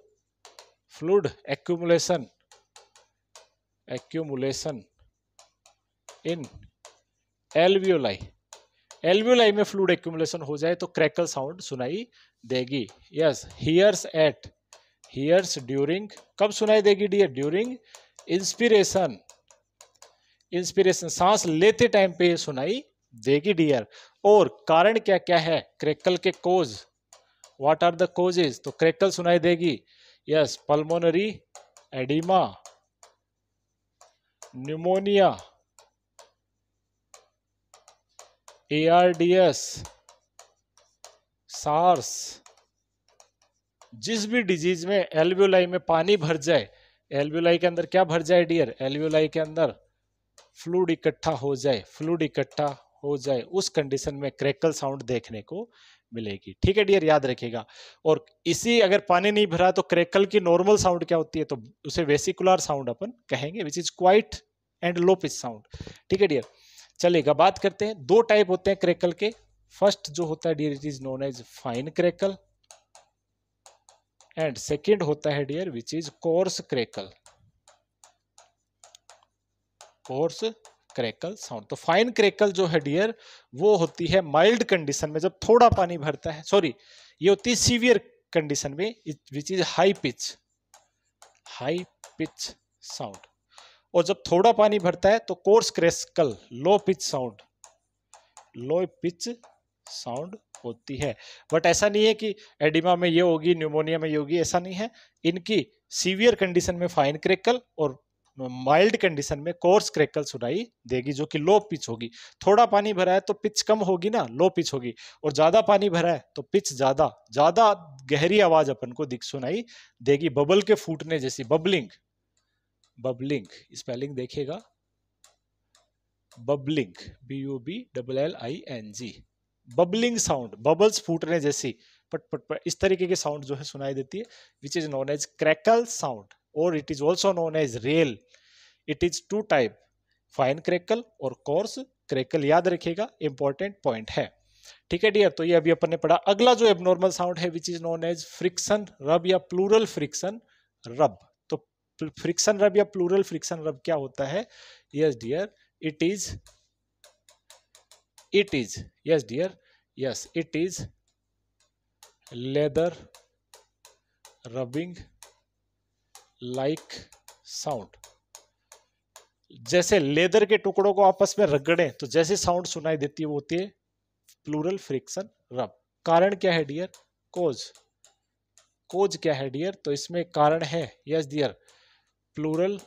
fluid accumulation accumulation in alveoli alveoli में फ्लूड एक्यूमुलेशन हो जाए तो क्रैकल साउंड सुनाई देगी yes hears at hears during कब सुनाई देगी डियर ड्यूरिंग इंस्पिरेशन इंस्पिरेशन सांस लेते टाइम पे सुनाई देगी डियर और कारण क्या क्या है क्रेकल के cause what are the causes तो क्रेकल सुनाई देगी yes pulmonary oedema pneumonia A R D S SARS जिस भी डिजीज में एलव्यूलाई में पानी भर जाए एलव्यूलाई के अंदर क्या भर जाए डियर एलव्यूलाई के अंदर फ्लूड इकट्ठा हो जाए फ्लूड इकट्ठा हो जाए उस कंडीशन में क्रैकल साउंड देखने को मिलेगी ठीक है डियर याद रखिएगा और इसी अगर पानी नहीं भरा तो क्रैकल की नॉर्मल साउंड क्या होती है तो उसे वेसिकुलर साउंड अपन कहेंगे which is quiet and low pitch sound ठीक है डियर चलेगा बात करते हैं दो टाइप होते हैं क्रैकल के फर्स्ट जो होता है dear it is known as fine crackle and second होता है dear which is coarse crackle coarse crackle sound तो फाइन क्रैकल जो है डियर वो होती है माइल्ड कंडीशन में जब थोड़ा पानी भरता है सॉरी ये होती है सीवियर कंडीशन में which is high pitch high pitch sound और जब थोड़ा पानी भरता है तो coarse crackle low pitch sound low pitch sound होती है बट ऐसा नहीं है कि एडिमा में ये होगी न्यूमोनिया में ये होगी ऐसा नहीं है इनकी सीवियर कंडीशन में फाइन क्रेकल और माइल्ड कंडीशन में कोर्स क्रैकल सुनाई देगी जो कि लो पिच होगी थोड़ा पानी भरा है तो पिच कम होगी ना लो पिच होगी और ज़्यादा पानी भरा है तो पिच ज़्यादा ज़्यादा गहरी आवाज़ अपन को दिख सुनाई देगी बबल के फूटने जैसी बबलिंग बबलिंग स्पेलिंग देखिएगा bubbling B U B double L I N G bubbling sound bubbles फूटने जैसी पट पट पट इस तरीके के साउंड जो है सुनाई देती है which is known as crackle sound or it is also known as rail it is two type fine crackle और कोर्स crackle याद रखिएगा इंपॉर्टेंट पॉइंट है ठीक है डियर तो ये अभी अपन ने पढ़ा अगला जो एबनॉर्मल साउंड है which is known as friction rub या प्लूरल फ्रिक्शन रब तो फ्रिक्शन रब या प्लूरल फ्रिक्शन रब क्या होता है yes dear it is it is yes dear yes it is leather rubbing like sound जैसे लेदर के टुकड़ों को आपस में रगड़े तो जैसे साउंड सुनाई देती है वो होती है प्लूरल फ्रिक्शन रब कारण क्या है डियर कोज कोज क्या है डियर तो इसमें कारण है यस डियर प्लूरल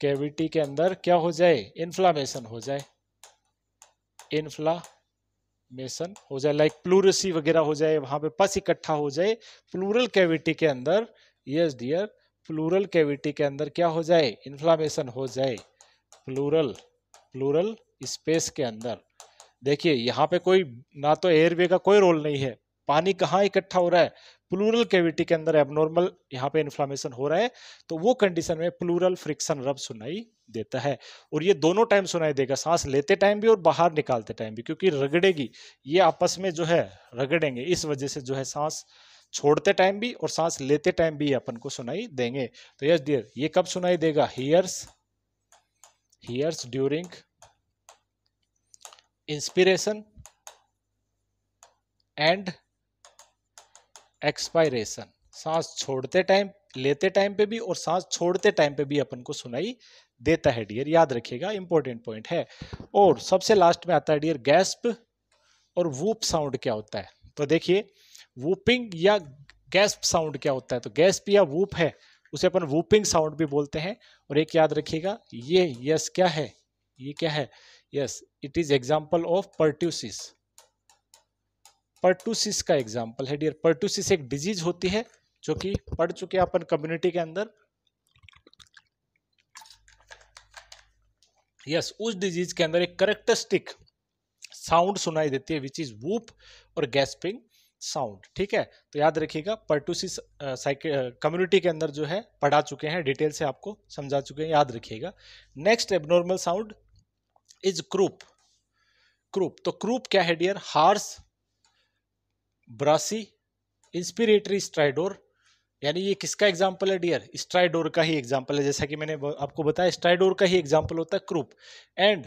कैविटी के अंदर क्या हो जाए इन्फ्लामेशन हो जाए इन्फ्लामेशन हो जाए लाइक प्लूरसी वगैरह हो जाए वहां पे पस इकट्ठा हो जाए प्लूरल कैविटी के अंदर यस डियर प्लूरल कैविटी के अंदर क्या हो जाए इन्फ्लामेशन हो जाए प्लूरल प्लूरल स्पेस के अंदर देखिए यहाँ पे कोई ना तो एयरवे का कोई रोल नहीं है पानी कहाँ इकट्ठा हो रहा है प्लूरल कैविटी के अंदर एबनॉर्मल यहाँ पे इन्फ्लामेशन हो रहा है तो वो कंडीशन में प्लूरल फ्रिक्शन रब सुनाई देता है और ये दोनों टाइम सुनाई देगा सांस लेते टाइम भी और बाहर निकालते टाइम भी क्योंकि रगड़ेगी ये आपस में जो है रगड़ेंगे इस वजह से जो है सांस छोड़ते टाइम भी और सांस लेते टाइम भी अपन को सुनाई देंगे तो यस डियर ये कब सुनाई देगा hears hears during inspiration and expiration सांस छोड़ते टाइम लेते टाइम पे भी और सांस छोड़ते टाइम पे भी अपन को सुनाई देता है डियर याद रखिएगा इंपॉर्टेंट पॉइंट है और सबसे लास्ट में आता है डियर गैस्प और वूप साउंड क्या होता है तो देखिए वूपिंग या गैस्प साउंड क्या होता है तो गैस्प या वूप है उसे अपन वूपिंग साउंड भी बोलते हैं और एक याद रखिएगा ये यस क्या है ये क्या है yes it is example of pertussis pertussis का एग्जाम्पल है डियर पर्टूसिस एक डिजीज होती है जो कि पढ़ चुके हैं अपन कम्युनिटी के अंदर यस yes, उस डिजीज के अंदर एक करेक्टरिस्टिक साउंड सुनाई देती है विच इज वूप और गैस्पिंग साउंड ठीक है तो याद रखिएगा पर्टूसी कम्युनिटी के अंदर जो है पढ़ा चुके हैं डिटेल से आपको समझा चुके हैं याद रखिएगा next abnormal sound is croup croup तो क्रूप क्या है dear hoarse brassy inspiratory stridor यानी ये किसका एग्जाम्पल है डियर स्ट्राइडोर का ही एग्जाम्पल है जैसा कि मैंने आपको बताया स्ट्राइडोर का ही एग्जाम्पल होता है croup and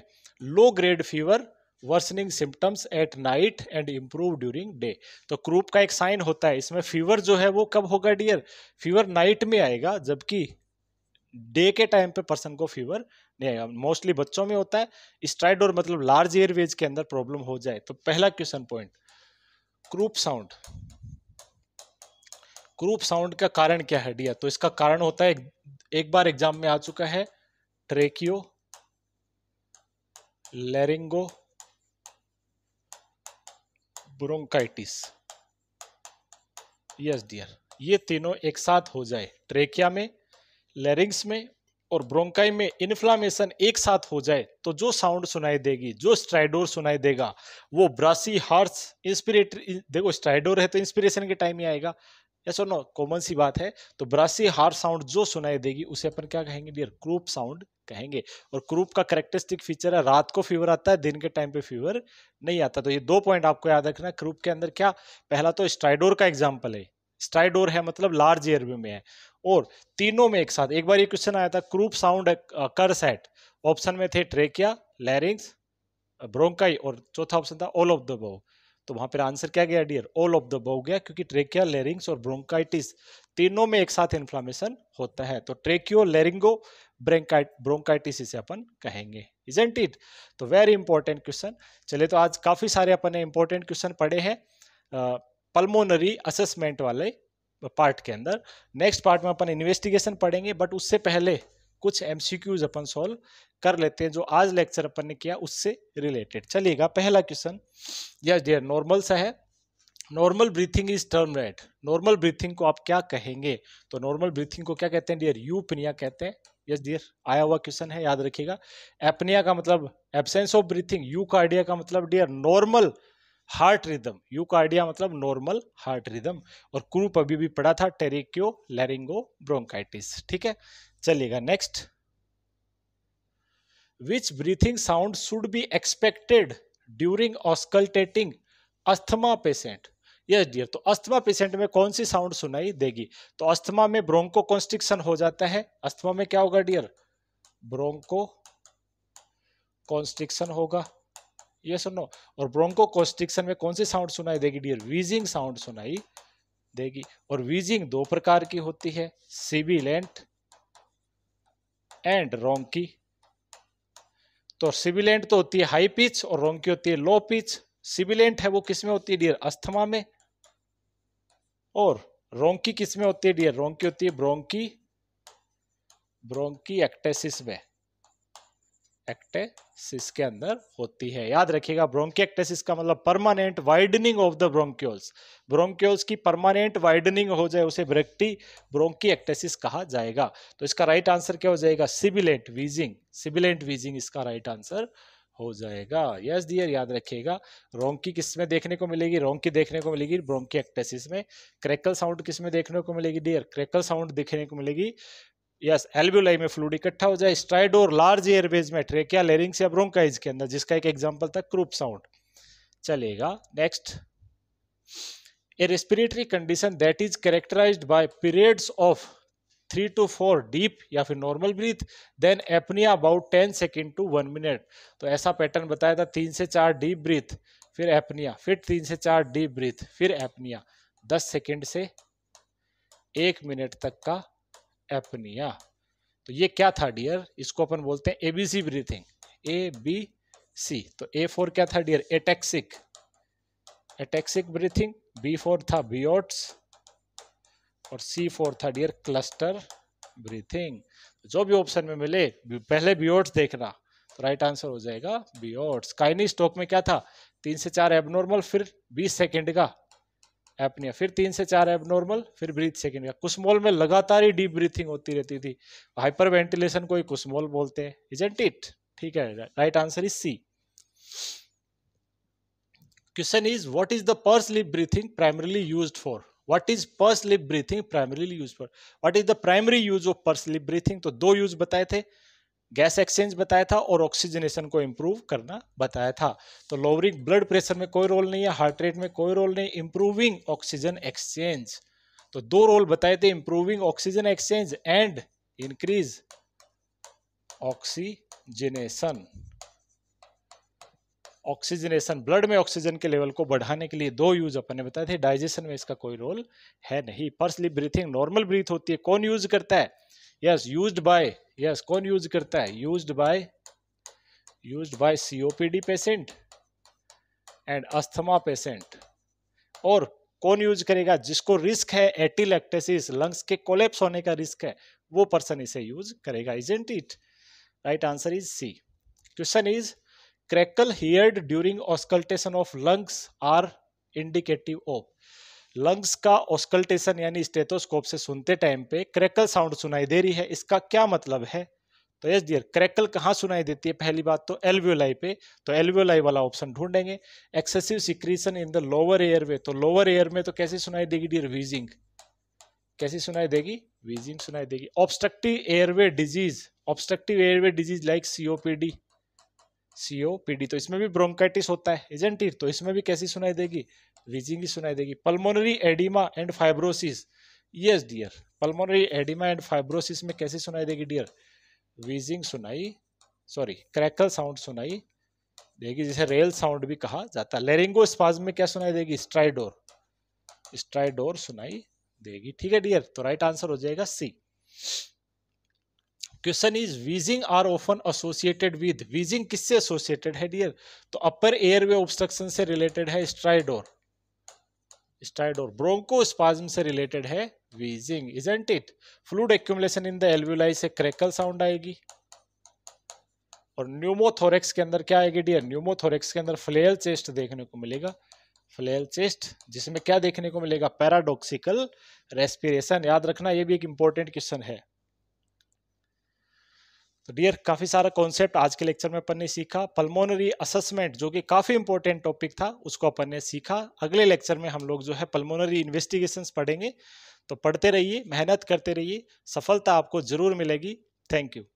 low grade fever worsening symptoms at night and improve during day तो क्रूप का एक साइन होता है इसमें फीवर जो है वो कब होगा डियर फीवर नाइट में आएगा जबकि डे के टाइम पे पर्सन को फीवर नहीं आएगा मोस्टली बच्चों में होता है स्ट्राइड और मतलब लार्ज एयरवेज के अंदर प्रॉब्लम हो जाए तो पहला question point croup sound croup sound का कारण क्या है डियर तो इसका कारण होता है एक, एक बार एग्जाम में आ चुका है tracheolaryngobronchitis yes dear ये तीनों एक साथ हो जाए ट्रेकिया में लेरिंग्स में और ब्रोंकाई में इन्फ्लामेशन एक साथ हो जाए तो जो साउंड सुनाई देगी जो स्ट्राइडोर सुनाई देगा वो ब्रासी हार्स इंस्पिरेटर देखो स्ट्राइडोर है तो इंस्पिरेशन के टाइम ही आएगा यस और नो कॉमन सी बात है तो ब्रासी हार साउंड जो सुनाई देगी उसे अपन क्या कहेंगे डियर क्रूप साउंड कहेंगे और क्रूप का करेक्टरिस्टिक फीचर है रात को फीवर आता है दिन के टाइम पे फीवर नहीं आता तो ये दो पॉइंट आपको याद रखना क्रूप के अंदर क्या पहला तो स्ट्राइडोर का एग्जाम्पल है स्ट्राइडोर है मतलब लार्ज एयरवे में है और तीनों में एक साथ एक बार ये क्वेश्चन आया था क्रूप साउंड कर सेट ऑप्शन में थे ट्रेकिया लैरिंग्स ब्रोंकाई और चौथा ऑप्शन था ऑल ऑफ द बो तो वहां पर आंसर क्या गया डियर ऑल ऑफ द बो गया क्योंकि ट्रेकिया लेरिंग्स और ब्रोंकाइटिस तीनों में एक साथ इन्फ्लामेशन होता है तो ट्रेक्यो लेरिंगो ब्रेंकाइट ब्रोंकाइटिस इसे अपन कहेंगे इजेंट इट तो वेरी इंपॉर्टेंट क्वेश्चन चलिए तो आज काफ़ी सारे अपन ने इंपॉर्टेंट क्वेश्चन पढ़े हैं पल्मोनरी असेसमेंट वाले पार्ट के अंदर नेक्स्ट पार्ट में अपन इन्वेस्टिगेशन पढ़ेंगे बट उससे पहले कुछ एम अपन सॉल्व कर लेते हैं जो आज लेक्चर अपन ने किया उससे रिलेटेड चलिएगा पहला क्वेश्चन यस डियर नॉर्मल सा है normal breathing is term rate normal breathing को आप क्या कहेंगे तो नॉर्मल ब्रीथिंग को क्या कहते हैं डियर यू पिनिया कहते हैं यस डियर आया हुआ क्वेश्चन है याद रखिएगा एपनिया का मतलब absence of breathing eucardia का मतलब dear normal heart rhythm eucardia मतलब नॉर्मल हार्ट रिदम और क्रूप अभी भी पड़ा था टेरिक्यो लैरिंगो ब्रोंकाइटिस ठीक है चलिएगा next which breathing sound should be expected during auscultating asthma patient yes dear तो अस्थमा पेशेंट में कौन सी साउंड सुनाई देगी तो अस्थमा में ब्रोंको कॉन्स्टिक्शन हो जाता है अस्थमा में क्या होगा डियर ब्रोंको कॉन्स्ट्रिक्शन होगा ये सुनो और ब्रोंको कॉस्टिक्सन में कौन सी साउंड सुनाई देगी डियर वीजिंग साउंड सुनाई देगी और वीजिंग दो प्रकार की होती है सिबिलेंट एंड रोंकी तो सिबिलेंट तो होती है हाई पिच और रोंकी होती है लो पिच सिबिलेंट है वो किसमें होती है डियर अस्थमा में और रोंकी किसमें होती है डियर रोंकी होती है ब्रोंकी ब्रोंकी एक्टेसिस में एक्टेसिस के अंदर होती है याद रखिएगा ब्रोंकिएक्टेसिस का मतलब permanent widening of the bronchioles bronchioles की परमानेंट वाइडनिंग हो जाए उसे ब्रेक्टी ब्रोंकिएक्टेसिस कहा जाएगा तो इसका राइट आंसर क्या हो जाएगा सिबिलेंट वीजिंग सिबिलेंट वीजिंग इसका राइट आंसर हो जाएगा यस डियर याद रखिएगा रोंकी किस में देखने को मिलेगी रोंकी देखने को मिलेगी ब्रोंकी एक्टेसिस में क्रैकल साउंड किस में देखने को मिलेगी डियर क्रैकल साउंड देखने को मिलेगी यस एल्ब्यूलाई में फ्लूड इकट्ठा हो जाए स्ट्राइड और लार्ज एयरवेज में ट्रेकिया लेरिंग्स या ब्रोंकाइज के अंदर जिसका एक एग्जाम्पल था क्रूप साउंड चलेगा next a respiratory condition that is characterise by periods of three to four deep या फिर normal breath then apnoea about ten second to one minute तो ऐसा पैटर्न बताया था तीन से चार डीप ब्रीथ फिर एपनिया फिर तीन से चार डीप ब्रीथ फिर एपनिया दस सेकेंड से एक मिनट तक का एपनिया तो ये क्या था डियर इसको अपन बोलते हैं ABC breathing A B C तो ए फोर क्या था dear ataxic ataxic breathing B four था बियोट्स और सी फोर था डियर क्लस्टर ब्रीथिंग जो भी ऑप्शन में मिले पहले बियोट्स देखना तो राइट आंसर हो जाएगा बियोट्स काइनी स्टॉक में क्या था तीन से चार एबनॉर्मल फिर बीस सेकेंड का एपनिया फिर तीन से चार एप नॉर्मल फिर ब्रीथ सेकेंड का कुसमोल में लगातार ही डीप ब्रीथिंग होती रहती थी हाइपर वेंटिलेशन को ही कुसमोल बोलते हैं इजेंट इट ठीक है right answer is C question is what is the purse lip breathing primarily use for what is purse lip breathing primarily use for what is the primary use of purse lip breathing तो दो यूज बताए थे गैस एक्सचेंज बताया था और ऑक्सीजनेशन को इम्प्रूव करना बताया था तो लोअरिंग ब्लड प्रेशर में कोई रोल नहीं है हार्ट रेट में कोई रोल नहीं इम्प्रूविंग ऑक्सीजन एक्सचेंज तो दो रोल बताए थे improving oxygen exchange and increase oxygenation oxygenation blood में ऑक्सीजन के लेवल को बढ़ाने के लिए दो यूज अपन ने बताए थे डाइजेशन में इसका कोई रोल है नहीं पर्सली ब्रीथिंग नॉर्मल ब्रीथ होती है कौन यूज करता है यस यूज्ड बाय यस कौन यूज करता है used by used by COPD patient and asthma patient और कौन यूज करेगा जिसको रिस्क है एटिलेक्टेसिस लंग्स के कोलेप्स होने का रिस्क है वो पर्सन इसे यूज करेगा isn't it right answer is C question is crackle heard during auscultation of lungs are indicative of lungs का ऑस्कल्टेशन यानी स्टेथोस्कोप से सुनते टाइम पे क्रैकल साउंड सुनाई दे रही है इसका क्या मतलब है तो यस डियर क्रैकल कहाँ सुनाई देती है पहली बात तो एलवियोलाई पे तो एलवियोलाई वाला ऑप्शन ढूंढेंगे excessive secretion in the lower air way तो लोअर एयर में तो कैसे सुनाई देगी डियर वीजिंग कैसी सुनाई देगी वीजिंग सुनाई देगी obstructive airway disease obstructive airway disease like COPD COPD तो इसमें भी ब्रोंकाइटिस होता है एजेंट तो इसमें भी कैसी सुनाई देगी रीजिंग सुनाई देगी pulmonary oedema and fibrosis yes dear pulmonary oedema and fibrosis में कैसी सुनाई देगी डियर वीजिंग सुनाई सॉरी क्रैकल साउंड सुनाई देगी जिसे रेल साउंड भी कहा जाता है लेरिंगो स्पाज में क्या सुनाई देगी स्ट्राइडोर स्ट्राइडोर सुनाई देगी ठीक है डियर तो राइट आंसर हो जाएगा C question is wheezing are often associated with wheezing किससे एसोसिएटेड है डियर तो अपर एयर वे ऑब्स्ट्रक्शन से रिलेटेड है स्ट्राइडोर स्ट्राइडोर ब्रोंको स्पाजम से रिलेटेड है wheezing and it fluid accumulation in the alveoli से क्रैकल साउंड आएगी और न्यूमोथोरेक्स के अंदर क्या आएगी डियर न्यूमोथोरेक्स के अंदर फ्लेयल चेस्ट देखने को मिलेगा फ्लेल चेस्ट जिसमें क्या देखने को मिलेगा पैराडोक्सिकल रेस्पिरेशन याद रखना ये भी एक इंपॉर्टेंट क्वेश्चन है तो डियर काफ़ी सारा कॉन्सेप्ट आज के लेक्चर में अपन ने सीखा पल्मोनरी असेसमेंट जो कि काफ़ी इंपॉर्टेंट टॉपिक था उसको अपन ने सीखा अगले लेक्चर में हम लोग जो है पल्मोनरी इन्वेस्टिगेशंस पढ़ेंगे तो पढ़ते रहिए मेहनत करते रहिए सफलता आपको ज़रूर मिलेगी थैंक यू